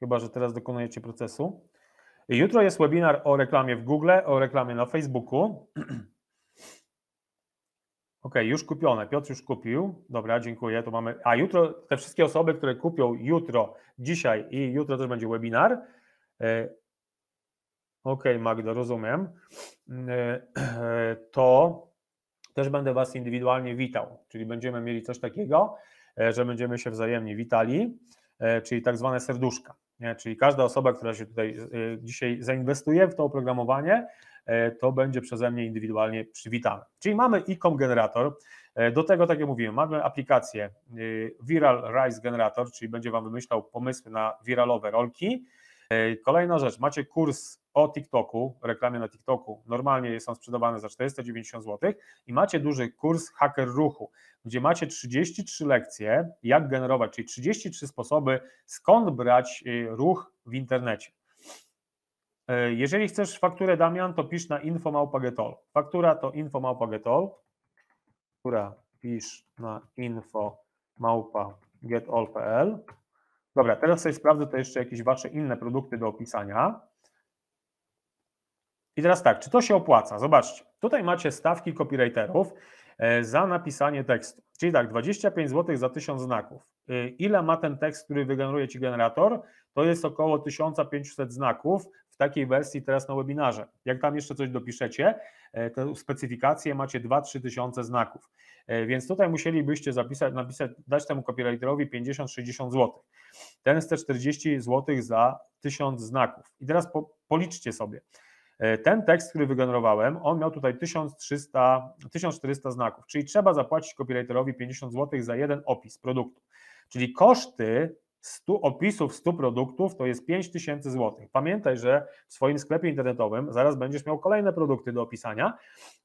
chyba że teraz dokonujecie procesu. Jutro jest webinar o reklamie w Google, o reklamie na Facebooku. OK, już kupione. Piotr już kupił. Dobra, dziękuję. To mamy. A jutro te wszystkie osoby, które kupią jutro, dzisiaj i jutro też będzie webinar. E, OK, Magdo, rozumiem. E, to też będę Was indywidualnie witał, czyli będziemy mieli coś takiego, e, że będziemy się wzajemnie witali, czyli tak zwane serduszka. Czyli każda osoba, która się tutaj dzisiaj zainwestuje w to oprogramowanie, E, to będzie przeze mnie indywidualnie przywitane. Czyli mamy e-com generator, e, do tego, tak jak mówiłem, mamy aplikację e, Viral Rise Generator, czyli będzie Wam wymyślał pomysły na wiralowe rolki. Kolejna rzecz, macie kurs o TikToku, reklamie na TikToku. Normalnie są sprzedawane za 490 zł i macie duży kurs Hacker Ruchu, gdzie macie 33 lekcje, jak generować, czyli 33 sposoby, skąd brać y, ruch w internecie. E, jeżeli chcesz fakturę Damian, to pisz na infomałpagetol. Faktura to infomałpagetol. Faktura pisz na infomałpagetol.pl. Dobra, teraz sobie sprawdzę to jeszcze jakieś wasze inne produkty do opisania. I teraz tak, czy to się opłaca? Zobaczcie, tutaj macie stawki copywriterów e, za napisanie tekstu. Czyli tak, 25 zł za 1000 znaków. E, ile ma ten tekst, który wygeneruje ci generator? To jest około 1500 znaków w takiej wersji teraz na webinarze. Jak tam jeszcze coś dopiszecie, e, tę specyfikację macie 2-3 tysiące znaków. E, więc tutaj musielibyście zapisać, napisać, dać temu copywriterowi 50-60 zł. Ten chce 40 zł za 1000 znaków. I teraz po, policzcie sobie. E, ten tekst, który wygenerowałem, on miał tutaj 1300, 1400 znaków, czyli trzeba zapłacić copywriterowi 50 zł za jeden opis produktu. Czyli koszty 100 opisów 100 produktów to jest 5000 zł. Pamiętaj, że w swoim sklepie internetowym zaraz będziesz miał kolejne produkty do opisania,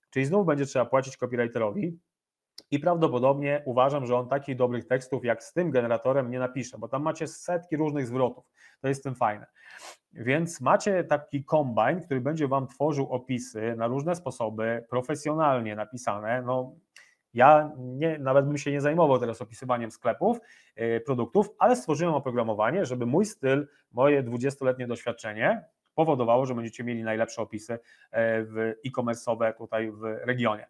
czyli znów będzie trzeba płacić copywriterowi, i prawdopodobnie uważam, że on takich dobrych tekstów jak z tym generatorem nie napisze, bo tam macie setki różnych zwrotów. To jest tym fajne. Więc macie taki kombajn, który będzie Wam tworzył opisy na różne sposoby, profesjonalnie napisane. No, ja nie, nawet bym się nie zajmował teraz opisywaniem sklepów, e, produktów, ale stworzyłem oprogramowanie, żeby mój styl, moje 20-letnie doświadczenie powodowało, że będziecie mieli najlepsze opisy e, w e commerce tutaj w regionie.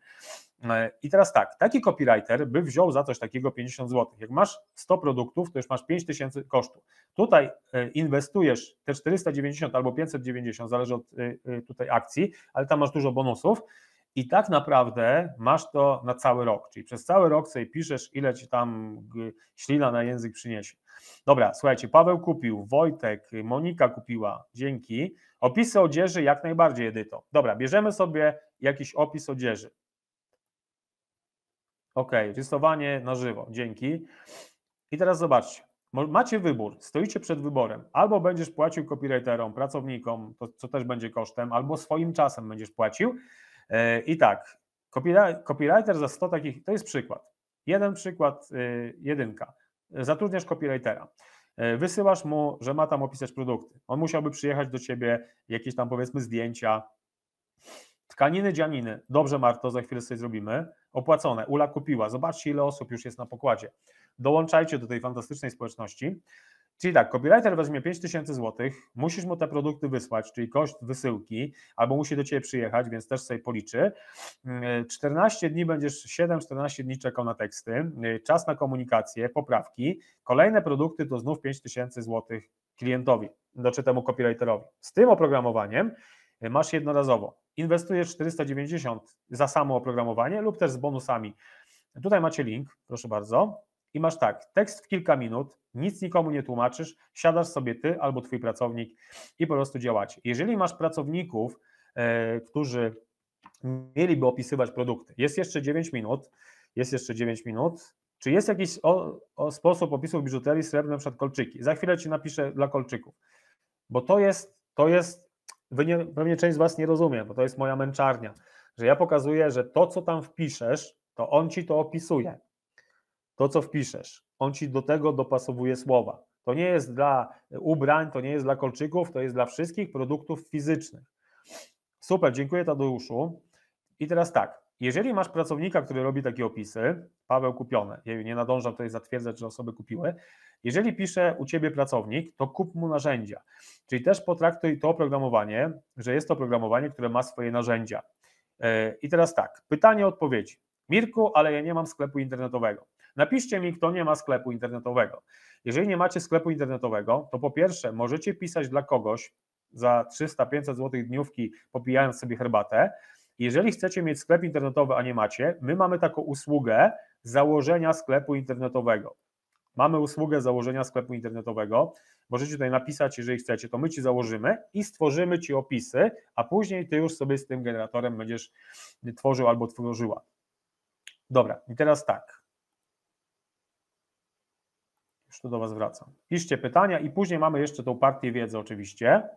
E, I teraz tak, taki copywriter by wziął za coś takiego 50 zł. Jak masz 100 produktów, to już masz 5000 kosztu. Tutaj inwestujesz te 490 albo 590, zależy od tutaj akcji, ale tam masz dużo bonusów i tak naprawdę masz to na cały rok, czyli przez cały rok sobie piszesz, ile ci tam ślina na język przyniesie. Dobra, słuchajcie, Paweł kupił, Wojtek, Monika kupiła, dzięki. Opisy odzieży jak najbardziej, Edyto. Dobra, bierzemy sobie jakiś opis odzieży. Ok, rysowanie na żywo, dzięki. I teraz zobaczcie, macie wybór, stoicie przed wyborem, albo będziesz płacił copywriterom, pracownikom, to, co też będzie kosztem, albo swoim czasem będziesz płacił, i tak, copywriter za 100 takich, to jest przykład. Jeden przykład, y, jedynka. Zatrudniasz copywritera. Y, wysyłasz mu, że ma tam opisać produkty. On musiałby przyjechać do ciebie, jakieś tam powiedzmy zdjęcia, tkaniny, dzianiny. Dobrze, Marto, za chwilę sobie zrobimy. Opłacone, Ula kupiła. Zobaczcie, ile osób już jest na pokładzie. Dołączajcie do tej fantastycznej społeczności. Czyli tak, copywriter weźmie 5000 zł, musisz mu te produkty wysłać, czyli koszt wysyłki, albo musi do ciebie przyjechać, więc też sobie policzy. 14 mm, dni będziesz 7-14 dni czekał na teksty, y, czas na komunikację, poprawki. Kolejne produkty to znów 5000 zł klientowi, znaczy temu copywriterowi. Z tym oprogramowaniem y, masz jednorazowo. Inwestujesz 490 za samo oprogramowanie lub też z bonusami. Tutaj macie link, proszę bardzo. I masz tak, tekst w kilka minut, nic nikomu nie tłumaczysz, siadasz sobie ty albo twój pracownik i po prostu działacie. Jeżeli masz pracowników, e, którzy mieliby opisywać produkty, jest jeszcze 9 minut, jest jeszcze 9 minut, czy jest jakiś o, o sposób opisu biżuterii srebrnej, przed kolczyki? Za chwilę ci napiszę dla kolczyków, bo to jest, to jest, wy nie, pewnie część z Was nie rozumie, bo to jest moja męczarnia, że ja pokazuję, że to, co tam wpiszesz, to on ci to opisuje tak to, co wpiszesz, on ci do tego dopasowuje słowa. To nie jest dla ubrań, to nie jest dla kolczyków, to jest dla wszystkich produktów fizycznych. Super, dziękuję Tadeuszu. I teraz tak, jeżeli masz pracownika, który robi takie opisy, Paweł kupione, ja nie nadążam tutaj zatwierdzać, że osoby kupiły, jeżeli pisze u Ciebie pracownik, to kup mu narzędzia. Czyli też potraktuj to oprogramowanie, że jest to oprogramowanie, które ma swoje narzędzia. E, I teraz tak, pytanie, odpowiedzi. Mirku, ale ja nie mam sklepu internetowego. Napiszcie mi, kto nie ma sklepu internetowego. Jeżeli nie macie sklepu internetowego, to po pierwsze możecie pisać dla kogoś za 300-500 zł dniówki, popijając sobie herbatę. Jeżeli chcecie mieć sklep internetowy, a nie macie, my mamy taką usługę założenia sklepu internetowego. Mamy usługę założenia sklepu internetowego. Możecie tutaj napisać, jeżeli chcecie, to my ci założymy i stworzymy ci opisy, a później ty już sobie z tym generatorem będziesz tworzył albo tworzyła. Dobra, i teraz tak. Już tu do Was wracam. Piszcie pytania i później mamy jeszcze tą partię wiedzy oczywiście.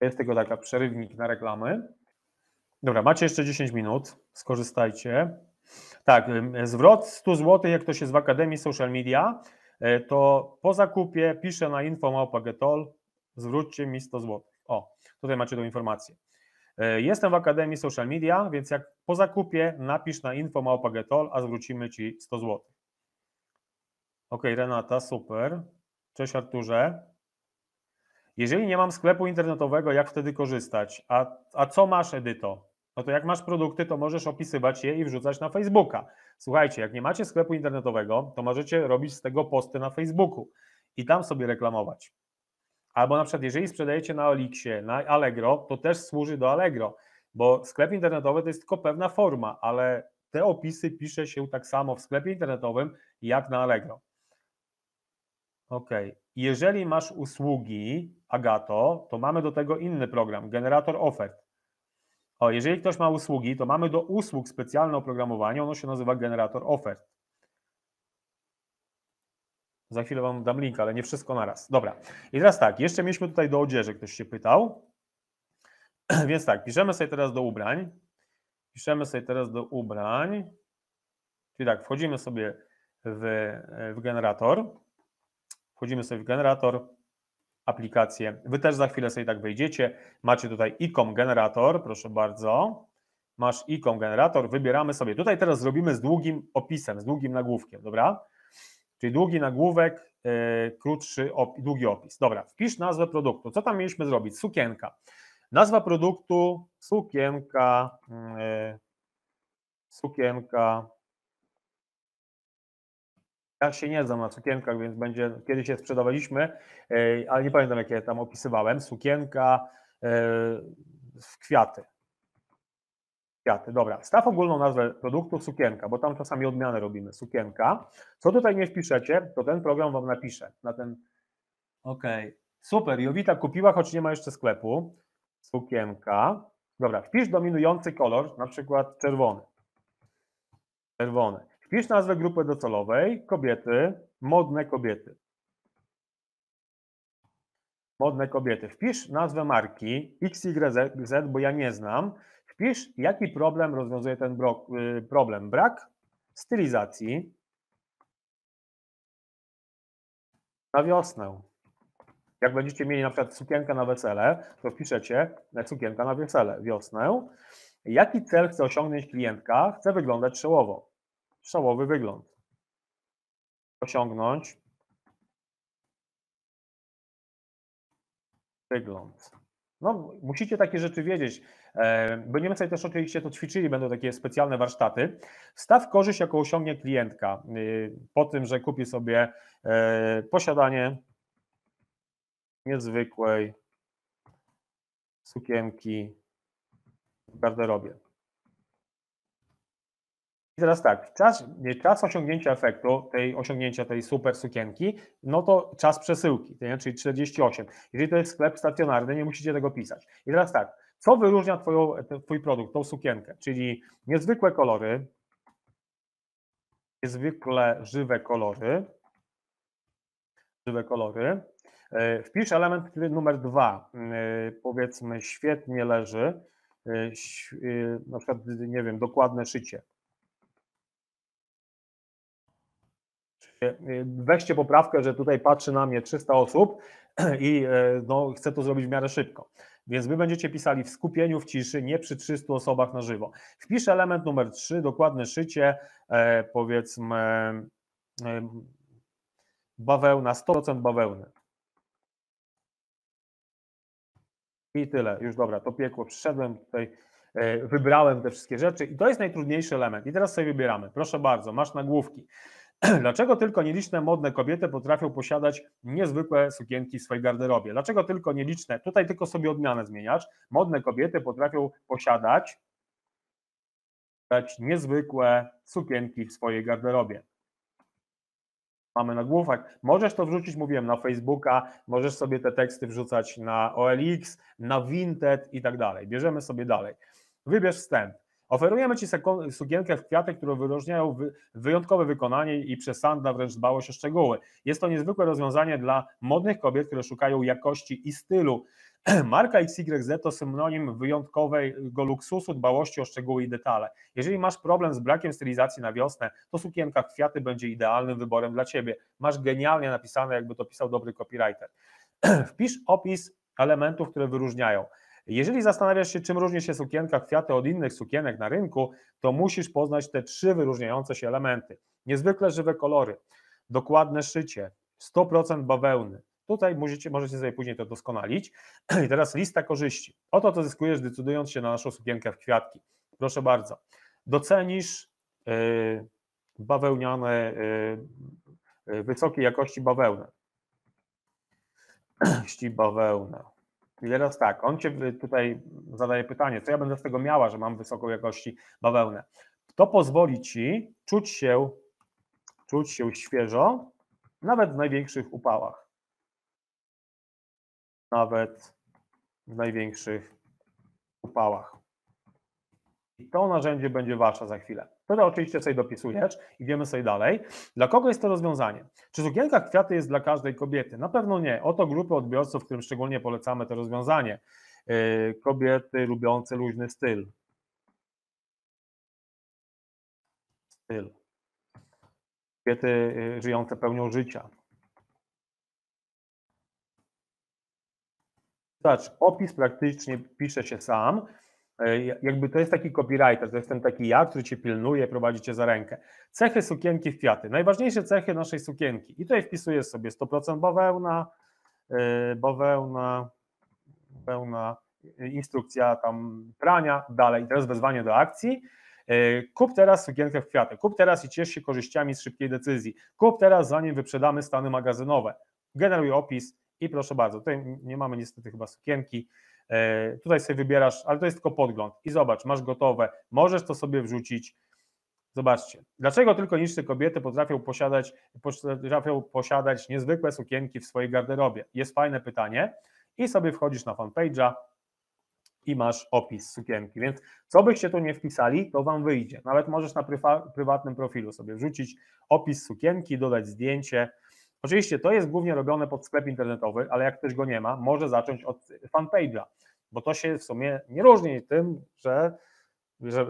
Jest tego taka przerywnik na reklamy. Dobra, macie jeszcze 10 minut, skorzystajcie. Tak, zwrot 100 zł, jak ktoś jest w Akademii Social Media, e, to po zakupie piszę na info.getol, zwróćcie mi 100 zł. O, tutaj macie tą informację. E, jestem w Akademii Social Media, więc jak po zakupie napisz na info.getol, a zwrócimy Ci 100 zł. Ok, Renata, super. Cześć Arturze. Jeżeli nie mam sklepu internetowego, jak wtedy korzystać? A, a co masz, Edyto? No to jak masz produkty, to możesz opisywać je i wrzucać na Facebooka. Słuchajcie, jak nie macie sklepu internetowego, to możecie robić z tego posty na Facebooku i tam sobie reklamować. Albo na przykład, jeżeli sprzedajecie na Oliksie, na Allegro, to też służy do Allegro, bo sklep internetowy to jest tylko pewna forma, ale te opisy pisze się tak samo w sklepie internetowym jak na Allegro. Okej. Okay. Jeżeli masz usługi, Agato, to mamy do tego inny program, generator ofert. O, jeżeli ktoś ma usługi, to mamy do usług specjalne oprogramowanie, ono się nazywa generator ofert. Za chwilę Wam dam link, ale nie wszystko naraz. Dobra. I teraz tak, jeszcze mieliśmy tutaj do odzieży, ktoś się pytał. Więc tak, piszemy sobie teraz do ubrań. Piszemy sobie teraz do ubrań. Czyli tak, wchodzimy sobie w, w generator. Wchodzimy sobie w generator, aplikację. Wy też za chwilę sobie tak wejdziecie. Macie tutaj ikon generator, proszę bardzo. Masz ikon generator, wybieramy sobie. Tutaj teraz zrobimy z długim opisem, z długim nagłówkiem, dobra? Czyli długi nagłówek, yy, krótszy, op, długi opis. Dobra, wpisz nazwę produktu. Co tam mieliśmy zrobić? Sukienka. Nazwa produktu, sukienka, yy, sukienka ja się nie znam na sukienkach, więc będzie, kiedyś je sprzedawaliśmy, e, ale nie pamiętam, jakie tam opisywałem. Sukienka e, w kwiaty. Kwiaty, dobra. Staw ogólną nazwę produktu sukienka, bo tam czasami odmianę robimy. Sukienka. Co tutaj nie wpiszecie, to ten program Wam napisze. Na ten... Okej. Okay. Super, Jowita kupiła, choć nie ma jeszcze sklepu. Sukienka. Dobra, wpisz dominujący kolor, na przykład czerwony. Czerwony. Wpisz nazwę grupy docelowej kobiety, modne kobiety. Modne kobiety. Wpisz nazwę marki XYZ, bo ja nie znam. Wpisz, jaki problem rozwiązuje ten y, problem. Brak stylizacji na wiosnę. Jak będziecie mieli na przykład sukienkę na wesele, to wpiszecie e, sukienka na wesele, wiosnę. Jaki cel chce osiągnąć klientka? Chce wyglądać czołowo przełowy wygląd. Osiągnąć wygląd. No, musicie takie rzeczy wiedzieć. E, Będziemy sobie też oczywiście to ćwiczyli, będą takie specjalne warsztaty. Staw korzyść, jaką osiągnie klientka y, po tym, że kupi sobie e, posiadanie niezwykłej sukienki w garderobie. I teraz tak, czas, czas osiągnięcia efektu, tej osiągnięcia tej super sukienki, no to czas przesyłki, czyli 48. Jeżeli to jest sklep stacjonarny, nie musicie tego pisać. I teraz tak, co wyróżnia twoją, Twój produkt, tą sukienkę, czyli niezwykłe kolory, niezwykle żywe kolory, żywe kolory. E, wpisz element numer dwa, e, powiedzmy świetnie leży, e, na przykład, nie wiem, dokładne szycie. E, weźcie poprawkę, że tutaj patrzy na mnie 300 osób i e, no, chcę to zrobić w miarę szybko. Więc wy będziecie pisali w skupieniu, w ciszy, nie przy 300 osobach na żywo. Wpisz element numer 3, dokładne szycie, e, powiedzmy bawełna, 100% bawełny. I tyle, już dobra, to piekło, przyszedłem tutaj, wybrałem te wszystkie rzeczy i to jest najtrudniejszy element. I teraz sobie wybieramy. Proszę bardzo, masz nagłówki. Dlaczego tylko nieliczne modne kobiety potrafią posiadać niezwykłe sukienki w swojej garderobie? Dlaczego tylko nieliczne, tutaj tylko sobie odmianę zmieniasz, modne kobiety potrafią posiadać niezwykłe sukienki w swojej garderobie? Mamy nagłówek. Możesz to wrzucić, mówiłem, na Facebooka, możesz sobie te teksty wrzucać na OLX, na Vinted i tak dalej. Bierzemy sobie dalej. Wybierz wstęp. Oferujemy Ci sukienkę w kwiaty, które wyróżniają wyjątkowe wykonanie i przesanda, wręcz dbałość o szczegóły. Jest to niezwykłe rozwiązanie dla modnych kobiet, które szukają jakości i stylu. Marka XYZ to synonim wyjątkowego luksusu, dbałości o szczegóły i detale. Jeżeli masz problem z brakiem stylizacji na wiosnę, to sukienka w kwiaty będzie idealnym wyborem dla Ciebie. Masz genialnie napisane, jakby to pisał dobry copywriter. Wpisz opis elementów, które wyróżniają. Jeżeli zastanawiasz się, czym różni się sukienka kwiaty od innych sukienek na rynku, to musisz poznać te trzy wyróżniające się elementy. Niezwykle żywe kolory, dokładne szycie, 100% bawełny. Tutaj możecie, możecie sobie później to doskonalić. I teraz lista korzyści. Oto to zyskujesz, decydując się na naszą sukienkę w kwiatki. Proszę bardzo. Docenisz yy, bawełniane, yy, yy wysokiej jakości bawełnę. Ści bawełna. Czyli teraz tak, on Cię tutaj zadaje pytanie, co ja będę z tego miała, że mam wysoką jakości bawełnę. To pozwoli Ci czuć się, czuć się świeżo, nawet w największych upałach. Nawet w największych upałach. I to narzędzie będzie Wasze za chwilę. No to oczywiście sobie dopisujesz, wiemy sobie dalej. Dla kogo jest to rozwiązanie? Czy sukienka kwiaty jest dla każdej kobiety? Na pewno nie. Oto grupy odbiorców, którym szczególnie polecamy to rozwiązanie. Yy, kobiety lubiące luźny styl. Styl. Kobiety yy, żyjące pełnią życia. Zobacz, opis praktycznie pisze się sam. E, jakby to jest taki copywriter, to ten taki ja, który cię pilnuje, prowadzi cię za rękę. Cechy sukienki w kwiaty. Najważniejsze cechy naszej sukienki. I tutaj wpisuję sobie 100% e, bawełna, bawełna, bawełna, instrukcja tam prania, dalej. I teraz wezwanie do akcji. E, kup teraz sukienkę w kwiaty. Kup teraz i ciesz się korzyściami z szybkiej decyzji. Kup teraz, zanim wyprzedamy stany magazynowe. Generuj opis i proszę bardzo. Tutaj nie mamy niestety chyba sukienki. E, tutaj sobie wybierasz, ale to jest tylko podgląd i zobacz, masz gotowe, możesz to sobie wrzucić. Zobaczcie, dlaczego tylko niższe kobiety potrafią posiadać, potrafią posiadać niezwykłe sukienki w swojej garderobie? Jest fajne pytanie. I sobie wchodzisz na fanpage'a i masz opis sukienki. Więc co byście tu nie wpisali, to wam wyjdzie. Nawet możesz na prywatnym profilu sobie wrzucić opis sukienki, dodać zdjęcie Oczywiście to jest głównie robione pod sklep internetowy, ale jak ktoś go nie ma, może zacząć od fanpage'a, bo to się w sumie nie różni tym, że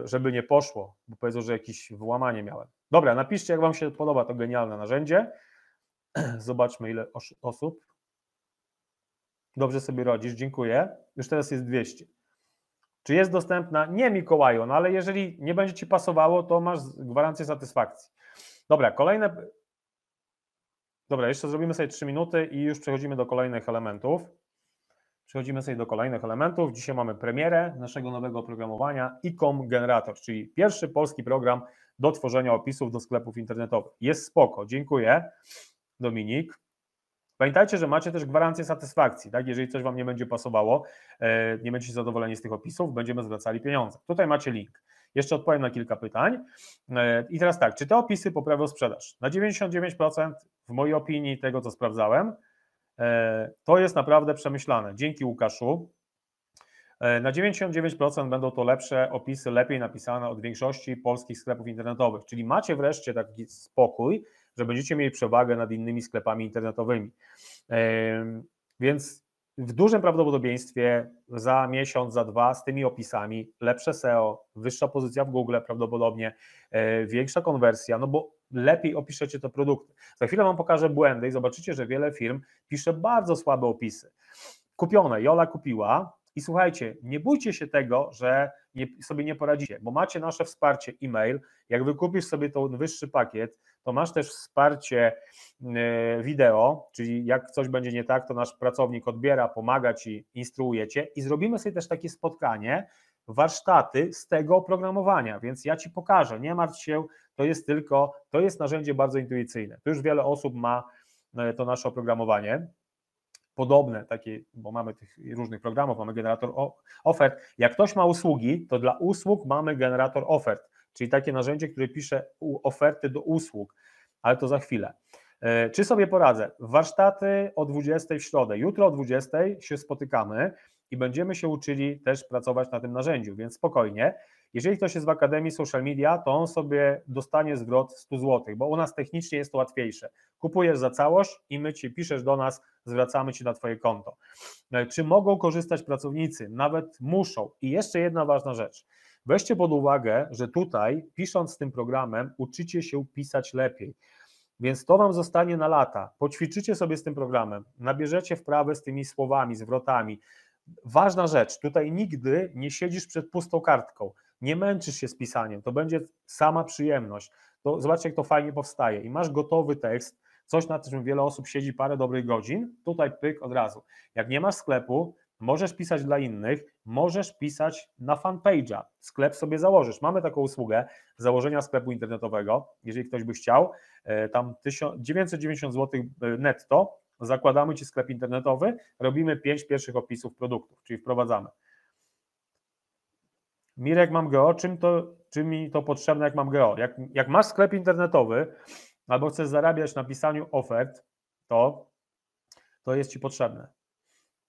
żeby nie poszło, bo powiedzą, że jakieś włamanie miałem. Dobra, napiszcie, jak Wam się podoba to genialne narzędzie. Zobaczmy, ile osób. Dobrze sobie rodzisz, dziękuję. Już teraz jest 200. Czy jest dostępna? Nie, Mikołaju, no ale jeżeli nie będzie Ci pasowało, to masz gwarancję satysfakcji. Dobra, kolejne Dobra, jeszcze zrobimy sobie 3 minuty i już przechodzimy do kolejnych elementów. Przechodzimy sobie do kolejnych elementów. Dzisiaj mamy premierę naszego nowego oprogramowania ICOM Generator, czyli pierwszy polski program do tworzenia opisów do sklepów internetowych. Jest spoko, dziękuję Dominik. Pamiętajcie, że macie też gwarancję satysfakcji, tak? Jeżeli coś Wam nie będzie pasowało, e, nie będziecie zadowoleni z tych opisów, będziemy zwracali pieniądze. Tutaj macie link. Jeszcze odpowiem na kilka pytań. E, I teraz tak, czy te opisy poprawią sprzedaż? Na 99% w mojej opinii tego, co sprawdzałem, e, to jest naprawdę przemyślane. Dzięki Łukaszu. E, na 99% będą to lepsze opisy, lepiej napisane od większości polskich sklepów internetowych. Czyli macie wreszcie taki spokój, że będziecie mieli przewagę nad innymi sklepami internetowymi. Więc w dużym prawdopodobieństwie za miesiąc, za dwa z tymi opisami lepsze SEO, wyższa pozycja w Google prawdopodobnie, e, większa konwersja, no bo lepiej opiszecie te produkty. Za chwilę Wam pokażę błędy i zobaczycie, że wiele firm pisze bardzo słabe opisy. Kupione, Jola kupiła, i słuchajcie, nie bójcie się tego, że nie, sobie nie poradzicie, bo macie nasze wsparcie e-mail. Jak wykupisz sobie ten wyższy pakiet, to masz też wsparcie e, wideo, czyli jak coś będzie nie tak, to nasz pracownik odbiera, pomaga ci, instruuje cię i zrobimy sobie też takie spotkanie, warsztaty z tego oprogramowania, więc ja ci pokażę, nie martw się, to jest tylko, to jest narzędzie bardzo intuicyjne. Tu już wiele osób ma e, to nasze oprogramowanie, podobne takie, bo mamy tych różnych programów, mamy generator ofert. Jak ktoś ma usługi, to dla usług mamy generator ofert czyli takie narzędzie, które pisze oferty do usług, ale to za chwilę. E, czy sobie poradzę? Warsztaty o 20 w środę. Jutro o 20 się spotykamy i będziemy się uczyli też pracować na tym narzędziu, więc spokojnie. Jeżeli ktoś jest w Akademii Social Media, to on sobie dostanie zwrot 100 zł, bo u nas technicznie jest to łatwiejsze. Kupujesz za całość i my ci piszesz do nas, zwracamy ci na Twoje konto. E, czy mogą korzystać pracownicy? Nawet muszą. I jeszcze jedna ważna rzecz. Weźcie pod uwagę, że tutaj, pisząc z tym programem, uczycie się pisać lepiej. Więc to Wam zostanie na lata. Poćwiczycie sobie z tym programem, nabierzecie wprawę z tymi słowami, zwrotami. Ważna rzecz, tutaj nigdy nie siedzisz przed pustą kartką, nie męczysz się z pisaniem, to będzie sama przyjemność. To zobaczcie, jak to fajnie powstaje. I masz gotowy tekst, coś nad czym wiele osób siedzi parę dobrych godzin, tutaj pyk od razu. Jak nie masz sklepu, Możesz pisać dla innych, możesz pisać na fanpage'a. Sklep sobie założysz. Mamy taką usługę założenia sklepu internetowego. Jeżeli ktoś by chciał, e, tam 990 zł e, netto, zakładamy ci sklep internetowy, robimy pięć pierwszych opisów produktów, czyli wprowadzamy. Mirek, mam geo, czym, to, czym mi to potrzebne, jak mam geo, Jak, jak masz sklep internetowy albo chcesz zarabiać na pisaniu ofert, to, to jest ci potrzebne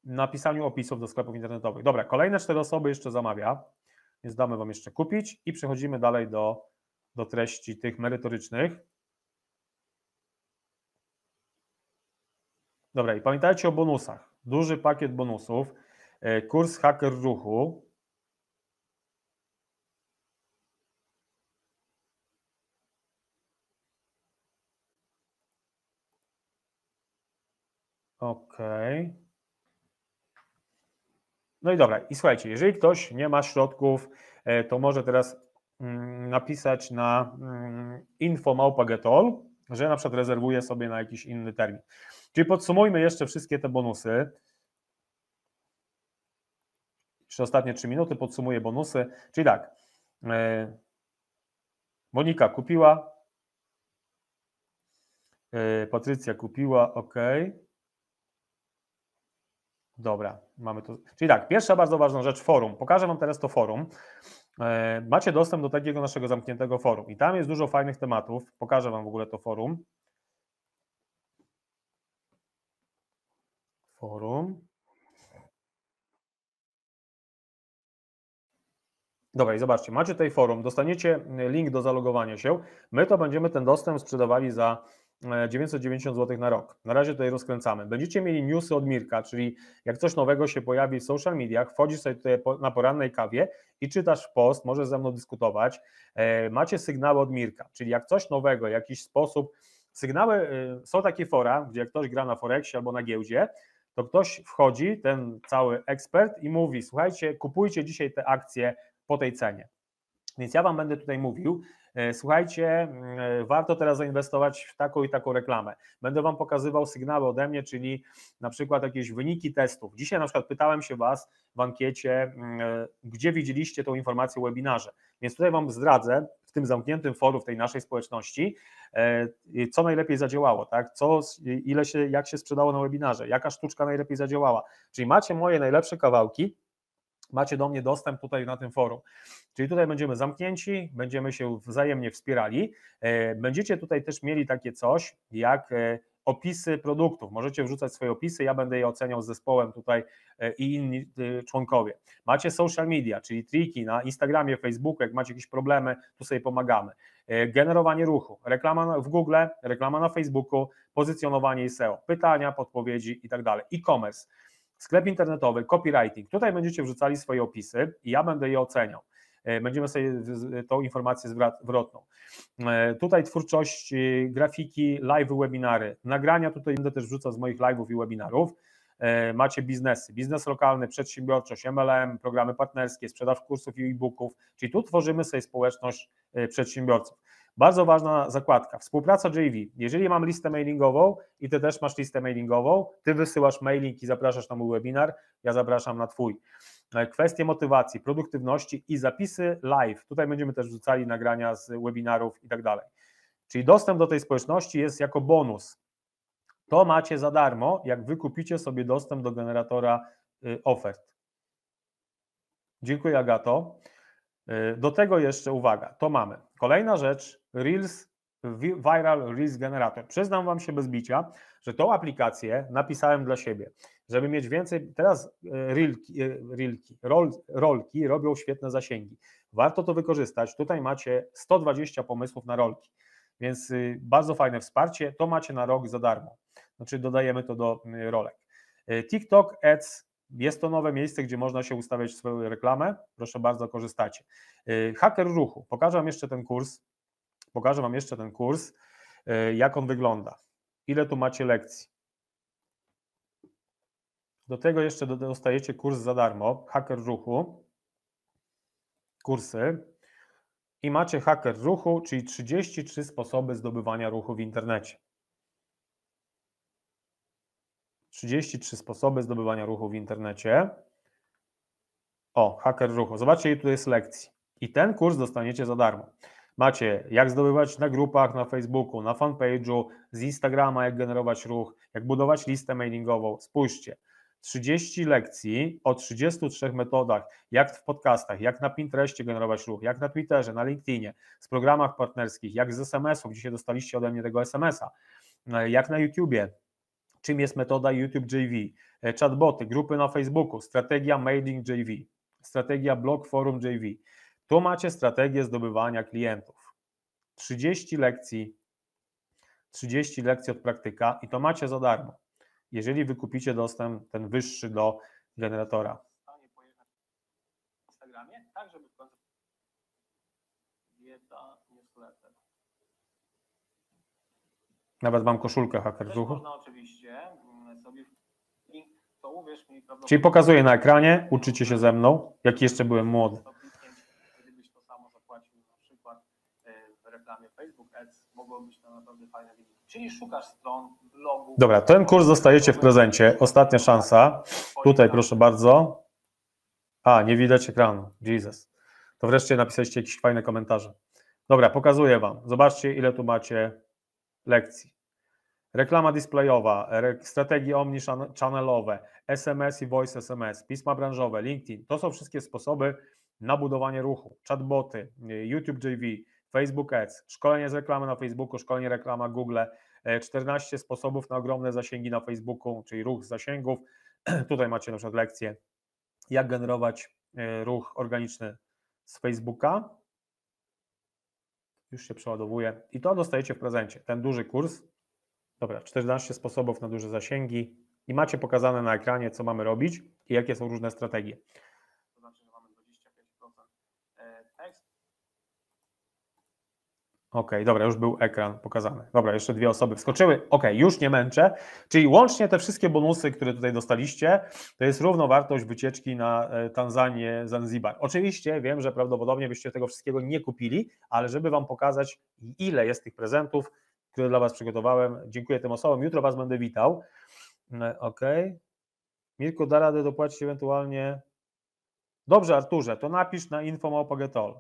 na pisaniu opisów do sklepów internetowych. Dobra, kolejne cztery osoby jeszcze zamawia, więc damy Wam jeszcze kupić i przechodzimy dalej do, do treści tych merytorycznych. Dobra, i pamiętajcie o bonusach. Duży pakiet bonusów, e, kurs haker ruchu. Okej. Okay. No i dobra, i słuchajcie, jeżeli ktoś nie ma środków, e, to może teraz mm, napisać na mm, infomałpagetol, że na przykład rezerwuje sobie na jakiś inny termin. Czyli podsumujmy jeszcze wszystkie te bonusy. Jeszcze ostatnie 3 minuty podsumuję bonusy. Czyli tak, e, Monika kupiła, e, Patrycja kupiła, ok. Dobra, mamy to. Czyli tak, pierwsza bardzo ważna rzecz, forum. Pokażę Wam teraz to forum. E, macie dostęp do takiego naszego zamkniętego forum i tam jest dużo fajnych tematów. Pokażę Wam w ogóle to forum. Forum. Dobra, i zobaczcie, macie tutaj forum, dostaniecie link do zalogowania się. My to będziemy ten dostęp sprzedawali za 990 e, zł na rok. Na razie tutaj rozkręcamy. Będziecie mieli newsy od Mirka, czyli jak coś nowego się pojawi w social mediach, wchodzisz sobie tutaj na porannej kawie i czytasz post, możesz ze mną dyskutować. E, macie sygnały od Mirka, czyli jak coś nowego, jakiś sposób, sygnały, e, są takie fora, gdzie jak ktoś gra na Forexie albo na giełdzie, to ktoś wchodzi, ten cały ekspert i mówi, słuchajcie, kupujcie dzisiaj te akcje po tej cenie. Więc ja Wam będę tutaj mówił, E, słuchajcie, mm, e, warto teraz zainwestować w taką i taką reklamę. Będę Wam pokazywał sygnały ode mnie, czyli na przykład jakieś wyniki testów. Dzisiaj na przykład pytałem się Was w ankiecie, mm, e, gdzie widzieliście tą informację o webinarze. Więc tutaj Wam zdradzę, w tym zamkniętym forum, w tej naszej społeczności, co najlepiej zadziałało, tak? Co, ile się, jak się sprzedało na webinarze, jaka sztuczka najlepiej zadziałała. Czyli macie moje najlepsze kawałki, macie do mnie dostęp tutaj na tym forum. Czyli tutaj będziemy zamknięci, będziemy się wzajemnie wspierali. E, będziecie tutaj też mieli takie coś jak e, opisy produktów. Możecie wrzucać swoje opisy, ja będę je oceniał z zespołem tutaj e, i inni członkowie. Macie social media, czyli triki na Instagramie, Facebooku, jak macie jakieś problemy, tu sobie pomagamy. Generowanie ruchu, reklama w Google, reklama na Facebooku, pozycjonowanie i SEO, pytania, podpowiedzi i tak dalej. E-commerce. Sklep internetowy, copywriting. Tutaj będziecie wrzucali swoje opisy i ja będę je oceniał. E, będziemy sobie tą informację zwrotną. E, tutaj twórczość, grafiki, live, webinary. Nagrania tutaj będę też wrzucał z moich live'ów i webinarów. E, macie biznesy, biznes lokalny, przedsiębiorczość, MLM, programy partnerskie, sprzedaż kursów i e-booków. Czyli tu tworzymy sobie społeczność przedsiębiorców. Bardzo ważna zakładka, współpraca JV. Jeżeli mam listę mailingową i Ty też masz listę mailingową, Ty wysyłasz mailing i zapraszasz na mój webinar, ja zapraszam na Twój. E, kwestie motywacji, produktywności i zapisy live. Tutaj będziemy też wrzucali nagrania z webinarów i tak dalej. Czyli dostęp do tej społeczności jest jako bonus. To macie za darmo, jak wykupicie sobie dostęp do generatora y, ofert. Dziękuję, Agato. Y, do tego jeszcze uwaga, to mamy. Kolejna rzecz, Reels, Viral Reels Generator. Przyznam Wam się bez bicia, że tą aplikację napisałem dla siebie, żeby mieć więcej. Teraz e, reelki, e, reelki rol, rolki robią świetne zasięgi. Warto to wykorzystać. Tutaj macie 120 pomysłów na rolki, więc y, bardzo fajne wsparcie. To macie na rok za darmo. Znaczy dodajemy to do y, rolek. E, TikTok Ads jest to nowe miejsce, gdzie można się ustawiać swoją reklamę. Proszę bardzo, korzystacie. Hacker ruchu. Pokażę Wam jeszcze ten kurs. Pokażę Wam jeszcze ten kurs, e, jak on wygląda. Ile tu macie lekcji? Do tego jeszcze dostajecie kurs za darmo, haker ruchu, kursy i macie haker ruchu, czyli 33 sposoby zdobywania ruchu w internecie. 33 sposoby zdobywania ruchu w internecie. O, haker ruchu. Zobaczcie, ile tutaj jest lekcji. I ten kurs dostaniecie za darmo. Macie jak zdobywać na grupach, na Facebooku, na fanpage'u, z Instagrama jak generować ruch, jak budować listę mailingową. Spójrzcie, 30 lekcji o 33 metodach, jak w podcastach, jak na Pinterestie generować ruch, jak na Twitterze, na LinkedInie, z programach partnerskich, jak z SMS-ów, się dostaliście ode mnie tego SMS-a, e, jak na YouTubie, czym jest metoda YouTube JV, e, chatboty, grupy na Facebooku, strategia mailing JV, strategia blog forum JV, tu macie strategię zdobywania klientów. 30 lekcji, 30 lekcji od praktyka i to macie za darmo, jeżeli wykupicie dostęp ten wyższy do generatora. Tak, Nawet mam koszulkę hacker z oczywiście mm, sobie link, to uwierz mi, Czyli pokazuję na ekranie, uczycie się ze mną, jak jeszcze byłem młody. naprawdę fajne wyniki. Czyli szukasz stron, blogu. Dobra, ten kurs dostajecie w prezencie. Ostatnia szansa. Tutaj proszę bardzo. A, nie widać ekranu. Jesus. To wreszcie napisaliście jakieś fajne komentarze. Dobra, pokazuję Wam. Zobaczcie, ile tu macie lekcji. Reklama displayowa, strategie omnichannelowe, SMS i voice SMS, pisma branżowe, LinkedIn. To są wszystkie sposoby na budowanie ruchu. Chatboty, y, YouTube JV, Facebook Ads, szkolenie z reklamy na Facebooku, szkolenie reklama Google, 14 e, sposobów na ogromne zasięgi na Facebooku, czyli ruch z zasięgów. Tutaj macie na przykład lekcję, jak generować e, ruch organiczny z Facebooka. Już się przeładowuje. I to dostajecie w prezencie. Ten duży kurs. Dobra, 14 sposobów na duże zasięgi. I macie pokazane na ekranie, co mamy robić i jakie są różne strategie. Okej, okay, dobra, już był ekran pokazany. Dobra, jeszcze dwie osoby wskoczyły. Okej, okay, już nie męczę. Czyli łącznie te wszystkie bonusy, które tutaj dostaliście, to jest równowartość wycieczki na e, Tanzanię, Zanzibar. Oczywiście wiem, że prawdopodobnie byście tego wszystkiego nie kupili, ale żeby Wam pokazać, ile jest tych prezentów, które dla Was przygotowałem, dziękuję tym osobom. Jutro Was będę witał. Mm, okej. Okay. Mirko, da radę dopłacić ewentualnie. Dobrze, Arturze, to napisz na info.małpa.getol.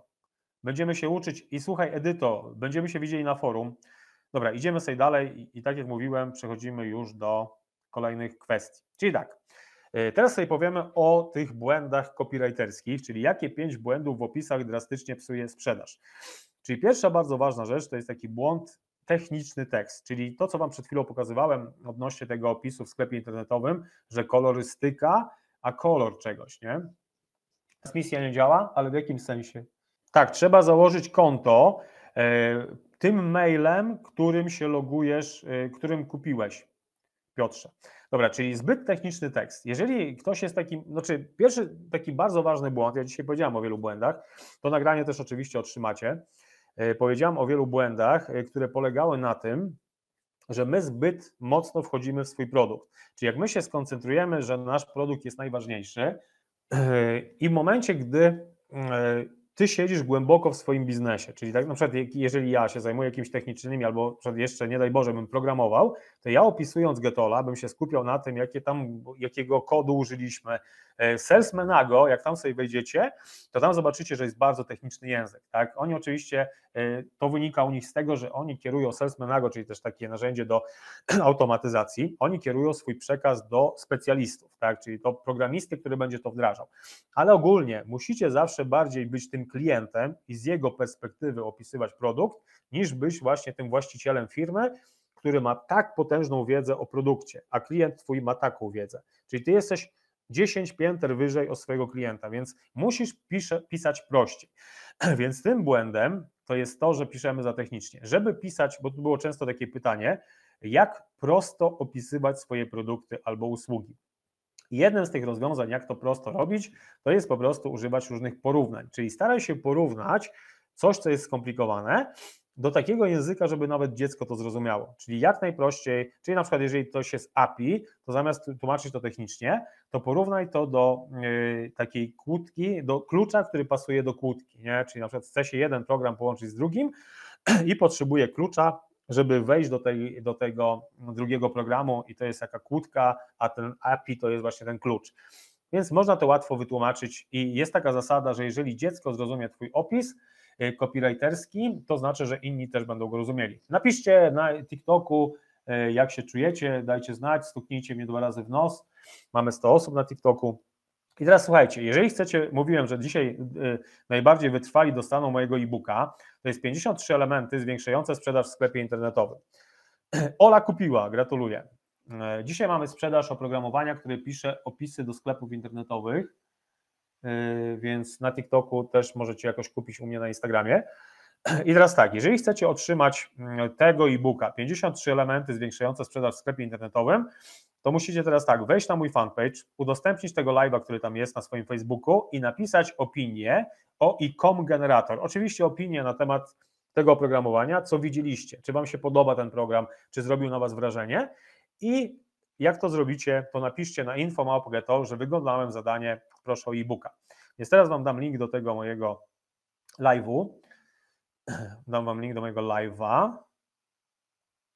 Będziemy się uczyć i słuchaj, Edyto, będziemy się widzieli na forum. Dobra, idziemy sobie dalej i, i tak jak mówiłem, przechodzimy już do kolejnych kwestii. Czyli tak, e, teraz sobie powiemy o tych błędach copywriterskich, czyli jakie pięć błędów w opisach drastycznie psuje sprzedaż. Czyli pierwsza bardzo ważna rzecz to jest taki błąd techniczny tekst, czyli to, co Wam przed chwilą pokazywałem odnośnie tego opisu w sklepie internetowym, że kolorystyka, a kolor czegoś, nie? Transmisja nie działa, ale w jakim sensie? Tak, trzeba założyć konto e, tym mailem, którym się logujesz, e, którym kupiłeś, Piotrze. Dobra, czyli zbyt techniczny tekst. Jeżeli ktoś jest takim, znaczy pierwszy taki bardzo ważny błąd, ja dzisiaj powiedziałam o wielu błędach, to nagranie też oczywiście otrzymacie. E, powiedziałam o wielu błędach, które polegały na tym, że my zbyt mocno wchodzimy w swój produkt. Czyli jak my się skoncentrujemy, że nasz produkt jest najważniejszy i w momencie, gdy ty siedzisz głęboko w swoim biznesie, czyli tak na przykład jeżeli ja się zajmuję jakimiś technicznymi albo jeszcze nie daj Boże bym programował, to ja opisując Getola bym się skupiał na tym, jakie tam, jakiego kodu użyliśmy. E, salesmenago, jak tam sobie wejdziecie, to tam zobaczycie, że jest bardzo techniczny język. Tak? Oni oczywiście, e, to wynika u nich z tego, że oni kierują Salesmenago, czyli też takie narzędzie do automatyzacji, oni kierują swój przekaz do specjalistów, tak? czyli do programisty, który będzie to wdrażał. Ale ogólnie musicie zawsze bardziej być tym tym klientem i z jego perspektywy opisywać produkt, niż być właśnie tym właścicielem firmy, który ma tak potężną wiedzę o produkcie, a klient twój ma taką wiedzę. Czyli ty jesteś 10 pięter wyżej od swojego klienta, więc musisz pisze, pisać prościej. więc tym błędem to jest to, że piszemy za technicznie. Żeby pisać, bo tu było często takie pytanie, jak prosto opisywać swoje produkty albo usługi. Jednym z tych rozwiązań, jak to prosto robić, to jest po prostu używać różnych porównań, czyli staraj się porównać coś, co jest skomplikowane, do takiego języka, żeby nawet dziecko to zrozumiało. Czyli jak najprościej, czyli na przykład jeżeli ktoś jest API, to zamiast tłumaczyć to technicznie, to porównaj to do yy, takiej kłódki, do klucza, który pasuje do kłódki. Nie? Czyli na przykład chce się jeden program połączyć z drugim i potrzebuje klucza, żeby wejść do, tej, do tego drugiego programu i to jest taka kłódka, a ten API to jest właśnie ten klucz. Więc można to łatwo wytłumaczyć i jest taka zasada, że jeżeli dziecko zrozumie Twój opis y, copywriterski, to znaczy, że inni też będą go rozumieli. Napiszcie na TikToku, y, jak się czujecie, dajcie znać, stuknijcie mnie dwa razy w nos. Mamy 100 osób na TikToku, i teraz słuchajcie, jeżeli chcecie, mówiłem, że dzisiaj y, najbardziej wytrwali dostaną mojego e-booka, to jest 53 elementy zwiększające sprzedaż w sklepie internetowym. Ola kupiła, gratuluję. E, dzisiaj mamy sprzedaż oprogramowania, które pisze opisy do sklepów internetowych, e, więc na TikToku też możecie jakoś kupić u mnie na Instagramie. I teraz tak, jeżeli chcecie otrzymać mm, tego e-booka, 53 elementy zwiększające sprzedaż w sklepie internetowym, to musicie teraz tak, wejść na mój fanpage, udostępnić tego live'a, który tam jest na swoim Facebooku i napisać opinię o e-com generator. Oczywiście opinię na temat tego oprogramowania, co widzieliście, czy Wam się podoba ten program, czy zrobił na Was wrażenie i jak to zrobicie, to napiszcie na info.małpogeto, że wyglądałem zadanie, proszę o e-booka. Więc teraz Wam dam link do tego mojego live'u. Dam Wam link do mojego live'a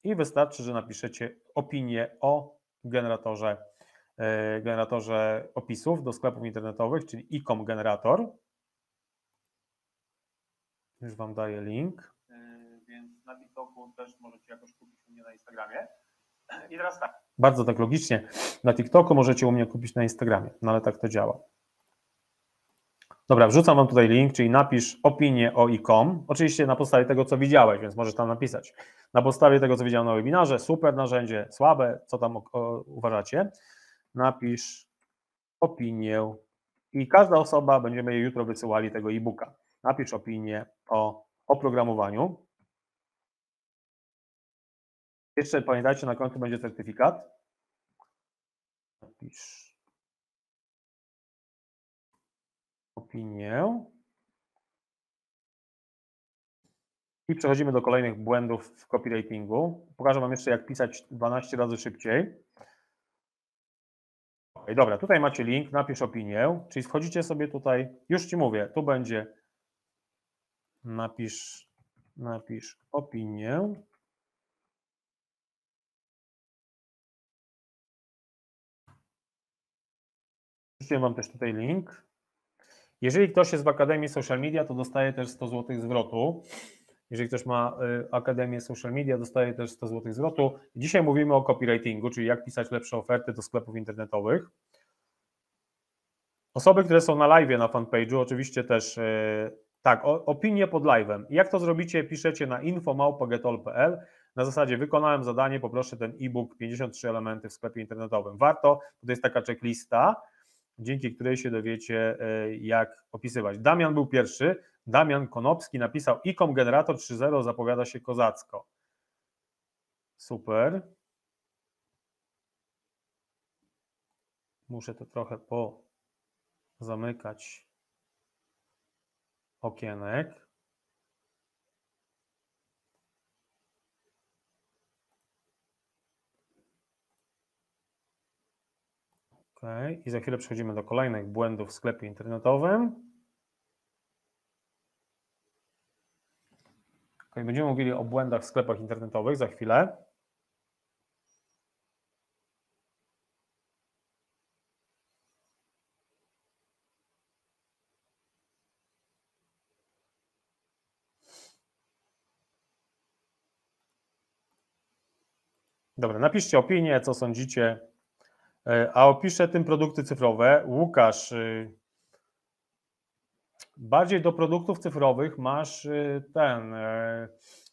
i wystarczy, że napiszecie opinię o generatorze, e, generatorze opisów do sklepów internetowych, czyli icom generator. Już Wam daję link. E, więc na TikToku też możecie jakoś kupić u mnie na Instagramie. I teraz tak. Bardzo tak logicznie. Na TikToku możecie u mnie kupić na Instagramie, no ale tak to działa. Dobra, wrzucam Wam tutaj link, czyli napisz opinię o ICOM. Oczywiście na podstawie tego, co widziałeś, więc możesz tam napisać. Na podstawie tego, co widziałem na webinarze, super narzędzie, słabe, co tam o, o, uważacie. Napisz opinię i każda osoba, będziemy jej jutro wysyłali tego e-booka. Napisz opinię o oprogramowaniu. Jeszcze pamiętajcie, na końcu będzie certyfikat. Napisz opinię. I przechodzimy do kolejnych błędów w copywritingu. Pokażę Wam jeszcze, jak pisać 12 razy szybciej. Ok, dobra, tutaj macie link, napisz opinię, czyli wchodzicie sobie tutaj, już Ci mówię, tu będzie napisz, napisz opinię. Wrzuciłem Wam też tutaj link. Jeżeli ktoś jest w Akademii Social Media, to dostaje też 100 zł zwrotu. Jeżeli ktoś ma y, Akademię Social Media, dostaje też 100 zł zwrotu. Dzisiaj mówimy o copywritingu, czyli jak pisać lepsze oferty do sklepów internetowych. Osoby, które są na live na fanpage'u, oczywiście też y, tak, opinie pod live'em. Jak to zrobicie? Piszecie na info.małpa.getol.pl na zasadzie wykonałem zadanie, poproszę ten e-book 53 elementy w sklepie internetowym. Warto, to jest taka checklista, dzięki której się dowiecie, e, jak opisywać. Damian był pierwszy. Damian Konopski napisał ICOM Generator 3.0 zapowiada się kozacko. Super. Muszę to trochę po zamykać okienek. Okay. I za chwilę przechodzimy do kolejnych błędów w sklepie internetowym. Okay. Będziemy mówili o błędach w sklepach internetowych za chwilę. Dobra, napiszcie opinię, co sądzicie E, a opiszę tym produkty cyfrowe. Łukasz, y, bardziej do produktów cyfrowych masz y, ten, e,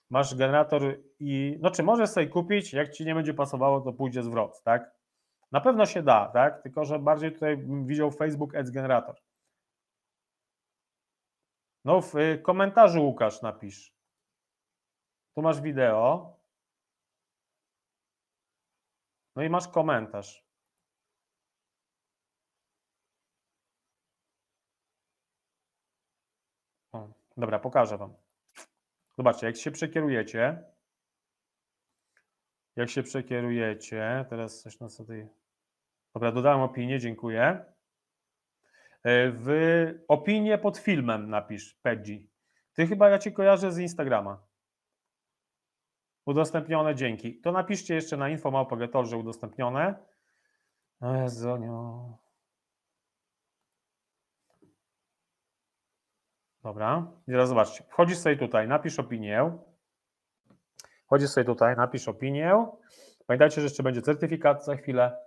masz generator i, no czy możesz sobie kupić, jak ci nie będzie pasowało, to pójdzie zwrot, tak? Na pewno się da, tak? Tylko, że bardziej tutaj bym widział Facebook Ads Generator. No w y, komentarzu Łukasz napisz. Tu masz wideo. No i masz komentarz. Dobra, pokażę Wam. Zobaczcie, jak się przekierujecie, jak się przekierujecie, teraz coś na sobie. Dobra, dodałem opinię, dziękuję. E, w opinię pod filmem napisz, Peggy. Ty chyba ja cię kojarzę z Instagrama. Udostępnione, dzięki. To napiszcie jeszcze na info małpogetorze udostępnione. E, Zonio. Dobra, i teraz zobaczcie. Wchodzisz sobie tutaj, napisz opinię. Wchodzisz sobie tutaj, napisz opinię. Pamiętajcie, że jeszcze będzie certyfikat za chwilę.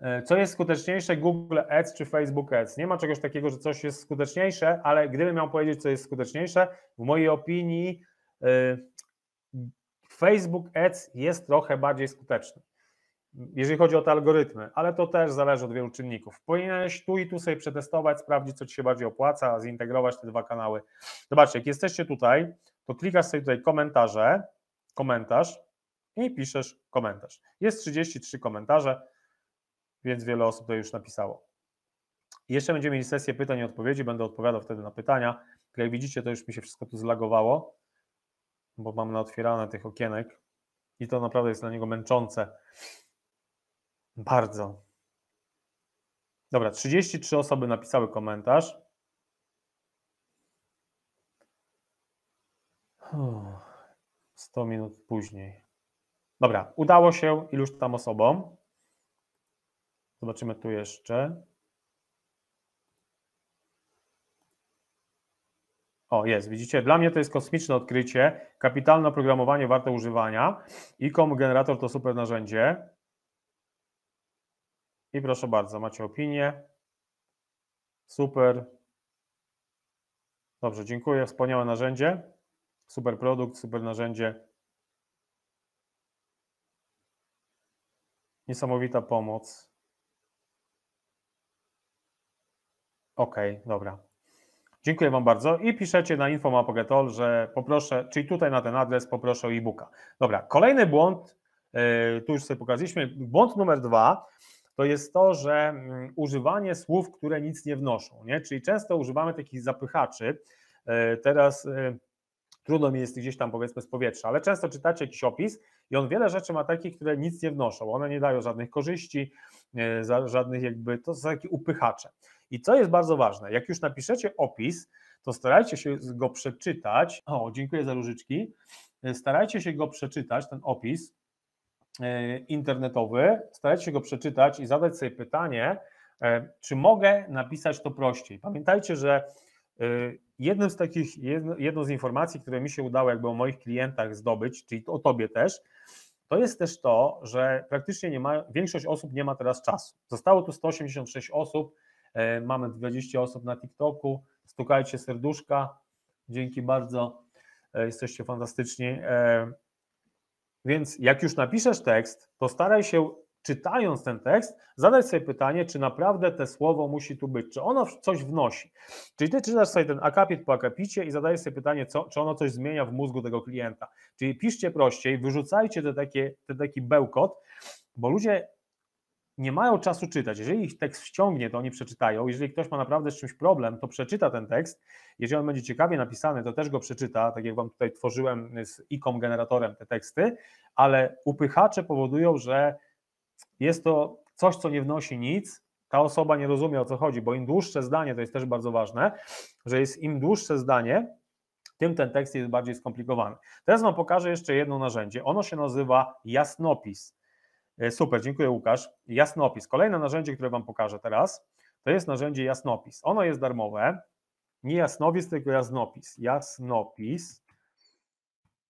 E, co jest skuteczniejsze, Google Ads czy Facebook Ads? Nie ma czegoś takiego, że coś jest skuteczniejsze, ale gdybym miał powiedzieć, co jest skuteczniejsze, w mojej opinii e, Facebook Ads jest trochę bardziej skuteczny jeżeli chodzi o te algorytmy, ale to też zależy od wielu czynników. Powinieneś tu i tu sobie przetestować, sprawdzić, co Ci się bardziej opłaca, zintegrować te dwa kanały. Zobaczcie, jak jesteście tutaj, to klikasz sobie tutaj komentarze, komentarz i piszesz komentarz. Jest 33 komentarze, więc wiele osób to już napisało. Jeszcze będziemy mieli sesję pytań i odpowiedzi, będę odpowiadał wtedy na pytania. Jak widzicie, to już mi się wszystko tu zlagowało, bo mam na otwierane tych okienek i to naprawdę jest dla niego męczące. Bardzo. Dobra, 33 osoby napisały komentarz. Uff, 100 minut później. Dobra, udało się iluś tam osobom. Zobaczymy tu jeszcze. O, jest, widzicie, dla mnie to jest kosmiczne odkrycie. Kapitalne oprogramowanie warte używania. ICOM generator to super narzędzie. I proszę bardzo, macie opinię. Super. Dobrze, dziękuję. Wspaniałe narzędzie. Super produkt, super narzędzie. Niesamowita pomoc. OK, dobra. Dziękuję Wam bardzo i piszecie na infomapogetol, że poproszę, czyli tutaj na ten adres poproszę o e-booka. Dobra, kolejny błąd, e, tu już sobie pokazaliśmy, błąd numer dwa, to jest to, że mm, używanie słów, które nic nie wnoszą. Nie? Czyli często używamy takich zapychaczy. E, teraz e, trudno mi jest gdzieś tam powiedzmy z powietrza, ale często czytacie jakiś opis i on wiele rzeczy ma takich, które nic nie wnoszą. One nie dają żadnych korzyści, e, żadnych jakby, to są takie upychacze. I co jest bardzo ważne, jak już napiszecie opis, to starajcie się go przeczytać. O, dziękuję za różyczki. Starajcie się go przeczytać, ten opis, E, internetowy, starajcie się go przeczytać i zadać sobie pytanie, e, czy mogę napisać to prościej. Pamiętajcie, że e, jednym z takich, jedną z informacji, które mi się udało jakby o moich klientach zdobyć, czyli o tobie też, to jest też to, że praktycznie nie ma, większość osób nie ma teraz czasu. Zostało tu 186 osób, mamy 20 osób na TikToku, stukajcie serduszka, dzięki bardzo, jesteście fantastyczni. Więc jak już napiszesz tekst, to staraj się, czytając ten tekst, zadać sobie pytanie, czy naprawdę te słowo musi tu być, czy ono coś wnosi. Czyli ty czytasz sobie ten akapit po akapicie i zadajesz sobie pytanie, co, czy ono coś zmienia w mózgu tego klienta. Czyli piszcie prościej, wyrzucajcie te takie, te taki bełkot, bo ludzie nie mają czasu czytać. Jeżeli ich tekst wciągnie, to oni przeczytają. Jeżeli ktoś ma naprawdę z czymś problem, to przeczyta ten tekst. Jeżeli on będzie ciekawie napisany, to też go przeczyta, tak jak wam tutaj tworzyłem z ikom generatorem te teksty, ale upychacze powodują, że jest to coś, co nie wnosi nic, ta osoba nie rozumie o co chodzi, bo im dłuższe zdanie, to jest też bardzo ważne, że jest im dłuższe zdanie, tym ten tekst jest bardziej skomplikowany. Teraz Wam pokażę jeszcze jedno narzędzie. Ono się nazywa jasnopis. E, super, dziękuję Łukasz. Jasnopis. Kolejne narzędzie, które Wam pokażę teraz, to jest narzędzie Jasnopis. Ono jest darmowe. Nie Jasnowis, tylko Jasnopis. Jasnopis.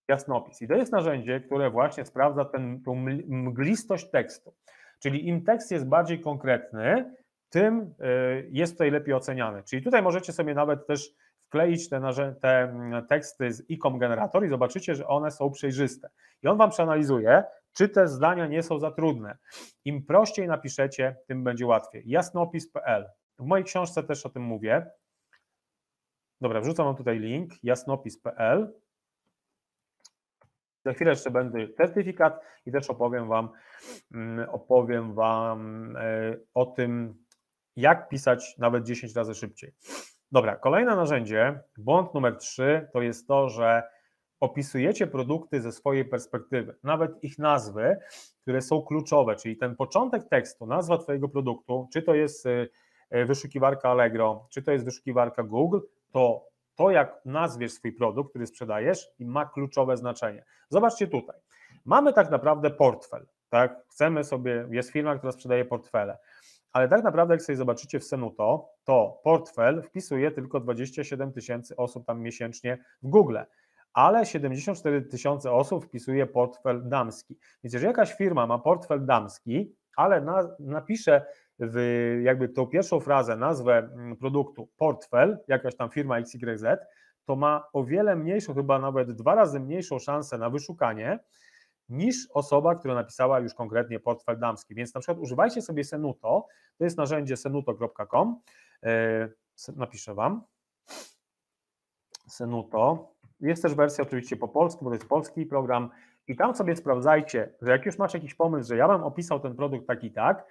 Jasnopis. I to jest narzędzie, które właśnie sprawdza ten, tą mglistość tekstu. Czyli im tekst jest bardziej konkretny, tym e, jest tutaj lepiej oceniany. Czyli tutaj możecie sobie nawet też wkleić te, te mm, teksty z ICOM generator i zobaczycie, że one są przejrzyste. I on Wam przeanalizuje, czy te zdania nie są za trudne. Im prościej napiszecie, tym będzie łatwiej. Jasnopis.pl. W mojej książce też o tym mówię. Dobra, wrzucam wam tutaj link jasnopis.pl. Za chwilę jeszcze będzie certyfikat i też opowiem wam, mm, opowiem wam e, o tym, jak pisać nawet 10 razy szybciej. Dobra, kolejne narzędzie, błąd numer 3 to jest to, że opisujecie produkty ze swojej perspektywy, nawet ich nazwy, które są kluczowe, czyli ten początek tekstu, nazwa Twojego produktu, czy to jest y, y, wyszukiwarka Allegro, czy to jest wyszukiwarka Google, to to, jak nazwiesz swój produkt, który sprzedajesz, i ma kluczowe znaczenie. Zobaczcie tutaj. Mamy tak naprawdę portfel, tak? Chcemy sobie, jest firma, która sprzedaje portfele, ale tak naprawdę, jak sobie zobaczycie w Senuto, to portfel wpisuje tylko 27 tysięcy osób tam miesięcznie w Google ale 74 tysiące osób wpisuje portfel damski. Więc jeżeli jakaś firma ma portfel damski, ale na, napisze w jakby tą pierwszą frazę, nazwę mm, produktu portfel, jakaś tam firma XYZ, to ma o wiele mniejszą, chyba nawet dwa razy mniejszą szansę na wyszukanie niż osoba, która napisała już konkretnie portfel damski. Więc na przykład używajcie sobie Senuto, to jest narzędzie senuto.com, e, napiszę Wam, Senuto, jest też wersja oczywiście po polsku, bo to jest polski program i tam sobie sprawdzajcie, że jak już masz jakiś pomysł, że ja bym opisał ten produkt tak i tak,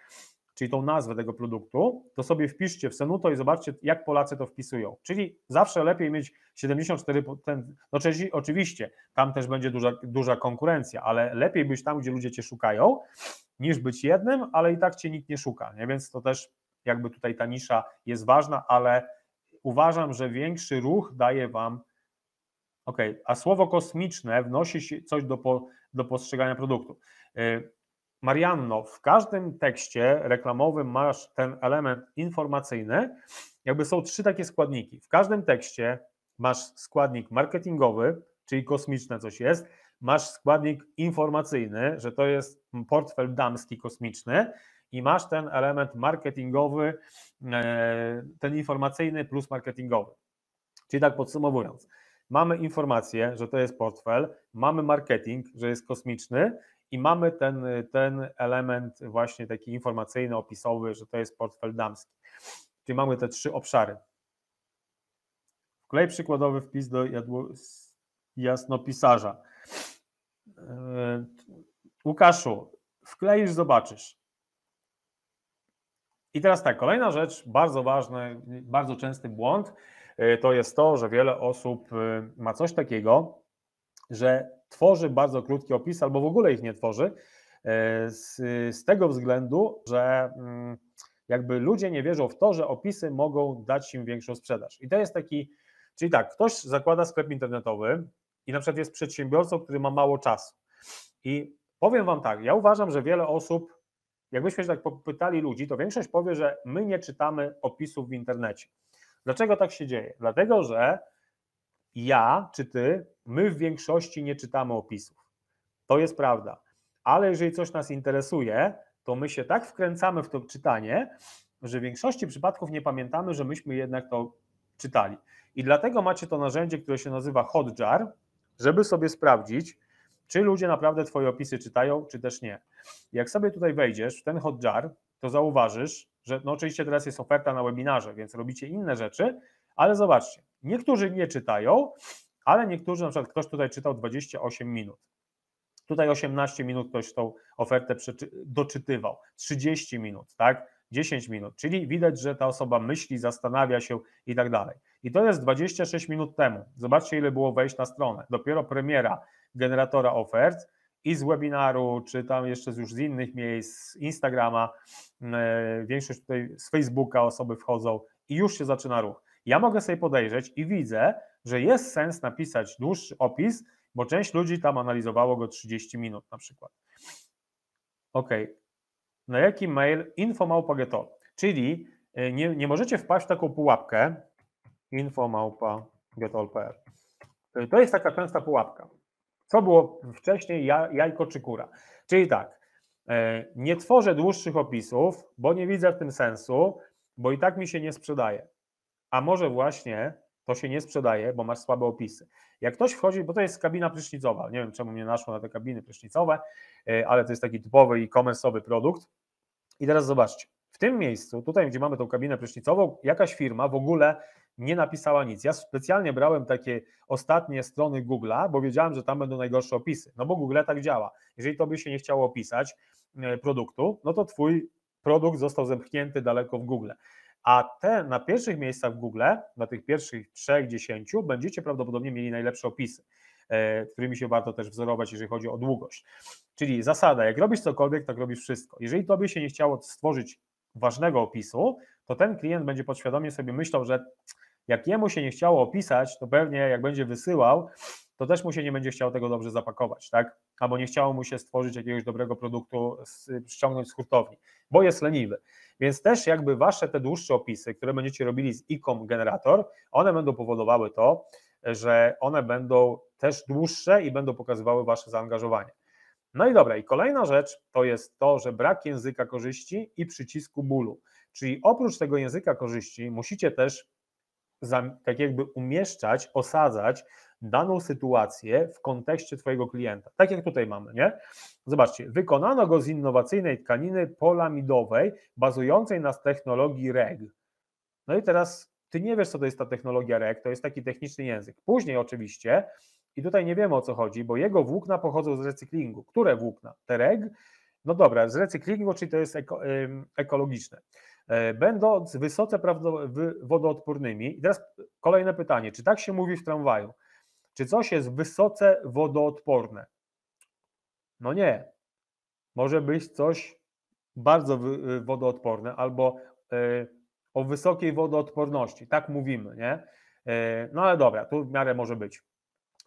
czyli tą nazwę tego produktu, to sobie wpiszcie w Senuto i zobaczcie, jak Polacy to wpisują. Czyli zawsze lepiej mieć 74%, no oczywiście, tam też będzie duża, duża konkurencja, ale lepiej być tam, gdzie ludzie Cię szukają, niż być jednym, ale i tak Cię nikt nie szuka, nie? więc to też jakby tutaj ta nisza jest ważna, ale uważam, że większy ruch daje Wam Ok, a słowo kosmiczne wnosi coś do, po, do postrzegania produktu. Y, Marianno, w każdym tekście reklamowym masz ten element informacyjny. Jakby są trzy takie składniki. W każdym tekście masz składnik marketingowy, czyli kosmiczne coś jest, masz składnik informacyjny, że to jest portfel damski kosmiczny i masz ten element marketingowy, y, ten informacyjny plus marketingowy. Czyli tak podsumowując, mamy informację, że to jest portfel, mamy marketing, że jest kosmiczny i mamy ten, ten element właśnie taki informacyjny, opisowy, że to jest portfel damski. Czyli mamy te trzy obszary. Wklej przykładowy wpis do jasnopisarza. E, Łukaszu, wkleisz, zobaczysz. I teraz tak, kolejna rzecz, bardzo ważny, bardzo częsty błąd – E, to jest to, że wiele osób e, ma coś takiego, że tworzy bardzo krótkie opisy albo w ogóle ich nie tworzy, e, z, z tego względu, że mm, jakby ludzie nie wierzą w to, że opisy mogą dać im większą sprzedaż. I to jest taki, czyli tak, ktoś zakłada sklep internetowy i na przykład jest przedsiębiorcą, który ma mało czasu. I powiem Wam tak, ja uważam, że wiele osób, jakbyśmy się tak popytali ludzi, to większość powie, że my nie czytamy opisów w internecie. Dlaczego tak się dzieje? Dlatego, że ja czy ty, my w większości nie czytamy opisów. To jest prawda. Ale jeżeli coś nas interesuje, to my się tak wkręcamy w to czytanie, że w większości przypadków nie pamiętamy, że myśmy jednak to czytali. I dlatego macie to narzędzie, które się nazywa Hotjar, żeby sobie sprawdzić, czy ludzie naprawdę Twoje opisy czytają, czy też nie. Jak sobie tutaj wejdziesz w ten Hotjar, to zauważysz, że no oczywiście teraz jest oferta na webinarze, więc robicie inne rzeczy, ale zobaczcie, niektórzy nie czytają, ale niektórzy, na przykład ktoś tutaj czytał 28 minut, tutaj 18 minut ktoś tą ofertę doczytywał, 30 minut, tak? 10 minut, czyli widać, że ta osoba myśli, zastanawia się i tak dalej. I to jest 26 minut temu. Zobaczcie, ile było wejść na stronę. Dopiero premiera generatora ofert i z webinaru, czy tam jeszcze już z innych miejsc, z Instagrama, mm, e, większość tutaj z Facebooka osoby wchodzą i już się zaczyna ruch. Ja mogę sobie podejrzeć i widzę, że jest sens napisać dłuższy opis, bo część ludzi tam analizowało go 30 minut na przykład. Ok, na jaki mail? infomałpa.geto, czyli e, nie, nie możecie wpaść w taką pułapkę infomałpa.getol.pl. To jest taka częsta pułapka. Co było wcześniej, jajko czy kura? Czyli tak, e, nie tworzę dłuższych opisów, bo nie widzę w tym sensu, bo i tak mi się nie sprzedaje. A może właśnie to się nie sprzedaje, bo masz słabe opisy. Jak ktoś wchodzi, bo to jest kabina prysznicowa, nie wiem czemu mnie naszło na te kabiny prysznicowe, e, ale to jest taki typowy i commerceowy produkt. I teraz zobaczcie, w tym miejscu, tutaj gdzie mamy tą kabinę prysznicową, jakaś firma w ogóle nie napisała nic. Ja specjalnie brałem takie ostatnie strony Google'a, bo wiedziałem, że tam będą najgorsze opisy. No bo Google tak działa. Jeżeli tobie się nie chciało opisać e, produktu, no to twój produkt został zamknięty daleko w Google. A te na pierwszych miejscach w Google, na tych pierwszych trzech, dziesięciu, będziecie prawdopodobnie mieli najlepsze opisy, e, którymi się warto też wzorować, jeżeli chodzi o długość. Czyli zasada, jak robisz cokolwiek, tak robisz wszystko. Jeżeli tobie się nie chciało stworzyć ważnego opisu, to ten klient będzie podświadomie sobie myślał, że jak jemu się nie chciało opisać, to pewnie jak będzie wysyłał, to też mu się nie będzie chciał tego dobrze zapakować, tak? Albo nie chciało mu się stworzyć jakiegoś dobrego produktu, ściągnąć z hurtowni, bo jest leniwy. Więc też jakby wasze te dłuższe opisy, które będziecie robili z ICOM generator, one będą powodowały to, że one będą też dłuższe i będą pokazywały wasze zaangażowanie. No i dobra, i kolejna rzecz to jest to, że brak języka korzyści i przycisku bólu. Czyli oprócz tego języka korzyści musicie też tak jakby umieszczać, osadzać daną sytuację w kontekście Twojego klienta. Tak jak tutaj mamy, nie? Zobaczcie, wykonano go z innowacyjnej tkaniny polamidowej, bazującej na technologii REG. No i teraz Ty nie wiesz, co to jest ta technologia REG, to jest taki techniczny język. Później oczywiście, i tutaj nie wiemy o co chodzi, bo jego włókna pochodzą z recyklingu. Które włókna? Te REG? No dobra, z recyklingu, czyli to jest eko, ekologiczne. E, będąc wysoce wodoodpornymi. I teraz kolejne pytanie, czy tak się mówi w tramwaju? Czy coś jest wysoce wodoodporne? No nie. Może być coś bardzo y, wodoodporne albo e, o wysokiej wodoodporności. Tak mówimy, nie? E, no ale dobra, tu w miarę może być.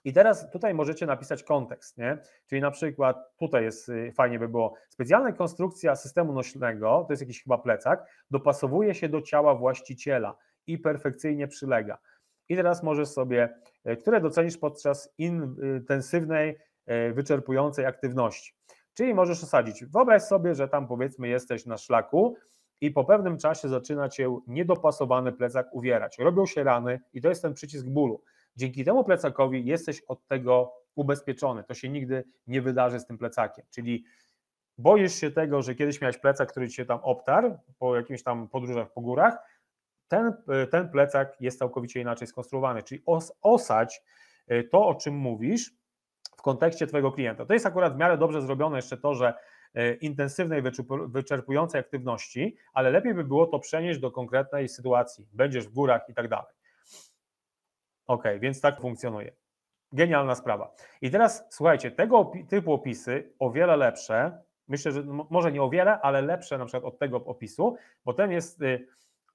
I teraz tutaj możecie napisać kontekst, nie? czyli na przykład tutaj jest, y, fajnie by było, specjalna konstrukcja systemu nośnego, to jest jakiś chyba plecak, dopasowuje się do ciała właściciela i perfekcyjnie przylega. I teraz możesz sobie, y, które docenisz podczas y, intensywnej, wyczerpującej aktywności. Czyli możesz osadzić, wyobraź sobie, że tam powiedzmy jesteś na szlaku i po pewnym czasie zaczyna cię niedopasowany plecak uwierać. Robią się rany i to jest ten przycisk bólu. Dzięki temu plecakowi jesteś od tego ubezpieczony. To się nigdy nie wydarzy z tym plecakiem. Czyli boisz się tego, że kiedyś miałeś plecak, który ci się tam obtarł po jakimś tam podróżach po górach. Ten, e, ten plecak jest całkowicie inaczej skonstruowany. Czyli os, osać e, to, o czym mówisz w kontekście Twojego klienta. To jest akurat w miarę dobrze zrobione jeszcze to, że e, intensywnej, wyczerpującej aktywności, ale lepiej by było to przenieść do konkretnej sytuacji. Będziesz w górach i tak dalej. Ok, więc tak funkcjonuje. Genialna sprawa. I teraz słuchajcie, tego typu opisy o wiele lepsze, myślę, że może nie o wiele, ale lepsze na przykład od tego opisu, bo ten jest, y,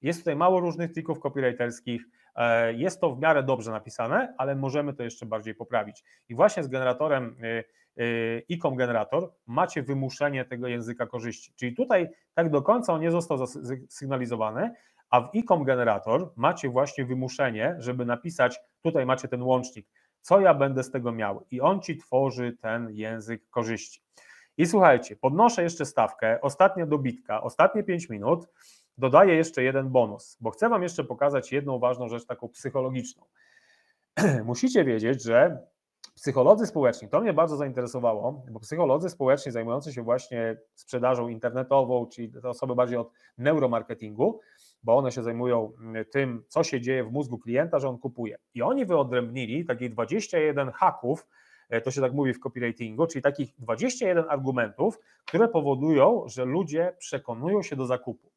jest tutaj mało różnych trików copywriterskich, e, jest to w miarę dobrze napisane, ale możemy to jeszcze bardziej poprawić. I właśnie z generatorem y, y, ICOM generator macie wymuszenie tego języka korzyści. Czyli tutaj tak do końca on nie został zasygnalizowany, a w ICOM generator macie właśnie wymuszenie, żeby napisać, tutaj macie ten łącznik, co ja będę z tego miał. I on ci tworzy ten język korzyści. I słuchajcie, podnoszę jeszcze stawkę, ostatnia dobitka, ostatnie 5 minut, dodaję jeszcze jeden bonus, bo chcę Wam jeszcze pokazać jedną ważną rzecz, taką psychologiczną. Musicie wiedzieć, że psycholodzy społeczni, to mnie bardzo zainteresowało, bo psycholodzy społeczni zajmujący się właśnie sprzedażą internetową, czyli te osoby bardziej od neuromarketingu, bo one się zajmują mm, tym, co się dzieje w mózgu klienta, że on kupuje. I oni wyodrębnili takich 21 haków, e, to się tak mówi w copywritingu, czyli takich 21 argumentów, które powodują, że ludzie przekonują się do zakupu.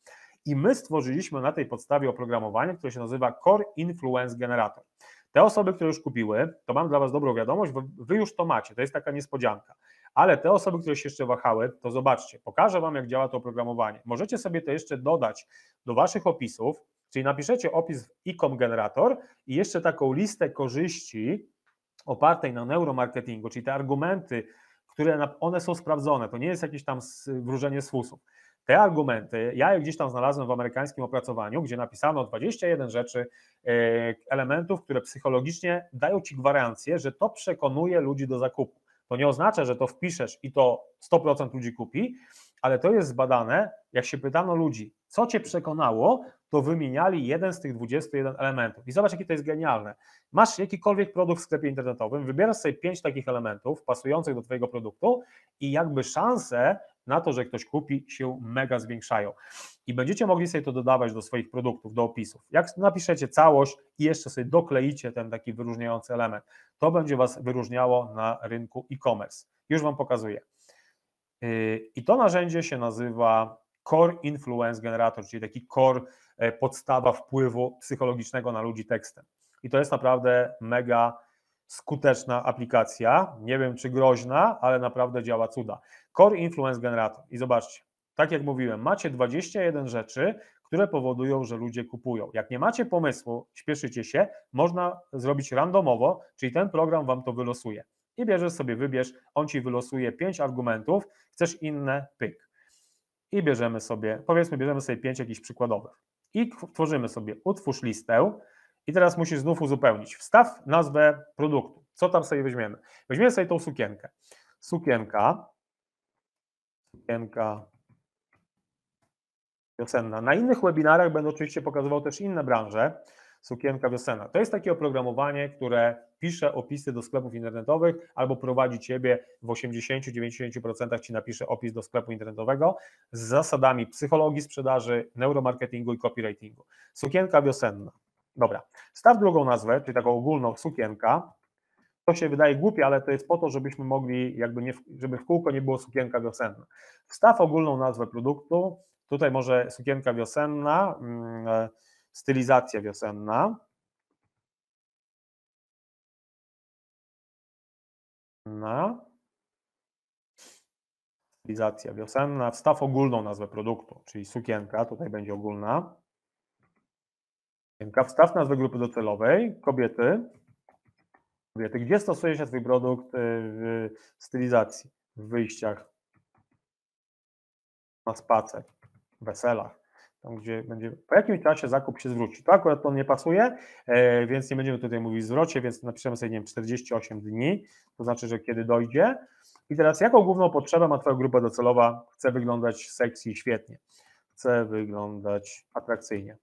I my stworzyliśmy na tej podstawie oprogramowanie, które się nazywa Core Influence Generator. Te osoby, które już kupiły, to mam dla Was dobrą wiadomość, wy już to macie, to jest taka niespodzianka. Ale te osoby, które się jeszcze wahały, to zobaczcie, pokażę Wam, jak działa to oprogramowanie. Możecie sobie to jeszcze dodać do Waszych opisów, czyli napiszecie opis w ICOM generator i jeszcze taką listę korzyści opartej na neuromarketingu, czyli te argumenty, które one są sprawdzone, to nie jest jakieś tam wróżenie z fusów. Te argumenty, ja je gdzieś tam znalazłem w amerykańskim opracowaniu, gdzie napisano 21 rzeczy, e, elementów, które psychologicznie dają ci gwarancję, że to przekonuje ludzi do zakupu. To nie oznacza, że to wpiszesz i to 100% ludzi kupi, ale to jest zbadane, jak się pytano ludzi, co cię przekonało, to wymieniali jeden z tych 21 elementów. I zobacz, jakie to jest genialne. Masz jakikolwiek produkt w sklepie internetowym, wybierasz sobie pięć takich elementów pasujących do Twojego produktu i jakby szanse, na to, że ktoś kupi, się mega zwiększają. I będziecie mogli sobie to dodawać do swoich produktów, do opisów. Jak napiszecie całość i jeszcze sobie dokleicie ten taki wyróżniający element, to będzie Was wyróżniało na rynku e-commerce. Już Wam pokazuję. Yy, I to narzędzie się nazywa Core Influence Generator, czyli taki core e, podstawa wpływu psychologicznego na ludzi tekstem. I to jest naprawdę mega skuteczna aplikacja. Nie wiem, czy groźna, ale naprawdę działa cuda. Core Influence Generator. I zobaczcie, tak jak mówiłem, macie 21 rzeczy, które powodują, że ludzie kupują. Jak nie macie pomysłu, śpieszycie się, można zrobić randomowo, czyli ten program wam to wylosuje. I bierzesz sobie, wybierz, on ci wylosuje 5 argumentów, chcesz inne, pyk. I bierzemy sobie, powiedzmy, bierzemy sobie 5 jakichś przykładowych. I tworzymy sobie, utwórz listę, i teraz musisz znów uzupełnić. Wstaw nazwę produktu. Co tam sobie weźmiemy? Weźmiemy sobie tą sukienkę. Sukienka. Sukienka wiosenna. Na innych webinarach będę oczywiście pokazywał też inne branże. Sukienka wiosenna. To jest takie oprogramowanie, które pisze opisy do sklepów internetowych albo prowadzi ciebie w 80-90% ci napisze opis do sklepu internetowego z zasadami psychologii sprzedaży, neuromarketingu i copywritingu. Sukienka wiosenna. Dobra, staw drugą nazwę, czyli taką ogólną sukienka. To się wydaje głupie, ale to jest po to, żebyśmy mogli, jakby nie, żeby w kółko nie było sukienka wiosenna. Wstaw ogólną nazwę produktu, tutaj może sukienka wiosenna, mm, e, stylizacja wiosenna. Na stylizacja wiosenna, wstaw ogólną nazwę produktu, czyli sukienka, tutaj będzie ogólna. Wstaw nazwę grupy docelowej, kobiety, kobiety, gdzie stosuje się Twój produkt y, w stylizacji, w wyjściach, na spacer, w weselach, tam gdzie będzie, po jakimś czasie zakup się zwróci. To akurat to nie pasuje, e, więc nie będziemy tutaj mówić zwrocie, więc napiszemy sobie, nie wiem, 48 dni, to znaczy, że kiedy dojdzie. I teraz jaką główną potrzebę ma Twoja grupa docelowa? Chce wyglądać seksji świetnie, chce wyglądać atrakcyjnie.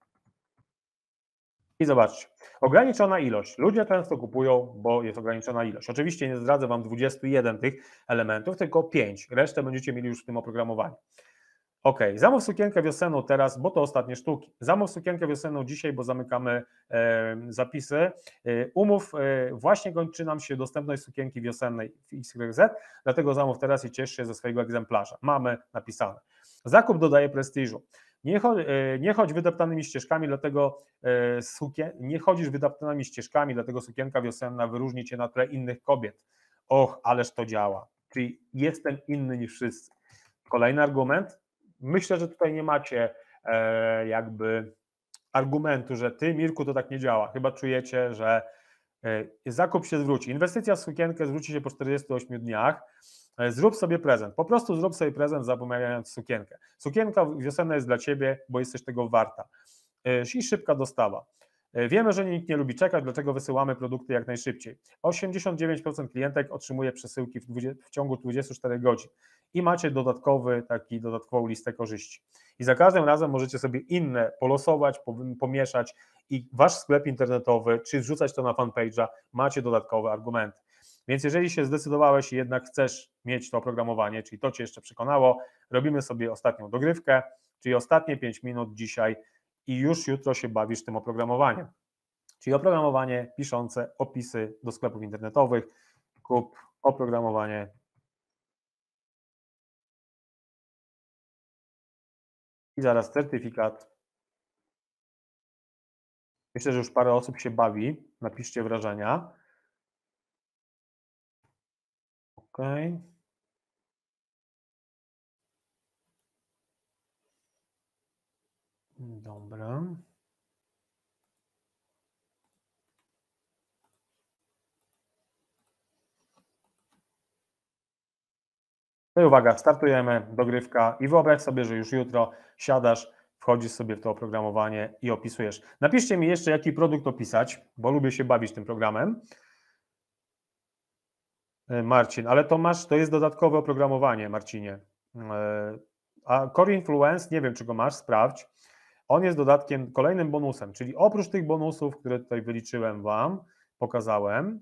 I zobaczcie, ograniczona ilość. Ludzie często kupują, bo jest ograniczona ilość. Oczywiście nie zdradzę Wam 21 tych elementów, tylko 5. Resztę będziecie mieli już w tym oprogramowaniu. Ok, zamów sukienkę wiosenną teraz, bo to ostatnie sztuki. Zamów sukienkę wiosenną dzisiaj, bo zamykamy e, zapisy. E, umów, e, właśnie kończy nam się dostępność sukienki wiosennej w XYZ, dlatego zamów teraz i ciesz się ze swojego egzemplarza. Mamy napisane. Zakup dodaje prestiżu. Nie, cho, e, nie chodź wydeptanymi ścieżkami, dlatego e, sukien, nie chodzisz wydeptanymi ścieżkami, dlatego sukienka wiosenna wyróżni cię na tle innych kobiet. Och, ależ to działa. Czyli jestem inny niż wszyscy. Kolejny argument. Myślę, że tutaj nie macie e, jakby argumentu, że ty, Mirku, to tak nie działa. Chyba czujecie, że zakup się zwróci. Inwestycja w sukienkę zwróci się po 48 dniach E, zrób sobie prezent. Po prostu zrób sobie prezent, zapominając sukienkę. Sukienka wiosenna jest dla ciebie, bo jesteś tego warta. E, I szybka dostawa. E, wiemy, że nikt nie lubi czekać, dlatego wysyłamy produkty jak najszybciej. 89% klientek otrzymuje przesyłki w, 20, w, ciągu 24 godzin i macie dodatkowy, taki dodatkową listę korzyści. I za każdym razem możecie sobie inne polosować, pomieszać i wasz sklep internetowy, czy wrzucać to na fanpage'a, macie dodatkowe argumenty. Więc jeżeli się zdecydowałeś i jednak chcesz mieć to oprogramowanie, czyli to Cię jeszcze przekonało, robimy sobie ostatnią dogrywkę, czyli ostatnie 5 minut dzisiaj i już jutro się bawisz tym oprogramowaniem. Czyli oprogramowanie piszące opisy do sklepów internetowych, kup oprogramowanie i zaraz certyfikat. Myślę, że już parę osób się bawi. Napiszcie wrażenia. OK. Dobra. No i uwaga, startujemy, dogrywka i wyobraź sobie, że już jutro siadasz, wchodzisz sobie w to oprogramowanie i opisujesz. Napiszcie mi jeszcze, jaki produkt opisać, bo lubię się bawić tym programem. E, Marcin, ale to masz, to jest dodatkowe oprogramowanie, Marcinie. E, a Core Influence, nie wiem, czy go masz, sprawdź. On jest dodatkiem, kolejnym bonusem, czyli oprócz tych bonusów, które tutaj wyliczyłem Wam, pokazałem,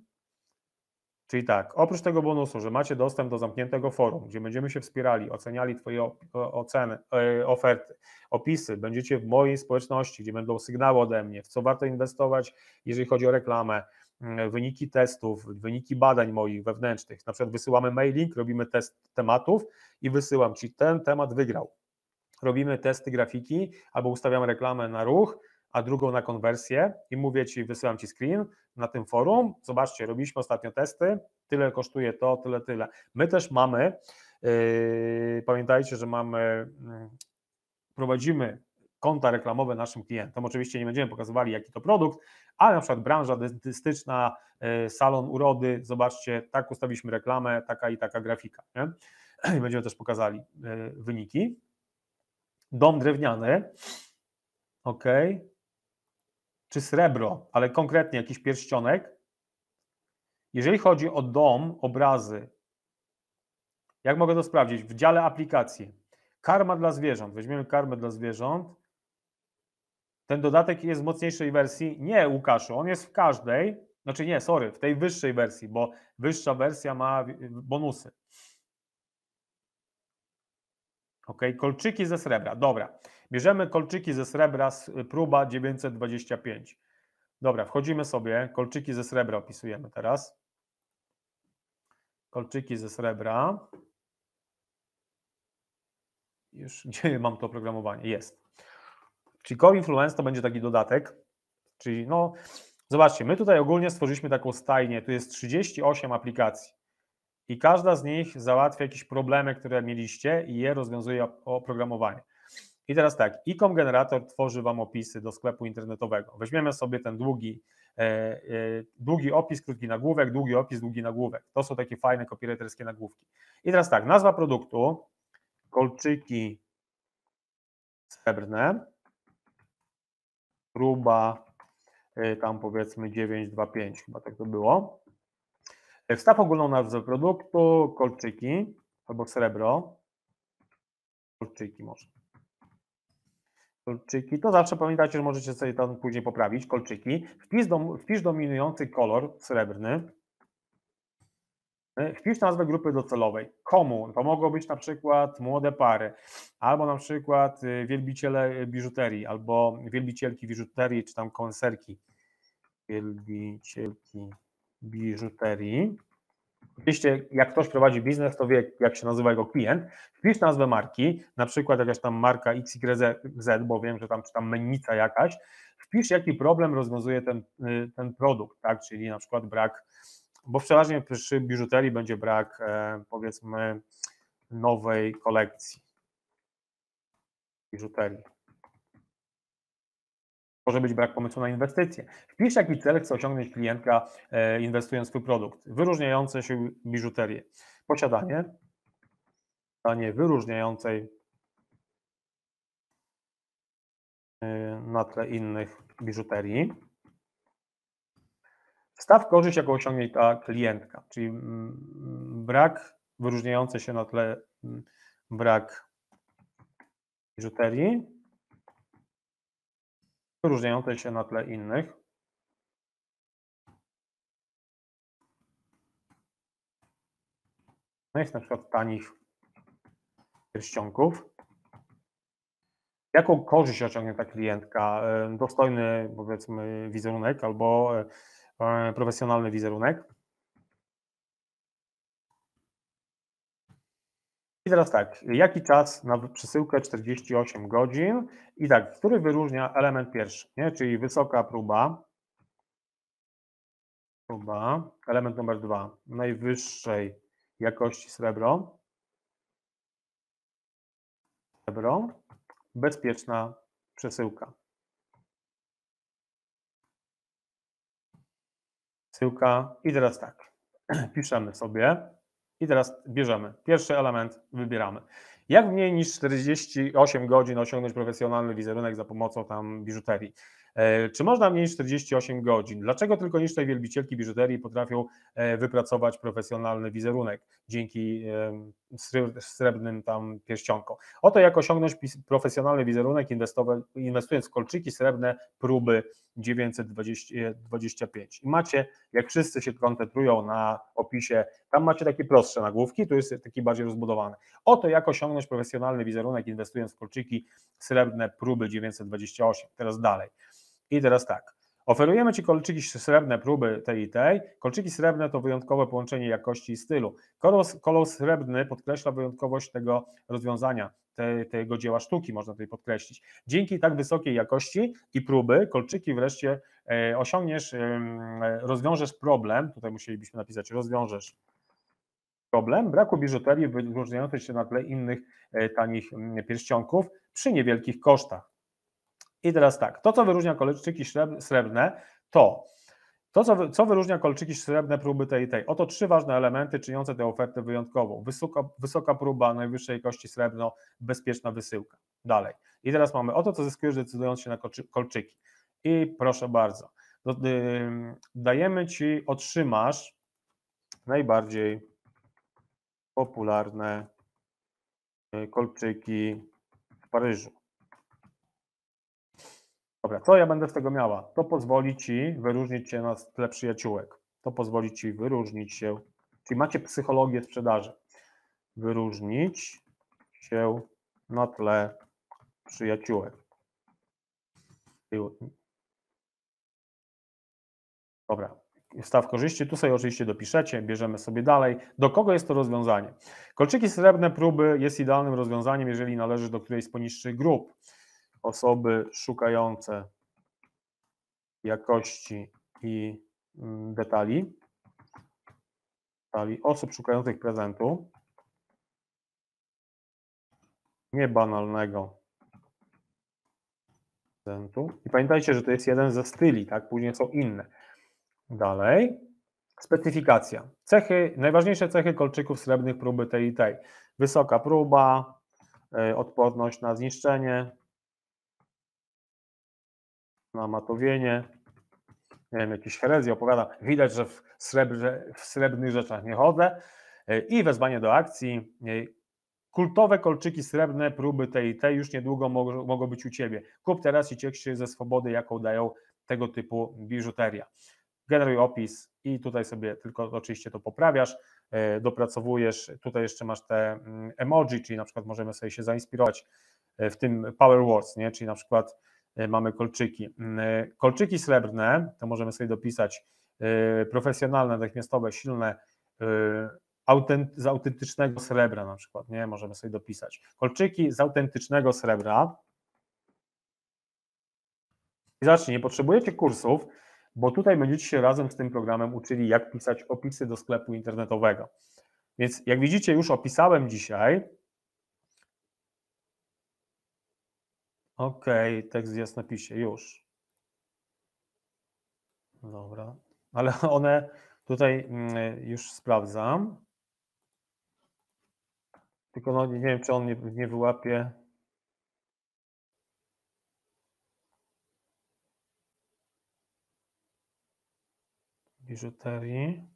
czyli tak, oprócz tego bonusu, że macie dostęp do zamkniętego forum, gdzie będziemy się wspierali, oceniali Twoje oceny, e, oferty, opisy, będziecie w mojej społeczności, gdzie będą sygnały ode mnie, w co warto inwestować, jeżeli chodzi o reklamę, E, wyniki testów, wyniki badań moich wewnętrznych. Na przykład wysyłamy mailing, robimy test tematów i wysyłam ci ten temat wygrał. Robimy testy grafiki albo ustawiam reklamę na ruch, a drugą na konwersję i mówię ci, wysyłam ci screen na tym forum. Zobaczcie, robiliśmy ostatnio testy, tyle kosztuje to, tyle, tyle. My też mamy, yy, pamiętajcie, że mamy, yy, prowadzimy konta reklamowe naszym klientom. Oczywiście nie będziemy pokazywali, jaki to produkt, ale na przykład branża dentystyczna, e, salon urody, zobaczcie, tak ustawiliśmy reklamę, taka i taka grafika. Nie? I będziemy też pokazali e, wyniki. Dom drewniany, ok. Czy srebro, ale konkretnie jakiś pierścionek. Jeżeli chodzi o dom, obrazy, jak mogę to sprawdzić? W dziale aplikacji? Karma dla zwierząt. Weźmiemy karmę dla zwierząt ten dodatek jest w mocniejszej wersji? Nie, Łukaszu, on jest w każdej, znaczy nie, sorry, w tej wyższej wersji, bo wyższa wersja ma bonusy. Ok, kolczyki ze srebra, dobra. Bierzemy kolczyki ze srebra, y, próba 925. Dobra, wchodzimy sobie, kolczyki ze srebra opisujemy teraz. Kolczyki ze srebra. Już gdzie mam to oprogramowanie? Jest. Czyli Core Influence to będzie taki dodatek, czyli no, zobaczcie, my tutaj ogólnie stworzyliśmy taką stajnię, tu jest 38 aplikacji i każda z nich załatwia jakieś problemy, które mieliście i je rozwiązuje oprogramowanie. I teraz tak, i-com generator tworzy Wam opisy do sklepu internetowego. Weźmiemy sobie ten długi, e, e, długi opis, krótki nagłówek, długi opis, długi nagłówek. To są takie fajne copywriterskie nagłówki. I teraz tak, nazwa produktu, kolczyki srebrne, próba, e, tam powiedzmy 925, chyba tak to było. Wstaw e, staw ogólną nazwę produktu, kolczyki albo srebro, kolczyki może. Kolczyki, to zawsze pamiętajcie, że możecie sobie tam później poprawić, kolczyki. Wpisz, wpisz dominujący kolor srebrny, E, wpisz nazwę grupy docelowej. Komu? To mogą być na przykład młode pary, albo na przykład y, wielbiciele y, biżuterii, albo wielbicielki biżuterii, czy tam konserki. Wielbicielki biżuterii. Oczywiście, jak ktoś prowadzi biznes, to wie, jak się nazywa jego klient. Wpisz nazwę marki, na przykład jakaś tam marka XYZ, bo wiem, że tam czy tam mennica jakaś. Wpisz, jaki problem rozwiązuje ten, y, ten produkt, tak? czyli na przykład brak bo przeważnie przy biżuterii będzie brak e, powiedzmy nowej kolekcji biżuterii. Może być brak pomysłu na inwestycje. Wpisz, jaki cel chce osiągnąć klientka, e, inwestując w swój produkt. Wyróżniające się biżuterię. Posiadanie, stanie wyróżniającej e, na tle innych biżuterii. Staw korzyść, jaką osiągnie ta klientka, czyli mm, mm, brak wyróżniający się na tle mm, brak biżuterii, wyróżniający się na tle innych. No jest na przykład tanich pierścionków. Jaką korzyść osiągnie ta klientka? E, dostojny, powiedzmy, wizerunek albo e, E, profesjonalny wizerunek. I teraz tak, jaki czas na przesyłkę 48 godzin i tak, który wyróżnia element pierwszy, nie? czyli wysoka próba, próba, element numer dwa, najwyższej jakości srebro, srebro, bezpieczna przesyłka. Syłka. I teraz tak, piszemy sobie i teraz bierzemy. Pierwszy element wybieramy. Jak mniej niż 48 godzin osiągnąć profesjonalny wizerunek za pomocą tam biżuterii? E, czy można mniej niż 48 godzin? Dlaczego tylko niższe wielbicielki biżuterii potrafią e, wypracować profesjonalny wizerunek dzięki e, srebrnym tam pierścionkom? Oto jak osiągnąć profesjonalny wizerunek inwestując w kolczyki, srebrne próby 925. I macie, jak wszyscy się koncentrują na opisie, tam macie takie prostsze nagłówki, tu jest taki bardziej rozbudowany. oto jak osiągnąć profesjonalny wizerunek inwestując w kolczyki srebrne próby 928. Teraz dalej. I teraz tak. Oferujemy Ci kolczyki srebrne próby tej i tej. Kolczyki srebrne to wyjątkowe połączenie jakości i stylu. Kolor, kolor srebrny podkreśla wyjątkowość tego rozwiązania te, tego dzieła sztuki, można tutaj podkreślić. Dzięki tak wysokiej jakości i próby kolczyki wreszcie e, osiągniesz, rozwiążesz problem, tutaj musielibyśmy napisać rozwiążesz problem braku biżuterii wyróżniającej się na tle innych e, tanich pierścionków przy niewielkich kosztach. I teraz tak, to co wyróżnia kolczyki srebrne to to, co, co wyróżnia kolczyki srebrne próby tej i tej? Oto trzy ważne elementy czyniące tę ofertę wyjątkową. Wysoka, wysoka próba najwyższej jakości srebrno, bezpieczna wysyłka. Dalej. I teraz mamy oto, co zyskujesz decydując się na kolczyki. I proszę bardzo, y, dajemy Ci, otrzymasz najbardziej popularne y, kolczyki w Paryżu. Dobra, co ja będę z tego miała? To pozwoli ci wyróżnić się na tle przyjaciółek. To pozwoli ci wyróżnić się. Czyli macie psychologię sprzedaży. Wyróżnić się na tle przyjaciółek. Dobra, staw korzyści, tu sobie oczywiście dopiszecie, bierzemy sobie dalej. Do kogo jest to rozwiązanie? Kolczyki srebrne próby jest idealnym rozwiązaniem, jeżeli należy do którejś z poniższych grup osoby szukające jakości i mm, detali, detali osób szukających prezentu, niebanalnego prezentu. I pamiętajcie, że to jest jeden ze styli, tak? Później są inne. Dalej. Specyfikacja. Cechy, najważniejsze cechy kolczyków srebrnych próby tej i tej. Wysoka próba, e, odporność na zniszczenie, na Matowienie, nie wiem, jakiś herezję opowiada, widać, że w, srebrze, w srebrnych rzeczach nie chodzę e, i wezwanie do akcji. E, kultowe kolczyki srebrne, próby te i te już niedługo mogą, mogą być u Ciebie. Kup teraz i ciesz się ze swobody, jaką dają tego typu biżuteria. Generuj opis i tutaj sobie tylko oczywiście to poprawiasz, e, dopracowujesz. Tutaj jeszcze masz te mm, emoji, czyli na przykład możemy sobie się zainspirować w tym Power Words, nie? czyli na przykład E, mamy kolczyki. Mm, e, kolczyki srebrne, to możemy sobie dopisać, e, profesjonalne, natychmiastowe, silne, z autentycznego srebra na przykład, nie? Możemy sobie dopisać. Kolczyki z autentycznego srebra. I zacznij, nie potrzebujecie kursów, bo tutaj będziecie się razem z tym programem uczyli, jak pisać opisy do sklepu internetowego. Więc jak widzicie, już opisałem dzisiaj Okej, okay, tekst jest na pisie, już. Dobra, ale one tutaj mm, już sprawdzam. Tylko no, nie wiem, czy on nie, nie wyłapie. Biżuterii.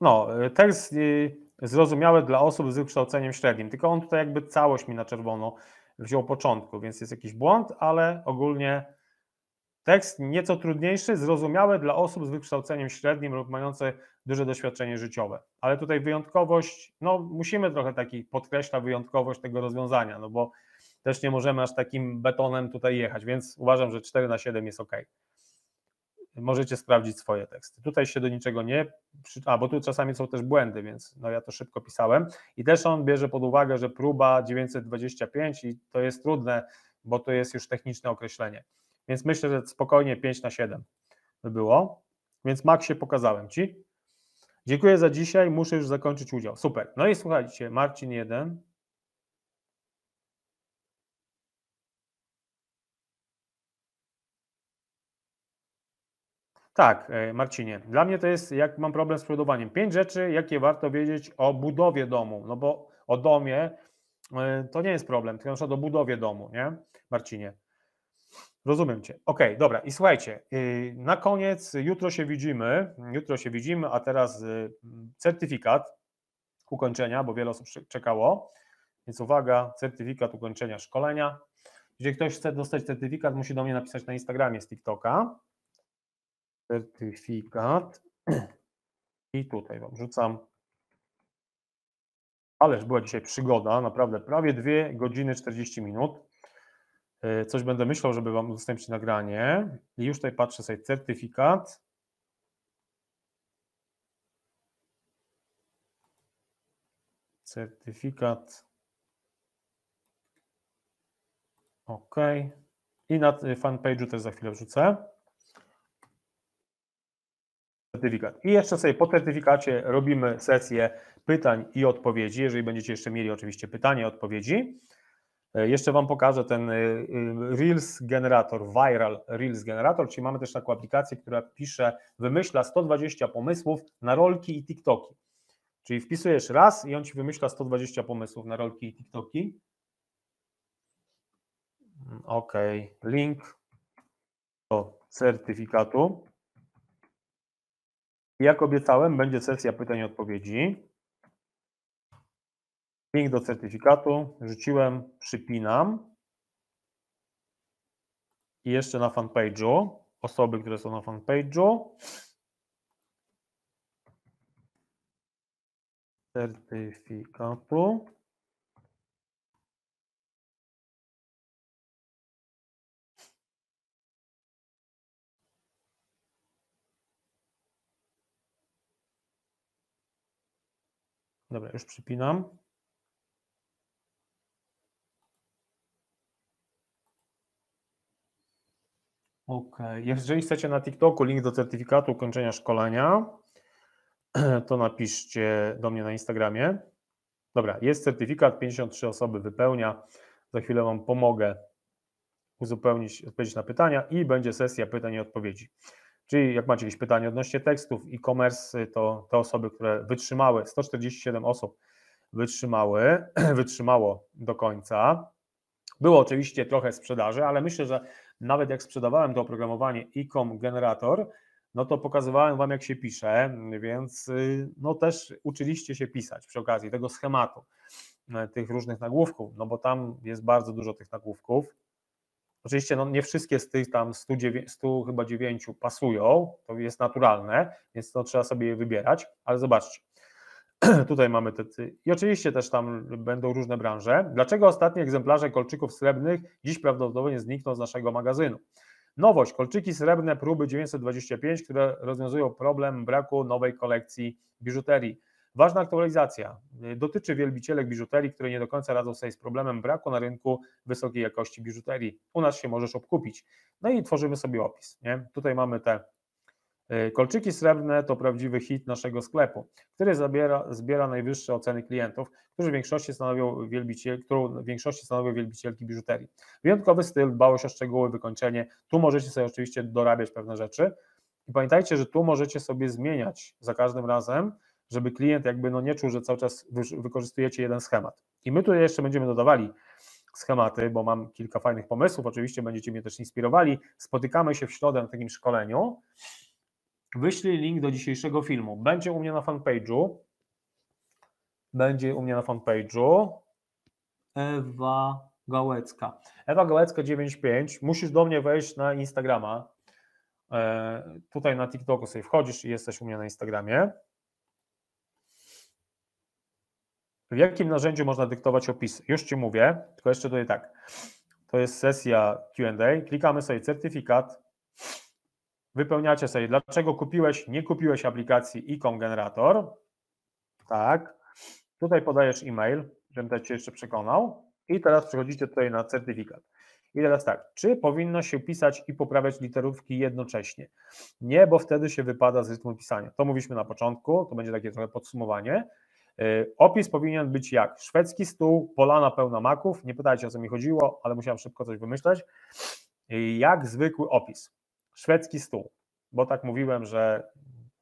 No, y, tekst y, zrozumiałe dla osób z wykształceniem średnim. Tylko on tutaj jakby całość mi na czerwono wziął początku, więc jest jakiś błąd, ale ogólnie tekst nieco trudniejszy, zrozumiałe dla osób z wykształceniem średnim lub mające duże doświadczenie życiowe. Ale tutaj wyjątkowość, no musimy trochę taki podkreśla wyjątkowość tego rozwiązania, no bo też nie możemy aż takim betonem tutaj jechać, więc uważam, że 4 na 7 jest ok możecie sprawdzić swoje teksty. Tutaj się do niczego nie, a bo tu czasami są też błędy, więc no ja to szybko pisałem. I też on bierze pod uwagę, że próba 925 i to jest trudne, bo to jest już techniczne określenie. Więc myślę, że spokojnie 5 na 7 by było. Więc Max się pokazałem Ci. Dziękuję za dzisiaj, muszę już zakończyć udział. Super. No i słuchajcie, Marcin 1, Tak, e, Marcinie, dla mnie to jest, jak mam problem z projektowaniem, pięć rzeczy, jakie warto wiedzieć o budowie domu, no bo o domie e, to nie jest problem, tylko na przykład o budowie domu, nie, Marcinie? Rozumiem Cię. Okej, okay, dobra. I słuchajcie, y, na koniec jutro się widzimy, jutro się widzimy, a teraz y, certyfikat ukończenia, bo wiele osób czekało, więc uwaga, certyfikat ukończenia szkolenia. Jeżeli ktoś chce dostać certyfikat, musi do mnie napisać na Instagramie z TikToka certyfikat. I tutaj Wam rzucam. Ależ była dzisiaj przygoda, naprawdę prawie 2 godziny 40 minut. E, coś będę myślał, żeby Wam udostępnić nagranie. I już tutaj patrzę sobie certyfikat. Certyfikat. OK. I na y, fanpage'u też za chwilę wrzucę certyfikat. I jeszcze sobie po certyfikacie robimy sesję pytań i odpowiedzi, jeżeli będziecie jeszcze mieli oczywiście pytania i odpowiedzi. E, jeszcze Wam pokażę ten e, e, Reels Generator, Viral Reels Generator, czyli mamy też taką aplikację, która pisze, wymyśla 120 pomysłów na rolki i TikToki. Czyli wpisujesz raz i on Ci wymyśla 120 pomysłów na rolki i TikToki. Mm, OK, link do certyfikatu. Jak obiecałem, będzie sesja pytań i odpowiedzi. Link do certyfikatu rzuciłem, przypinam. I jeszcze na fanpage'u, osoby, które są na fanpage'u. Certyfikatu. Dobra, już przypinam. Ok, jeżeli chcecie na TikToku link do certyfikatu ukończenia szkolenia, to napiszcie do mnie na Instagramie. Dobra, jest certyfikat, 53 osoby wypełnia. Za chwilę Wam pomogę uzupełnić, odpowiedzieć na pytania i będzie sesja pytań i odpowiedzi. Czyli jak macie jakieś pytanie odnośnie tekstów e-commerce, to te osoby, które wytrzymały, 147 osób wytrzymały, wytrzymało do końca. Było oczywiście trochę sprzedaży, ale myślę, że nawet jak sprzedawałem to oprogramowanie e-com generator, no to pokazywałem Wam, jak się pisze, więc y, no też uczyliście się pisać przy okazji tego schematu, y, tych różnych nagłówków, no bo tam jest bardzo dużo tych nagłówków. Oczywiście no, nie wszystkie z tych tam 109 pasują, to jest naturalne, więc to trzeba sobie je wybierać, ale zobaczcie. Tutaj mamy te. I oczywiście też tam będą różne branże. Dlaczego ostatnie egzemplarze kolczyków srebrnych dziś prawdopodobnie znikną z naszego magazynu? Nowość: kolczyki srebrne próby 925, które rozwiązują problem braku nowej kolekcji biżuterii. Ważna aktualizacja dotyczy wielbicielek biżuterii, które nie do końca radzą sobie z problemem braku na rynku wysokiej jakości biżuterii. U nas się możesz obkupić. No i tworzymy sobie opis. Nie? Tutaj mamy te y, kolczyki srebrne, to prawdziwy hit naszego sklepu, który zabiera, zbiera najwyższe oceny klientów, którzy w większości stanowią wielbiciel, którą w większości stanowią wielbicielki biżuterii. Wyjątkowy styl, dbałość o szczegóły, wykończenie. Tu możecie sobie oczywiście dorabiać pewne rzeczy. I pamiętajcie, że tu możecie sobie zmieniać za każdym razem, żeby klient jakby no nie czuł, że cały czas wykorzystujecie jeden schemat. I my tutaj jeszcze będziemy dodawali schematy, bo mam kilka fajnych pomysłów, oczywiście będziecie mnie też inspirowali. Spotykamy się w środę na takim szkoleniu. Wyślij link do dzisiejszego filmu. Będzie u mnie na fanpage'u. Będzie u mnie na fanpage'u. Ewa Gałecka. Ewa Gałecka 95. Musisz do mnie wejść na Instagrama. E, tutaj na TikToku sobie wchodzisz i jesteś u mnie na Instagramie. W jakim narzędziu można dyktować opisy? Już Ci mówię, tylko jeszcze tutaj tak. To jest sesja QA. Klikamy sobie certyfikat. Wypełniacie sobie, dlaczego kupiłeś, nie kupiłeś aplikacji ICOM Generator. Tak. Tutaj podajesz e-mail, żebym Cię jeszcze przekonał. I teraz przechodzicie tutaj na certyfikat. I teraz tak, czy powinno się pisać i poprawiać literówki jednocześnie? Nie, bo wtedy się wypada z rytmu pisania. To mówiliśmy na początku, to będzie takie trochę podsumowanie. E, opis powinien być jak szwedzki stół, polana pełna maków. Nie pytajcie o co mi chodziło, ale musiałem szybko coś wymyślać. E, jak zwykły opis. Szwedzki stół, bo tak mówiłem, że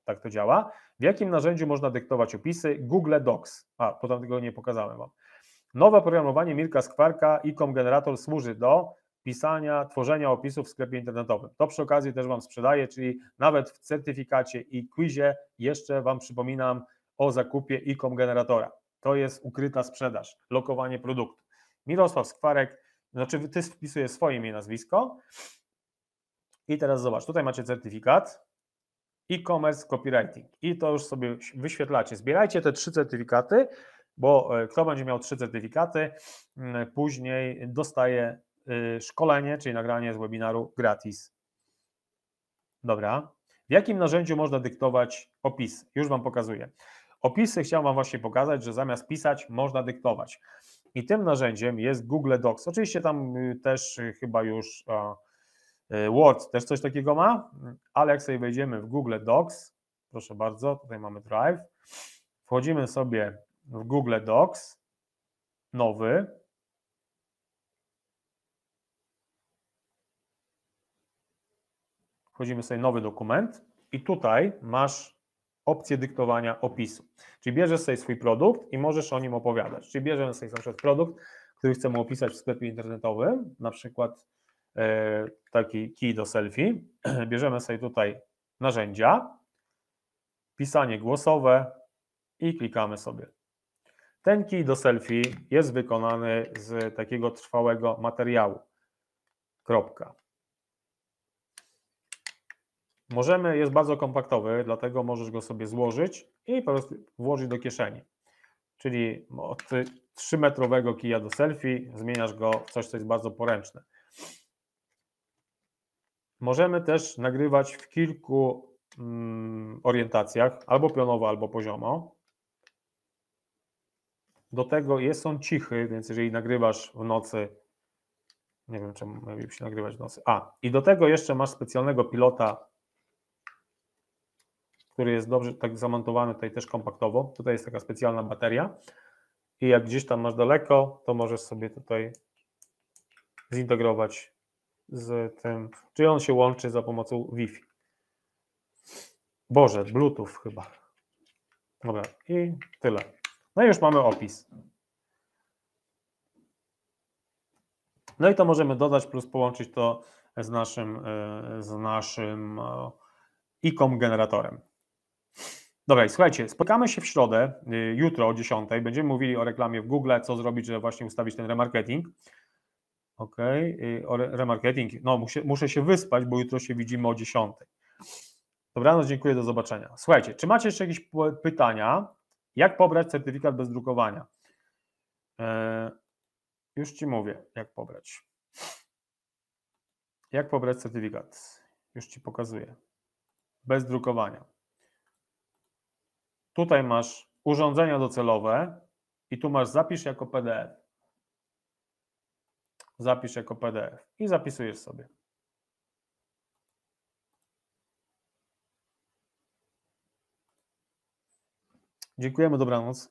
tak to działa. W jakim narzędziu można dyktować opisy? Google Docs. A, potem tego nie pokazałem Wam. Nowe programowanie Milka Skwarka i Generator służy do pisania, tworzenia opisów w sklepie internetowym. To przy okazji też Wam sprzedaję, czyli nawet w certyfikacie i quizie jeszcze Wam przypominam, o zakupie ICOM generatora. To jest ukryta sprzedaż, lokowanie produktu. Mirosław Skwarek, znaczy ty wpisujesz swoje imię i nazwisko i teraz zobacz, tutaj macie certyfikat e-commerce copywriting i to już sobie wyświetlacie. Zbierajcie te trzy certyfikaty, bo e, kto będzie miał trzy certyfikaty, mm, później dostaje y, szkolenie, czyli nagranie z webinaru gratis. Dobra. W jakim narzędziu można dyktować opis? Już Wam pokazuję. Opisy chciałem Wam właśnie pokazać, że zamiast pisać, można dyktować. I tym narzędziem jest Google Docs. Oczywiście tam y, też y, chyba już y, Word też coś takiego ma, ale jak sobie wejdziemy w Google Docs, proszę bardzo, tutaj mamy Drive, wchodzimy sobie w Google Docs, nowy, wchodzimy sobie nowy dokument i tutaj masz opcję dyktowania opisu. Czyli bierzesz sobie swój produkt i możesz o nim opowiadać. Czyli bierzemy sobie na przykład produkt, który chcemy opisać w sklepie internetowym, na przykład e, taki kij do selfie. Bierzemy sobie tutaj narzędzia, pisanie głosowe i klikamy sobie. Ten kij do selfie jest wykonany z takiego trwałego materiału. Kropka. Możemy, jest bardzo kompaktowy, dlatego możesz go sobie złożyć i po prostu włożyć do kieszeni. Czyli od 3-metrowego kija do selfie zmieniasz go w coś, co jest bardzo poręczne. Możemy też nagrywać w kilku mm, orientacjach, albo pionowo, albo poziomo. Do tego jest on cichy, więc jeżeli nagrywasz w nocy, nie wiem czemu mieliby się nagrywać w nocy. A, i do tego jeszcze masz specjalnego pilota który jest dobrze tak zamontowany tutaj też kompaktowo. Tutaj jest taka specjalna bateria i jak gdzieś tam masz daleko, to możesz sobie tutaj zintegrować z tym, czyli on się łączy za pomocą Wi-Fi. Boże, Bluetooth chyba. Dobra, i tyle. No i już mamy opis. No i to możemy dodać plus połączyć to z naszym, e, z naszym e, iCom generatorem. Dobra, słuchajcie, spotkamy się w środę, y, jutro o 10. Będziemy mówili o reklamie w Google, co zrobić, żeby właśnie ustawić ten remarketing. Ok, o remarketing. No, muszę, muszę się wyspać, bo jutro się widzimy o 10. Dobranoc, dziękuję, do zobaczenia. Słuchajcie, czy macie jeszcze jakieś pytania? Jak pobrać certyfikat bez drukowania? Eee, już Ci mówię, jak pobrać. Jak pobrać certyfikat? Już Ci pokazuję. Bez drukowania. Tutaj masz urządzenia docelowe i tu masz zapisz jako PDF. Zapisz jako PDF i zapisujesz sobie. Dziękujemy, dobranoc.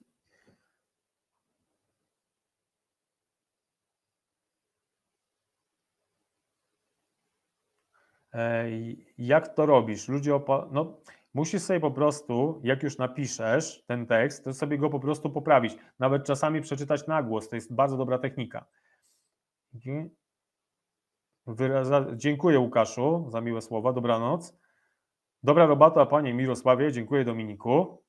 Jak to robisz? Ludzie opa... No, Musisz sobie po prostu, jak już napiszesz ten tekst, to sobie go po prostu poprawić. Nawet czasami przeczytać na głos, to jest bardzo dobra technika. Wyraza... Dziękuję Łukaszu za miłe słowa, dobranoc. Dobra robota Panie Mirosławie, dziękuję Dominiku.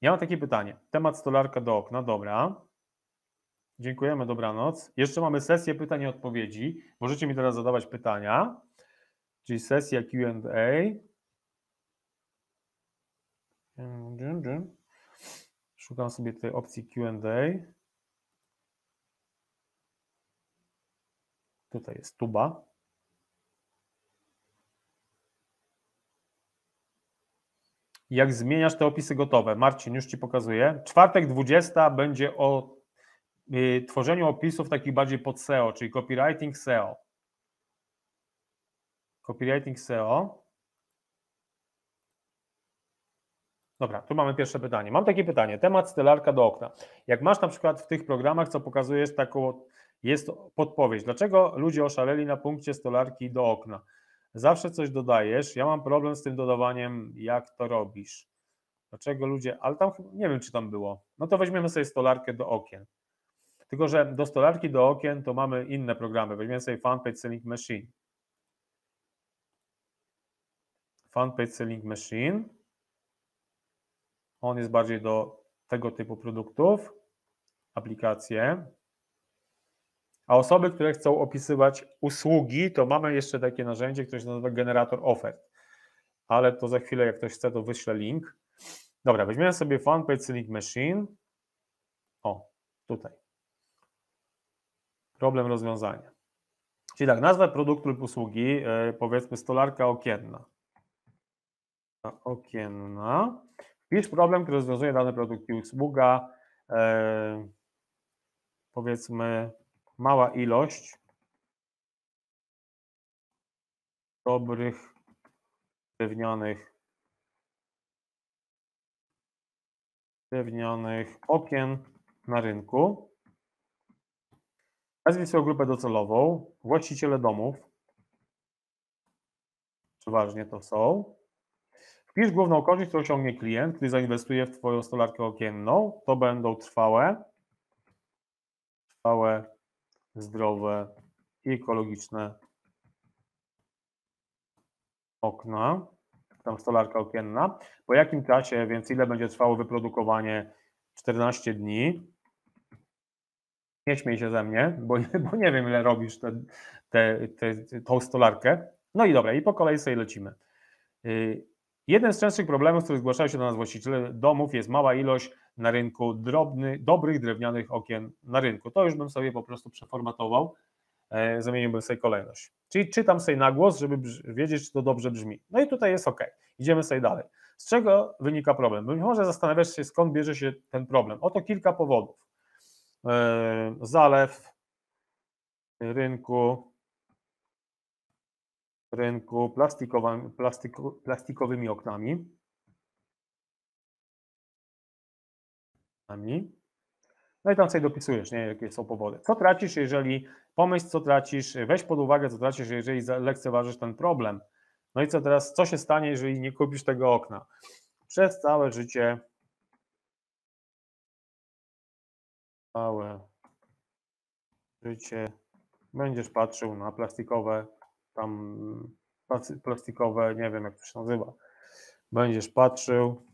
Ja mam takie pytanie. Temat stolarka do okna, dobra. Dziękujemy, dobranoc. Jeszcze mamy sesję pytań i odpowiedzi. Możecie mi teraz zadawać pytania, czyli sesja QA. Szukam sobie tej opcji QA. Tutaj jest tuba. Jak zmieniasz te opisy gotowe? Marcin, już Ci pokazuję. Czwartek 20 będzie o y, tworzeniu opisów takich bardziej pod SEO, czyli copywriting SEO. Copywriting SEO. Dobra, tu mamy pierwsze pytanie. Mam takie pytanie. Temat stylarka do okna. Jak masz na przykład w tych programach, co pokazujesz, taką jest podpowiedź. Dlaczego ludzie oszaleli na punkcie stolarki do okna? Zawsze coś dodajesz. Ja mam problem z tym dodawaniem, jak to robisz. Dlaczego ludzie, ale tam nie wiem, czy tam było. No to weźmiemy sobie stolarkę do okien. Tylko, że do stolarki do okien to mamy inne programy. Weźmiemy sobie fanpage selling machine. Fanpage selling machine. On jest bardziej do tego typu produktów, aplikacje. A osoby, które chcą opisywać usługi, to mamy jeszcze takie narzędzie, które się nazywa generator ofert. Ale to za chwilę, jak ktoś chce, to wyślę link. Dobra, weźmiemy sobie fanpage link machine. O, tutaj. Problem rozwiązania. Czyli tak, nazwa produktu lub usługi, e, powiedzmy stolarka okienna. Okienna. Pisz problem, który rozwiązuje dany produkt i usługa. E, powiedzmy, mała ilość dobrych, drewnianych dywnionych okien na rynku. Nazwij swoją grupę docelową, właściciele domów, przeważnie to są, Wpisz główną korzyść, którą osiągnie klient, który zainwestuje w Twoją stolarkę okienną. To będą trwałe, trwałe, zdrowe i ekologiczne okna, tam stolarka okienna. Po jakim czasie, więc ile będzie trwało wyprodukowanie? 14 dni. Nie śmiej się ze mnie, bo, bo nie wiem, ile robisz te, te, te, tą stolarkę. No i dobra, i po kolei sobie lecimy. Y, Jeden z częstszych problemów, z których zgłaszają się do nas właściciele domów, jest mała ilość na rynku drobny, dobrych drewnianych okien na rynku. To już bym sobie po prostu przeformatował, e, zamieniłbym sobie kolejność. Czyli czytam sobie na głos, żeby wiedzieć, czy to dobrze brzmi. No i tutaj jest OK. Idziemy sobie dalej. Z czego wynika problem? Być no, może zastanawiasz się, skąd bierze się ten problem. Oto kilka powodów. E, zalew rynku, rynku plastikowymi, plastiko, plastikowymi oknami. No i tam sobie dopisujesz, nie, jakie są powody. Co tracisz, jeżeli pomyśl, co tracisz, weź pod uwagę, co tracisz, jeżeli lekceważysz ten problem. No i co teraz, co się stanie, jeżeli nie kupisz tego okna? Przez całe życie całe życie będziesz patrzył na plastikowe tam plastikowe, nie wiem jak to się nazywa. Będziesz patrzył.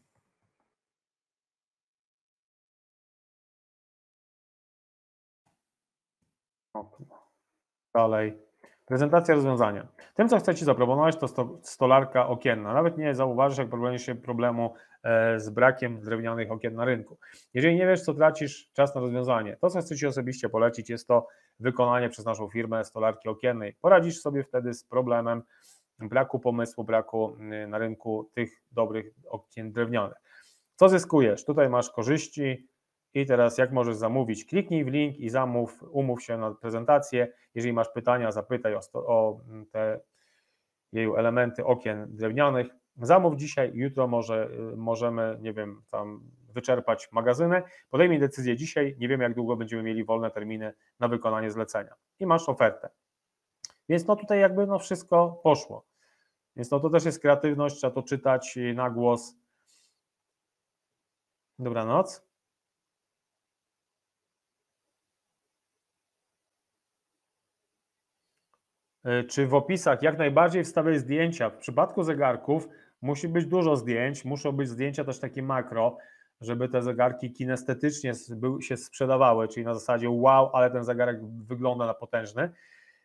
Dalej. Prezentacja rozwiązania. Tym, co chcę Ci zaproponować, to stolarka okienna. Nawet nie zauważysz, jak problemisz się problemu e, z brakiem drewnianych okien na rynku. Jeżeli nie wiesz, co tracisz, czas na rozwiązanie. To, co chcę Ci osobiście polecić, jest to wykonanie przez naszą firmę stolarki okiennej. Poradzisz sobie wtedy z problemem braku pomysłu, braku y, na rynku tych dobrych okien drewnianych. Co zyskujesz? Tutaj masz korzyści, i teraz jak możesz zamówić? Kliknij w link i zamów, umów się na prezentację. Jeżeli masz pytania, zapytaj o, sto, o mm, te jej elementy okien drewnianych. Zamów dzisiaj, jutro może y, możemy, nie wiem, tam wyczerpać magazyny. Podejmij decyzję dzisiaj, nie wiem jak długo będziemy mieli wolne terminy na wykonanie zlecenia. I masz ofertę. Więc no tutaj jakby no wszystko poszło. Więc no to też jest kreatywność, trzeba to czytać na głos. Dobranoc. E, czy w opisach jak najbardziej wstawiać zdjęcia. W przypadku zegarków musi być dużo zdjęć, muszą być zdjęcia też takie makro, żeby te zegarki kinestetycznie się sprzedawały, czyli na zasadzie wow, ale ten zegarek wygląda na potężny.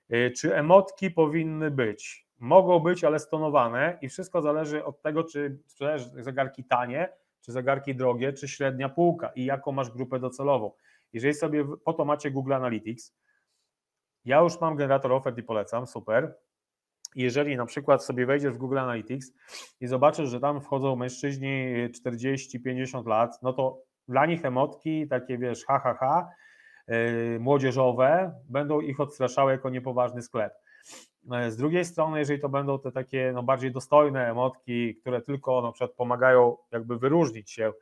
E, czy emotki powinny być? Mogą być, ale stonowane i wszystko zależy od tego, czy sprzedajesz zegarki tanie, czy zegarki drogie, czy średnia półka i jaką masz grupę docelową. Jeżeli sobie po to macie Google Analytics, ja już mam generator ofert i polecam, super. Jeżeli na przykład sobie wejdziesz w Google Analytics i zobaczysz, że tam wchodzą mężczyźni 40-50 y, lat, no to dla nich emotki, takie wiesz, ha, ha, ha, yy, młodzieżowe, będą ich odstraszały jako niepoważny sklep. E, z drugiej strony, jeżeli to będą te takie no, bardziej dostojne emotki, które tylko na przykład pomagają jakby wyróżnić się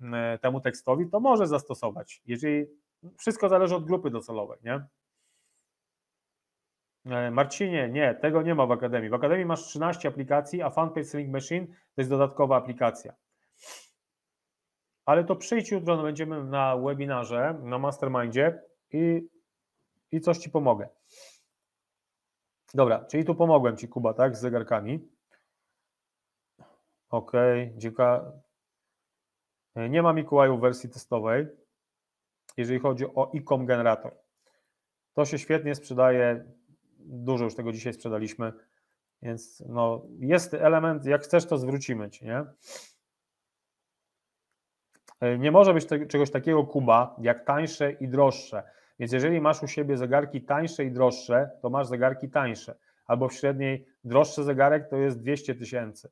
y, temu tekstowi, to może zastosować. Jeżeli wszystko zależy od grupy docelowej, nie? E, Marcinie, nie, tego nie ma w Akademii. W Akademii masz 13 aplikacji, a Fanpage Selling Machine to jest dodatkowa aplikacja. Ale to przyjdź jutro, no będziemy na webinarze, na mastermindzie i, i coś Ci pomogę. Dobra, czyli tu pomogłem Ci, Kuba, tak, z zegarkami. Ok, dziękuję. E, nie ma Mikołaju wersji testowej, jeżeli chodzi o e-com generator. To się świetnie sprzedaje dużo już tego dzisiaj sprzedaliśmy, więc no, jest element, jak chcesz, to zwrócimy ci, nie? E, nie może być te, czegoś takiego, Kuba, jak tańsze i droższe. Więc jeżeli masz u siebie zegarki tańsze i droższe, to masz zegarki tańsze. Albo w średniej droższy zegarek to jest 200 tysięcy.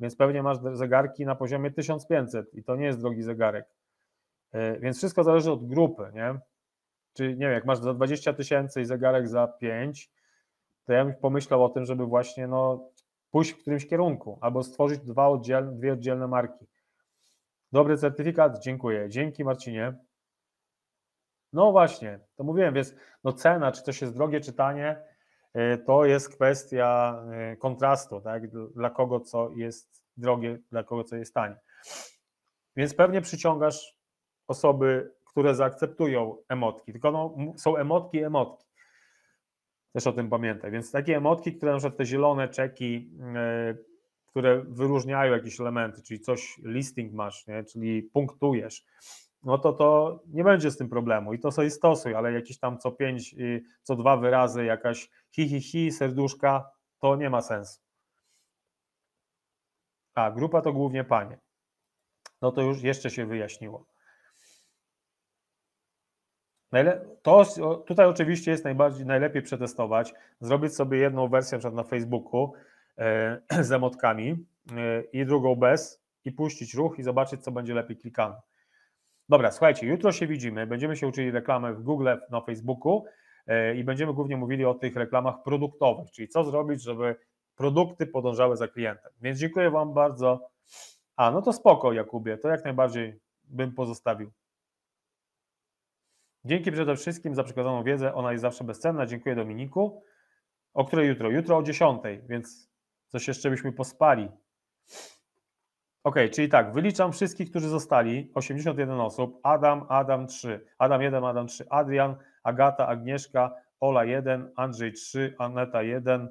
Więc pewnie masz zegarki na poziomie 1500 i to nie jest drogi zegarek. E, więc wszystko zależy od grupy, nie? Czyli nie wiem, jak masz za 20 tysięcy i zegarek za 5, to ja bym pomyślał o tym, żeby właśnie no, pójść w którymś kierunku albo stworzyć dwa oddzielne, dwie oddzielne marki. Dobry certyfikat, dziękuję. Dzięki Marcinie. No właśnie, to mówiłem, więc no cena, czy coś jest drogie, czy tanie, y, to jest kwestia y, kontrastu, tak? Dla kogo co jest drogie, dla kogo co jest tanie. Więc pewnie przyciągasz osoby, które zaakceptują emotki, tylko no, są emotki, emotki. Też o tym pamiętaj. Więc takie emotki, które na przykład te zielone czeki, e, które wyróżniają jakieś elementy, czyli coś listing masz, nie? czyli punktujesz, no to to nie będzie z tym problemu i to sobie stosuj, ale jakieś tam co pięć, y, co dwa wyrazy, jakaś hi, hi, hi, serduszka, to nie ma sensu. A grupa to głównie panie. No to już jeszcze się wyjaśniło. To tutaj oczywiście jest najbardziej najlepiej przetestować, zrobić sobie jedną wersję na na Facebooku e, z emotkami e, i drugą bez i puścić ruch i zobaczyć, co będzie lepiej klikane. Dobra, słuchajcie, jutro się widzimy, będziemy się uczyli reklamy w Google, na Facebooku e, i będziemy głównie mówili o tych reklamach produktowych, czyli co zrobić, żeby produkty podążały za klientem. Więc dziękuję Wam bardzo. A, no to spoko, Jakubie, to jak najbardziej bym pozostawił. Dzięki przede wszystkim za przekazaną wiedzę, ona jest zawsze bezcenna. Dziękuję Dominiku. O której jutro? Jutro o 10, więc coś jeszcze byśmy pospali. Ok, czyli tak, wyliczam wszystkich, którzy zostali, 81 osób, Adam, Adam 3, Adam 1, Adam 3, Adrian, Agata, Agnieszka, Ola 1, Andrzej 3, Aneta 1,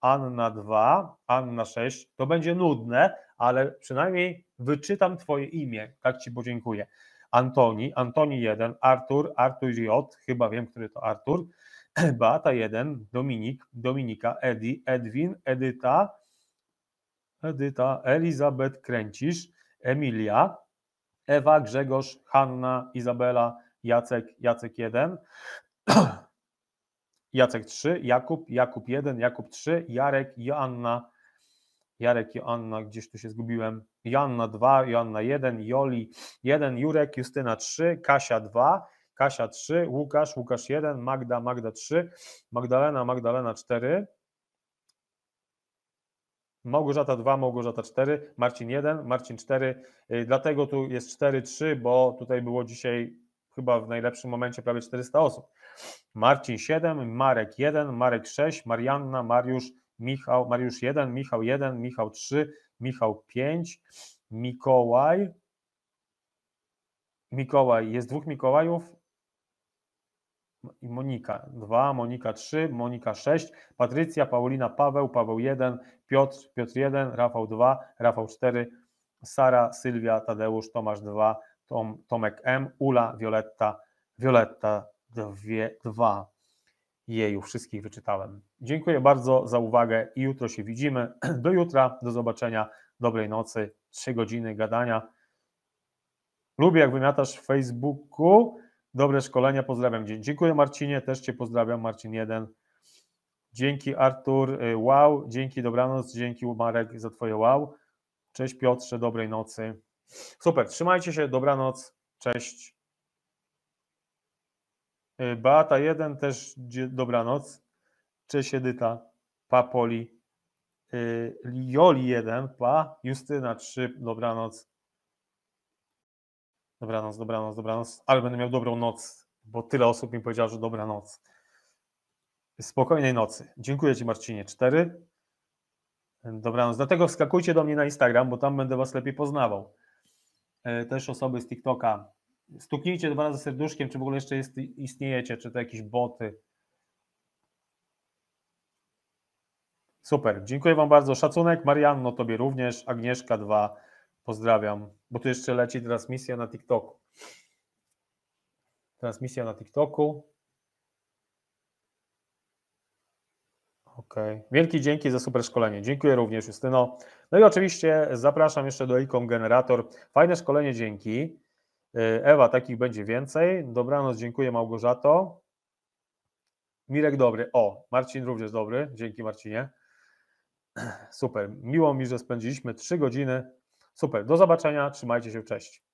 Anna 2, Anna 6. To będzie nudne, ale przynajmniej wyczytam Twoje imię, tak Ci podziękuję. Antoni, Antoni 1, Artur, Artur J, chyba wiem, który to Artur, Beata 1, Dominik, Dominika, Edi, Edwin, Edyta, Edyta, Elizabeth Kręcisz, Emilia, Ewa, Grzegorz, Hanna, Izabela, Jacek, Jacek 1, Jacek 3, Jakub, Jakub 1, Jakub 3, Jarek, Joanna, Jarek, i Joanna, gdzieś tu się zgubiłem, Joanna 2, Joanna 1, Joli 1, Jurek, Justyna 3, Kasia 2, Kasia 3, Łukasz, Łukasz 1, Magda, Magda 3, Magdalena, Magdalena 4, Małgorzata 2, Małgorzata 4, Marcin 1, Marcin 4, y, dlatego tu jest 4-3, bo tutaj było dzisiaj chyba w najlepszym momencie prawie 400 osób. Marcin 7, Marek 1, Marek 6, Marianna, Mariusz Michał, Mariusz 1, Michał 1, Michał 3, Michał 5, Mikołaj. Mikołaj, jest dwóch Mikołajów Monika 2, Monika 3, Monika 6, Patrycja, Paulina, Paweł, Paweł 1, Piotr, Piotr 1, Rafał 2, Rafał 4, Sara, Sylwia, Tadeusz, Tomasz 2, Tom, Tomek M, Ula, Wioletta, Violetta 2 jej już wszystkich wyczytałem. Dziękuję bardzo za uwagę i jutro się widzimy. Do jutra, do zobaczenia, dobrej nocy, trzy godziny gadania. Lubię, jak wymiatasz w Facebooku. Dobre szkolenia, pozdrawiam. Dziękuję Marcinie, też Cię pozdrawiam, Marcin 1. Dzięki Artur, y, wow, dzięki, dobranoc, dzięki Marek za Twoje wow. Cześć Piotrze, dobrej nocy. Super, trzymajcie się, dobranoc, cześć. E, Beata 1 też dobranoc. Cześć Edyta, Papoli. Joli e, 1, pa. Justyna 3, dobranoc. Dobranoc, dobranoc, dobranoc. Ale będę miał dobrą noc, bo tyle osób mi powiedziało, że dobranoc. Spokojnej nocy. Dziękuję Ci Marcinie. 4. Dobranoc. Dlatego wskakujcie do mnie na Instagram, bo tam będę Was lepiej poznawał. E, też osoby z TikToka Stuknijcie dwa razy serduszkiem, czy w ogóle jeszcze jest, istniejecie, czy to jakieś boty. Super, dziękuję Wam bardzo. Szacunek, Marianno, Tobie również, Agnieszka 2, pozdrawiam, bo tu jeszcze leci transmisja na TikToku. Transmisja na TikToku. OK. Wielki dzięki za super szkolenie. Dziękuję również, Justyno. No i oczywiście zapraszam jeszcze do ICOM Generator. Fajne szkolenie, dzięki. E, Ewa, takich będzie więcej. Dobranoc, dziękuję Małgorzato. Mirek dobry. O, Marcin również dobry. Dzięki Marcinie. Super. Miło mi, że spędziliśmy 3 godziny. Super. Do zobaczenia. Trzymajcie się. Cześć.